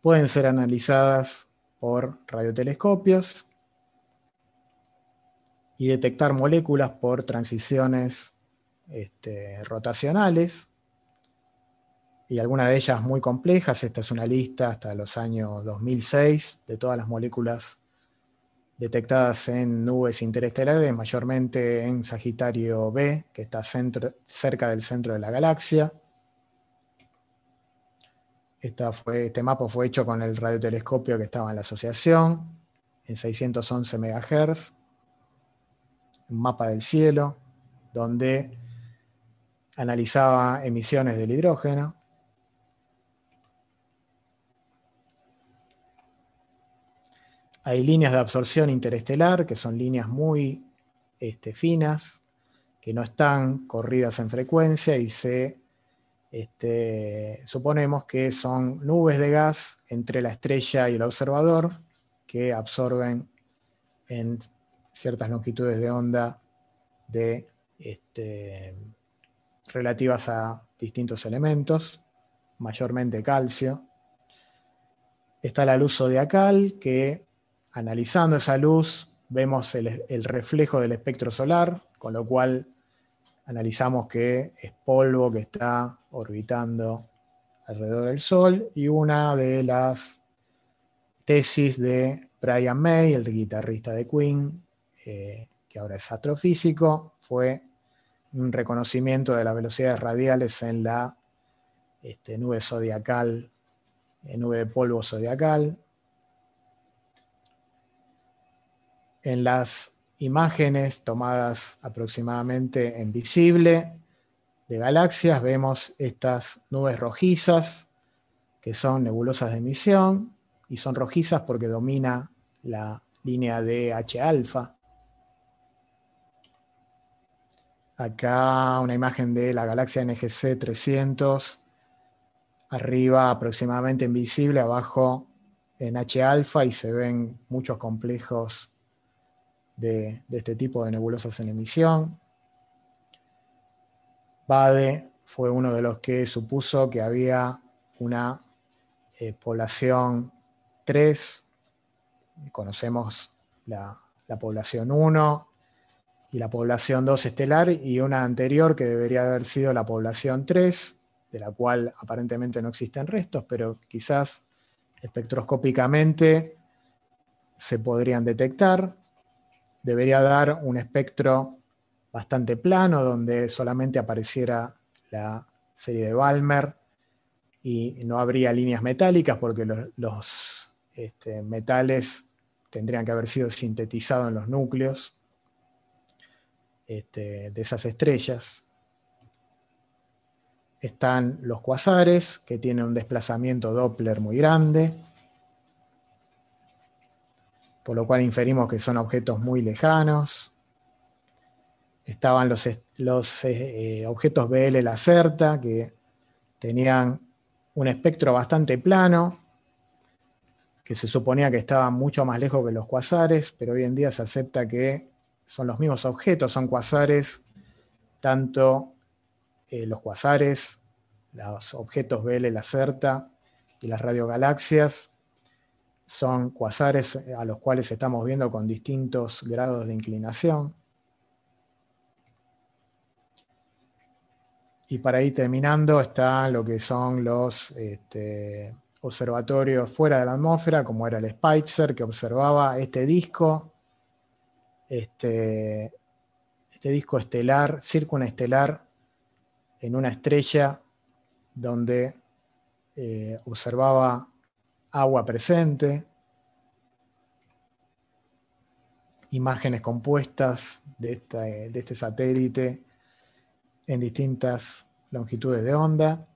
pueden ser analizadas por radiotelescopios y detectar moléculas por transiciones este, rotacionales, y algunas de ellas muy complejas. Esta es una lista hasta los años 2006 de todas las moléculas detectadas en nubes interestelares, mayormente en Sagitario B, que está cerca del centro de la galaxia. Esta fue, este mapa fue hecho con el radiotelescopio que estaba en la asociación, en 611 MHz un mapa del cielo, donde analizaba emisiones del hidrógeno. Hay líneas de absorción interestelar, que son líneas muy este, finas, que no están corridas en frecuencia y se este, suponemos que son nubes de gas entre la estrella y el observador que absorben en ciertas longitudes de onda de, este, relativas a distintos elementos, mayormente calcio. Está la luz zodiacal, que analizando esa luz vemos el, el reflejo del espectro solar, con lo cual analizamos que es polvo que está orbitando alrededor del Sol, y una de las tesis de Brian May, el guitarrista de Queen, que, ahora es astrofísico, fue un reconocimiento de las velocidades radiales en la este, nube zodiacal, en eh, nube de polvo zodiacal. En las imágenes tomadas aproximadamente en visible de galaxias vemos estas nubes rojizas que son nebulosas de emisión y son rojizas porque domina la línea de H alfa Acá una imagen de la galaxia NGC 300, arriba aproximadamente invisible, abajo en H alfa y se ven muchos complejos de, este tipo de nebulosas en emisión. Bade fue uno de los que supuso que había una eh, población 3, conocemos la, la población 1, y la población 2 estelar y una anterior que debería haber sido la población 3, de la cual aparentemente no existen restos, pero quizás espectroscópicamente se podrían detectar. Debería dar un espectro bastante plano donde solamente apareciera la serie de Balmer y no habría líneas metálicas porque los, este, metales tendrían que haber sido sintetizados en los núcleos este, de esas estrellas. Están los cuasares, que tienen un desplazamiento Doppler muy grande, por lo cual inferimos que son objetos muy lejanos. Estaban los, los eh, eh, objetos BL Lacerta, que tenían un espectro bastante plano, que se suponía que estaban mucho más lejos que los cuasares, pero hoy en día se acepta que son los mismos objetos, son cuasares, tanto eh, los cuasares, los objetos BL, la CERTA y las radiogalaxias, son cuasares eh, a los cuales estamos viendo con distintos grados de inclinación. Y para ir terminando está lo que son los este, observatorios fuera de la atmósfera, como era el Spitzer, que observaba este disco este, este disco estelar, circunestelar, en una estrella donde eh, observaba agua presente, imágenes compuestas de este, de este satélite en distintas longitudes de onda.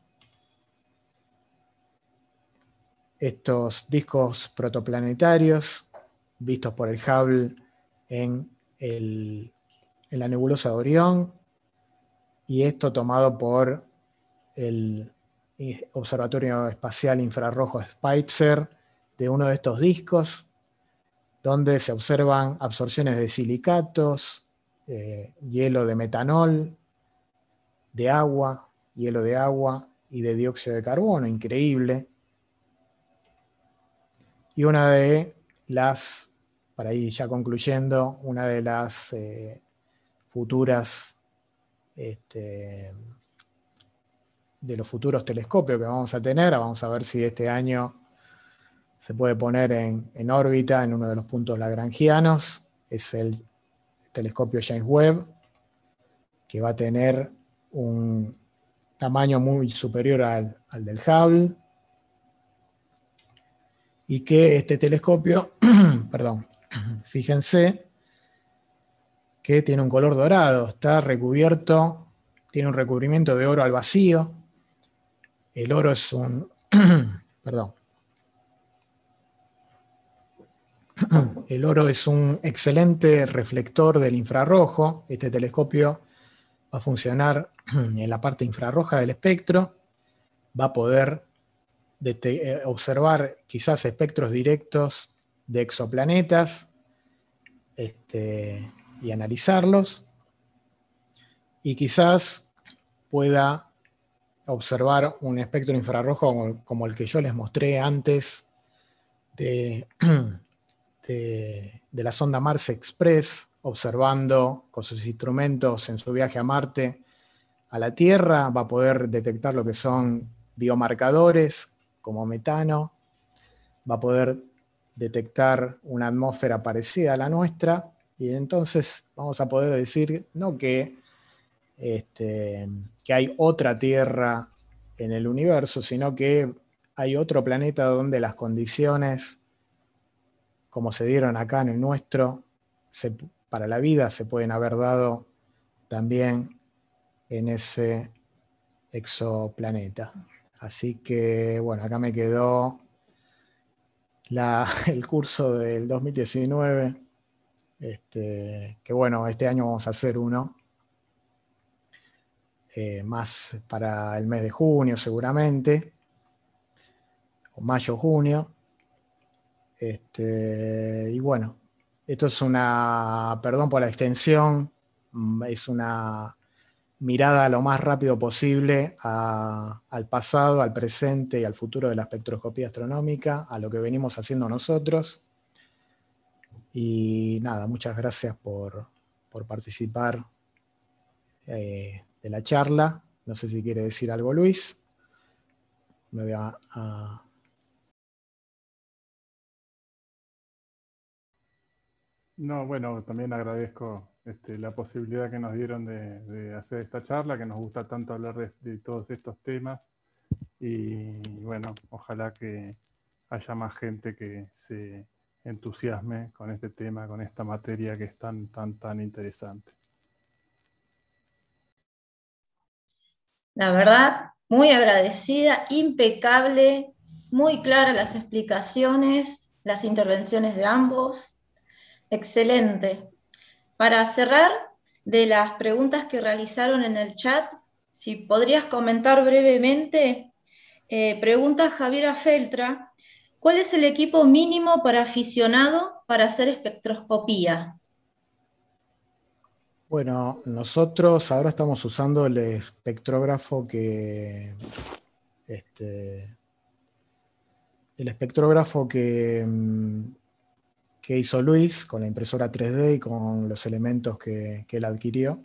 Estos discos protoplanetarios vistos por el Hubble en, la nebulosa de Orión, y esto tomado por el eh, Observatorio Espacial Infrarrojo Spitzer de uno de estos discos, donde se observan absorciones de silicatos, eh, hielo de metanol, de agua, hielo de agua y de dióxido de carbono, increíble. Y una de las para ir ya concluyendo, una de las eh, futuras, este, de los futuros telescopios que vamos a tener, vamos a ver si este año se puede poner en, órbita en uno de los puntos lagrangianos, es el telescopio James Webb, que va a tener un tamaño muy superior al, al del Hubble, y que este telescopio, perdón, Fíjense que tiene un color dorado, está recubierto, tiene un recubrimiento de oro al vacío. El oro es un... perdón. El oro es un excelente reflector del infrarrojo. Este telescopio va a funcionar en la parte infrarroja del espectro. Va a poder eh, observar quizás espectros directos de exoplanetas este, y analizarlos. Y quizás pueda observar un espectro infrarrojo como, el que yo les mostré antes de, de, de la sonda Mars Express, observando con sus instrumentos en su viaje a Marte a la Tierra, va a poder detectar lo que son biomarcadores como metano, va a poder detectar una atmósfera parecida a la nuestra y entonces vamos a poder decir no que, este, que hay otra Tierra en el universo, sino que hay otro planeta donde las condiciones, como se dieron acá en el nuestro, para la vida se pueden haber dado también en ese exoplaneta. Así que, bueno, acá me quedó el curso del 2019, este, que bueno, este año vamos a hacer uno, eh, más para el mes de junio seguramente, o mayo, junio. Este, y bueno, esto es una, perdón por la extensión, mm, es una mirada lo más rápido posible al pasado, al presente y al futuro de la espectroscopía astronómica, a lo que venimos haciendo nosotros. Y nada, muchas gracias por, participar eh, de la charla. No sé si quiere decir algo Luis. Me voy No, bueno, también agradezco este, la posibilidad que nos dieron de, hacer esta charla, que nos gusta tanto hablar de, todos estos temas. Y bueno, ojalá que haya más gente que se entusiasme con este tema, con esta materia que es tan, tan, tan interesante. La verdad, muy agradecida, impecable, muy claras las explicaciones, las intervenciones de ambos. Excelente. Para cerrar, de las preguntas que realizaron en el chat, si podrías comentar brevemente, eh, pregunta Javiera Feltra, ¿cuál es el equipo mínimo para aficionado para hacer espectroscopía? Bueno, nosotros ahora estamos usando el espectrógrafo que... Este, el espectrógrafo que mm, que hizo Luis con la impresora 3D y con los elementos que, él adquirió.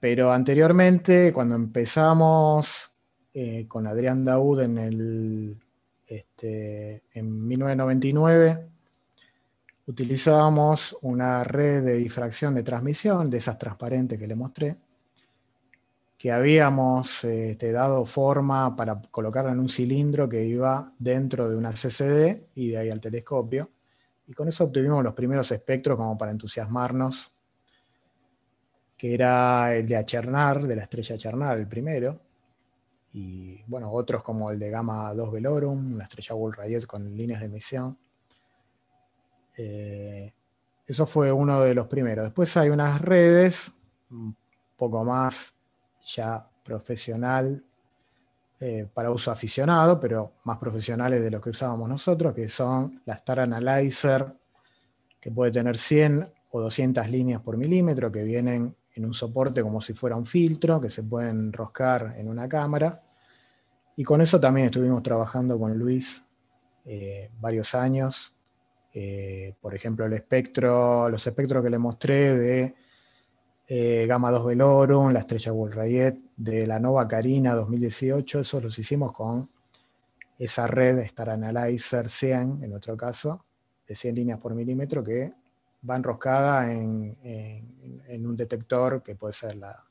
Pero anteriormente, cuando empezamos eh, con Adrián Daud en, el, este, en 1999, utilizábamos una red de difracción de transmisión, de esas transparentes que le mostré, que habíamos este, dado forma para colocarla en un cilindro que iba dentro de una CCD y de ahí al telescopio. Y con eso obtuvimos los primeros espectros como para entusiasmarnos, que era el de Achernar, de la estrella Achernar, el primero. Y bueno, otros como el de Gamma 2 Velorum, una estrella Wolf con líneas de emisión. Eh, eso fue uno de los primeros. Después hay unas redes, un poco más ya profesional, eh, para uso aficionado, pero más profesionales de los que usábamos nosotros, que son la Star Analyzer, que puede tener 100 o 200 líneas por milímetro, que vienen en un soporte como si fuera un filtro, que se pueden roscar en una cámara. Y con eso también estuvimos trabajando con Luis eh, varios años. Eh, por ejemplo, el espectro, los espectros que le mostré de eh, Gama Gamma 2 Velorum, la estrella Wolrayet, de la Nova Carina 2018, esos los hicimos con esa red Star Analyzer 100, en otro caso, de 100 líneas por milímetro, que va enroscada en, un detector que puede ser la,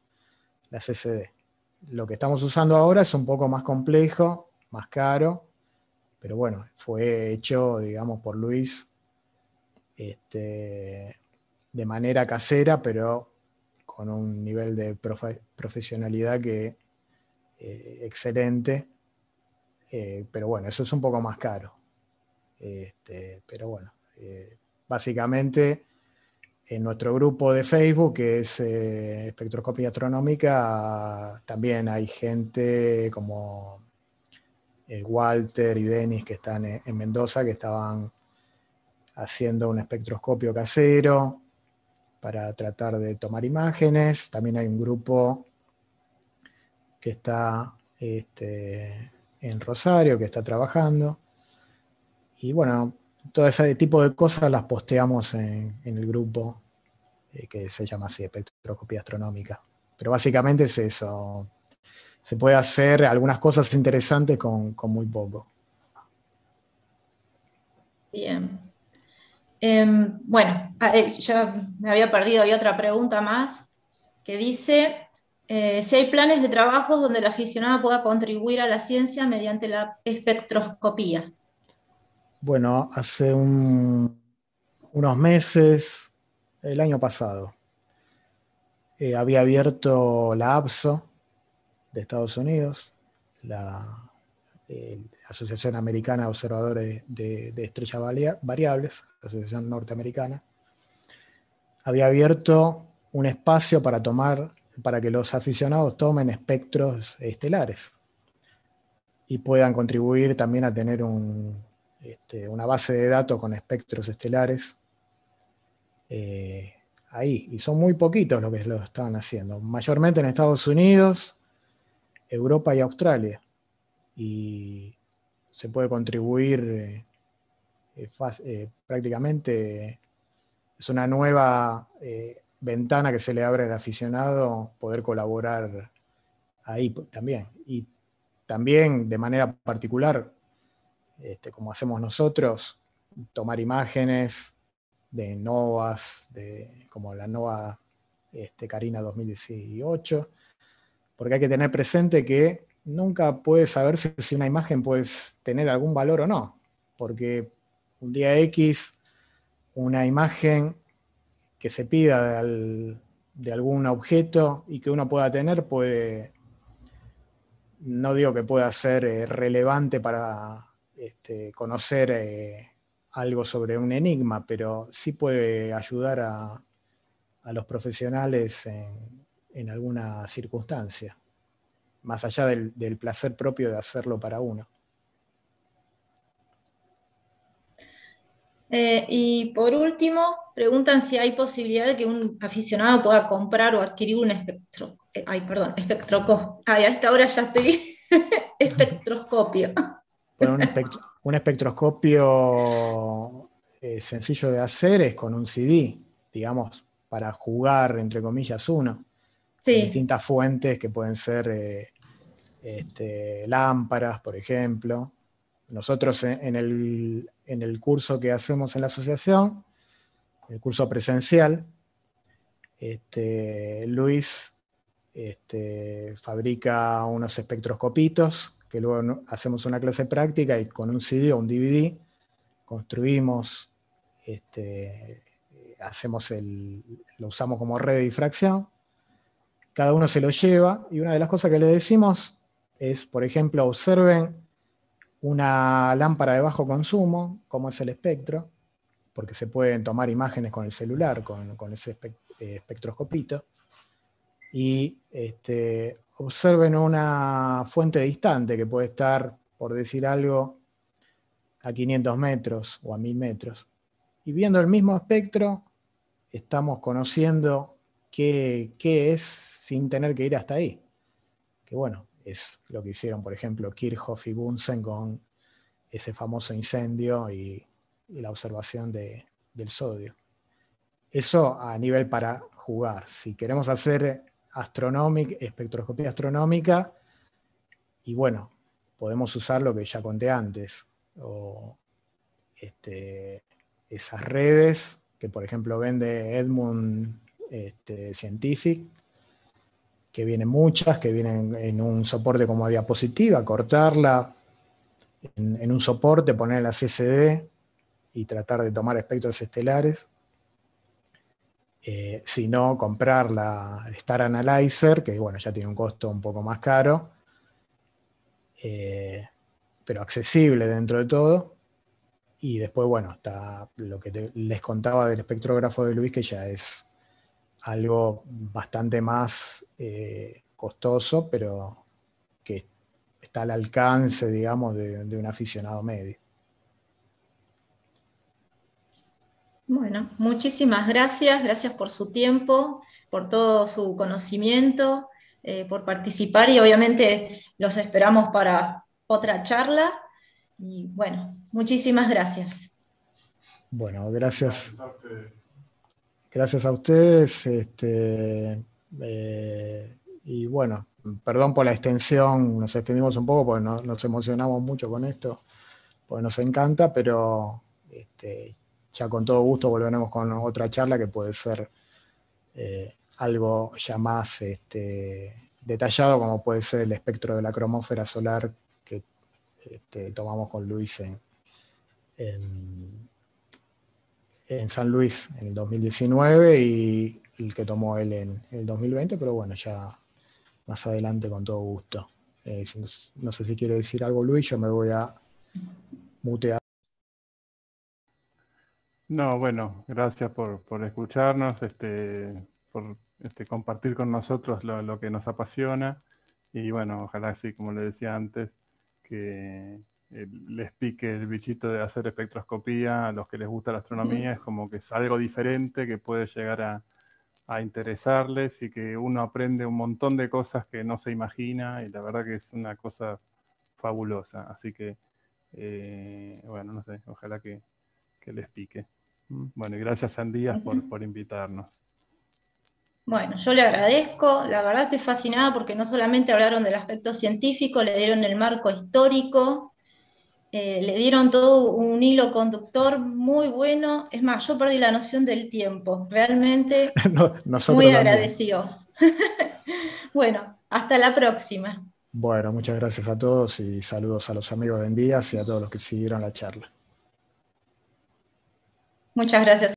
CCD. Lo que estamos usando ahora es un poco más complejo, más caro, pero bueno, fue hecho, digamos, por Luis este, de manera casera, pero con un nivel de profesionalidad que eh, excelente, eh, pero bueno, eso es un poco más caro. Este, pero bueno, eh, básicamente en nuestro grupo de Facebook, que es espectroscopia astronómica, también hay gente como Walter y Denis que están en Mendoza, que estaban haciendo un espectroscopio casero, para tratar de tomar imágenes. También hay un grupo que está este, en Rosario, que está trabajando. Y bueno, todo ese tipo de cosas las posteamos en, el grupo eh, que se llama así, espectroscopía astronómica. Pero básicamente es eso. Se puede hacer algunas cosas interesantes con muy poco. Bien. Em, bueno, ah, eh, ya me había perdido, había otra pregunta más que dice, eh, si hay planes de trabajo donde el aficionada pueda contribuir a la ciencia mediante la espectroscopía. Bueno, hace unos meses, el año pasado, eh, había abierto la APSO de Estados Unidos, la, Asociación Americana de Observadores de, de Variables, la Asociación Norteamericana, había abierto un espacio para tomar, para que los aficionados tomen espectros estelares y puedan contribuir también a tener este, una base de datos con espectros estelares eh, ahí. Y son muy poquitos los que lo estaban haciendo, mayormente en Estados Unidos, Europa y Australia. Y se puede contribuir eh, eh, eh, prácticamente. Es una nueva ventana que se le abre al aficionado poder colaborar ahí también. Y también de manera particular, este, como hacemos nosotros, tomar imágenes de novas, de, como la nova este, Karina 2018, porque hay que tener presente que nunca puede saber si una imagen puede tener algún valor o no, porque un día X, una imagen que se pida de, algún objeto y que uno pueda tener puede, no digo que pueda ser eh, relevante para este, conocer eh, algo sobre un enigma, pero sí puede ayudar a, los profesionales en alguna circunstancia más allá del, placer propio de hacerlo para uno. Eh, y por último, preguntan si hay posibilidad de que un aficionado pueda comprar o adquirir un espectro, eh, ay, perdón, espectroco Ay, a esta hora ya estoy espectroscopio. un, espectroscopio eh, sencillo de hacer es con un CD, digamos, para jugar, entre comillas, uno distintas fuentes que pueden ser eh, este, lámparas, por ejemplo. Nosotros en, el, en el curso que hacemos en la asociación, el curso presencial, este, Luis este, fabrica unos espectroscopitos que luego hacemos una clase práctica y con un CD o un DVD construimos, hacemos el, lo usamos como red de difracción cada uno se lo lleva y una de las cosas que le decimos es, por ejemplo, observen una lámpara de bajo consumo, como es el espectro, porque se pueden tomar imágenes con el celular, con, ese eh, espectroscopito, y este, observen una fuente distante que puede estar, por decir algo, a 500 metros o a 1000 metros. Y viendo el mismo espectro, estamos conociendo qué, es sin tener que ir hasta ahí. Que bueno, es lo que hicieron, por ejemplo, Kirchhoff y Bunsen con ese famoso incendio y, la observación del sodio. Eso a nivel para jugar. Si queremos hacer astronómica, espectroscopía astronómica, y bueno, podemos usar lo que ya conté antes, o este, esas redes que por ejemplo vende Edmund este, Scientific, que vienen muchas, que vienen en un soporte como diapositiva, cortarla en, un soporte, poner la CCD y tratar de tomar espectros estelares. Eh, sino comprar la Star Analyzer, que bueno, ya tiene un costo un poco más caro, eh, pero accesible dentro de todo. Y después, bueno, está lo que les contaba del espectrógrafo de Luis, que ya es algo bastante más eh, costoso, pero que está al alcance, digamos, de, un aficionado medio. Bueno, muchísimas gracias, gracias por su tiempo, por todo su conocimiento, eh, por participar y obviamente los esperamos para otra charla. Y bueno, muchísimas gracias. Bueno, gracias. Gracias a ustedes. Este, eh, y bueno, perdón por la extensión, nos extendimos un poco porque nos emocionamos mucho con esto, porque nos encanta, pero este, ya con todo gusto volveremos con otra charla que puede ser eh, algo ya más este, detallado, como puede ser el espectro de la cromósfera solar que tomamos con Luis en en San Luis en el 2019 y el que tomó él en el 2020, pero bueno, ya más adelante con todo gusto. Eh, no, sé si quiere decir algo Luis, yo me voy a mutear. No, bueno, gracias por, escucharnos, este, por este, compartir con nosotros lo, lo, que nos apasiona y bueno, ojalá así como le decía antes, que, les pique el bichito de hacer espectroscopía a los que les gusta la astronomía, es como que es algo diferente que puede llegar a, interesarles y que uno aprende un montón de cosas que no se imagina y la verdad que es una cosa fabulosa. Así que, eh, bueno, no sé, ojalá que, les pique. Mm. Bueno, y gracias Sandías por, por invitarnos. Bueno, yo le agradezco, la verdad estoy fascinada porque no solamente hablaron del aspecto científico, le dieron el marco histórico, eh, le dieron todo un hilo conductor muy bueno. Es más, yo perdí la noción del tiempo. Realmente muy agradecidos. bueno, hasta la próxima. Bueno, muchas gracias a todos y saludos a los amigos de y a todos los que siguieron la charla. Muchas gracias.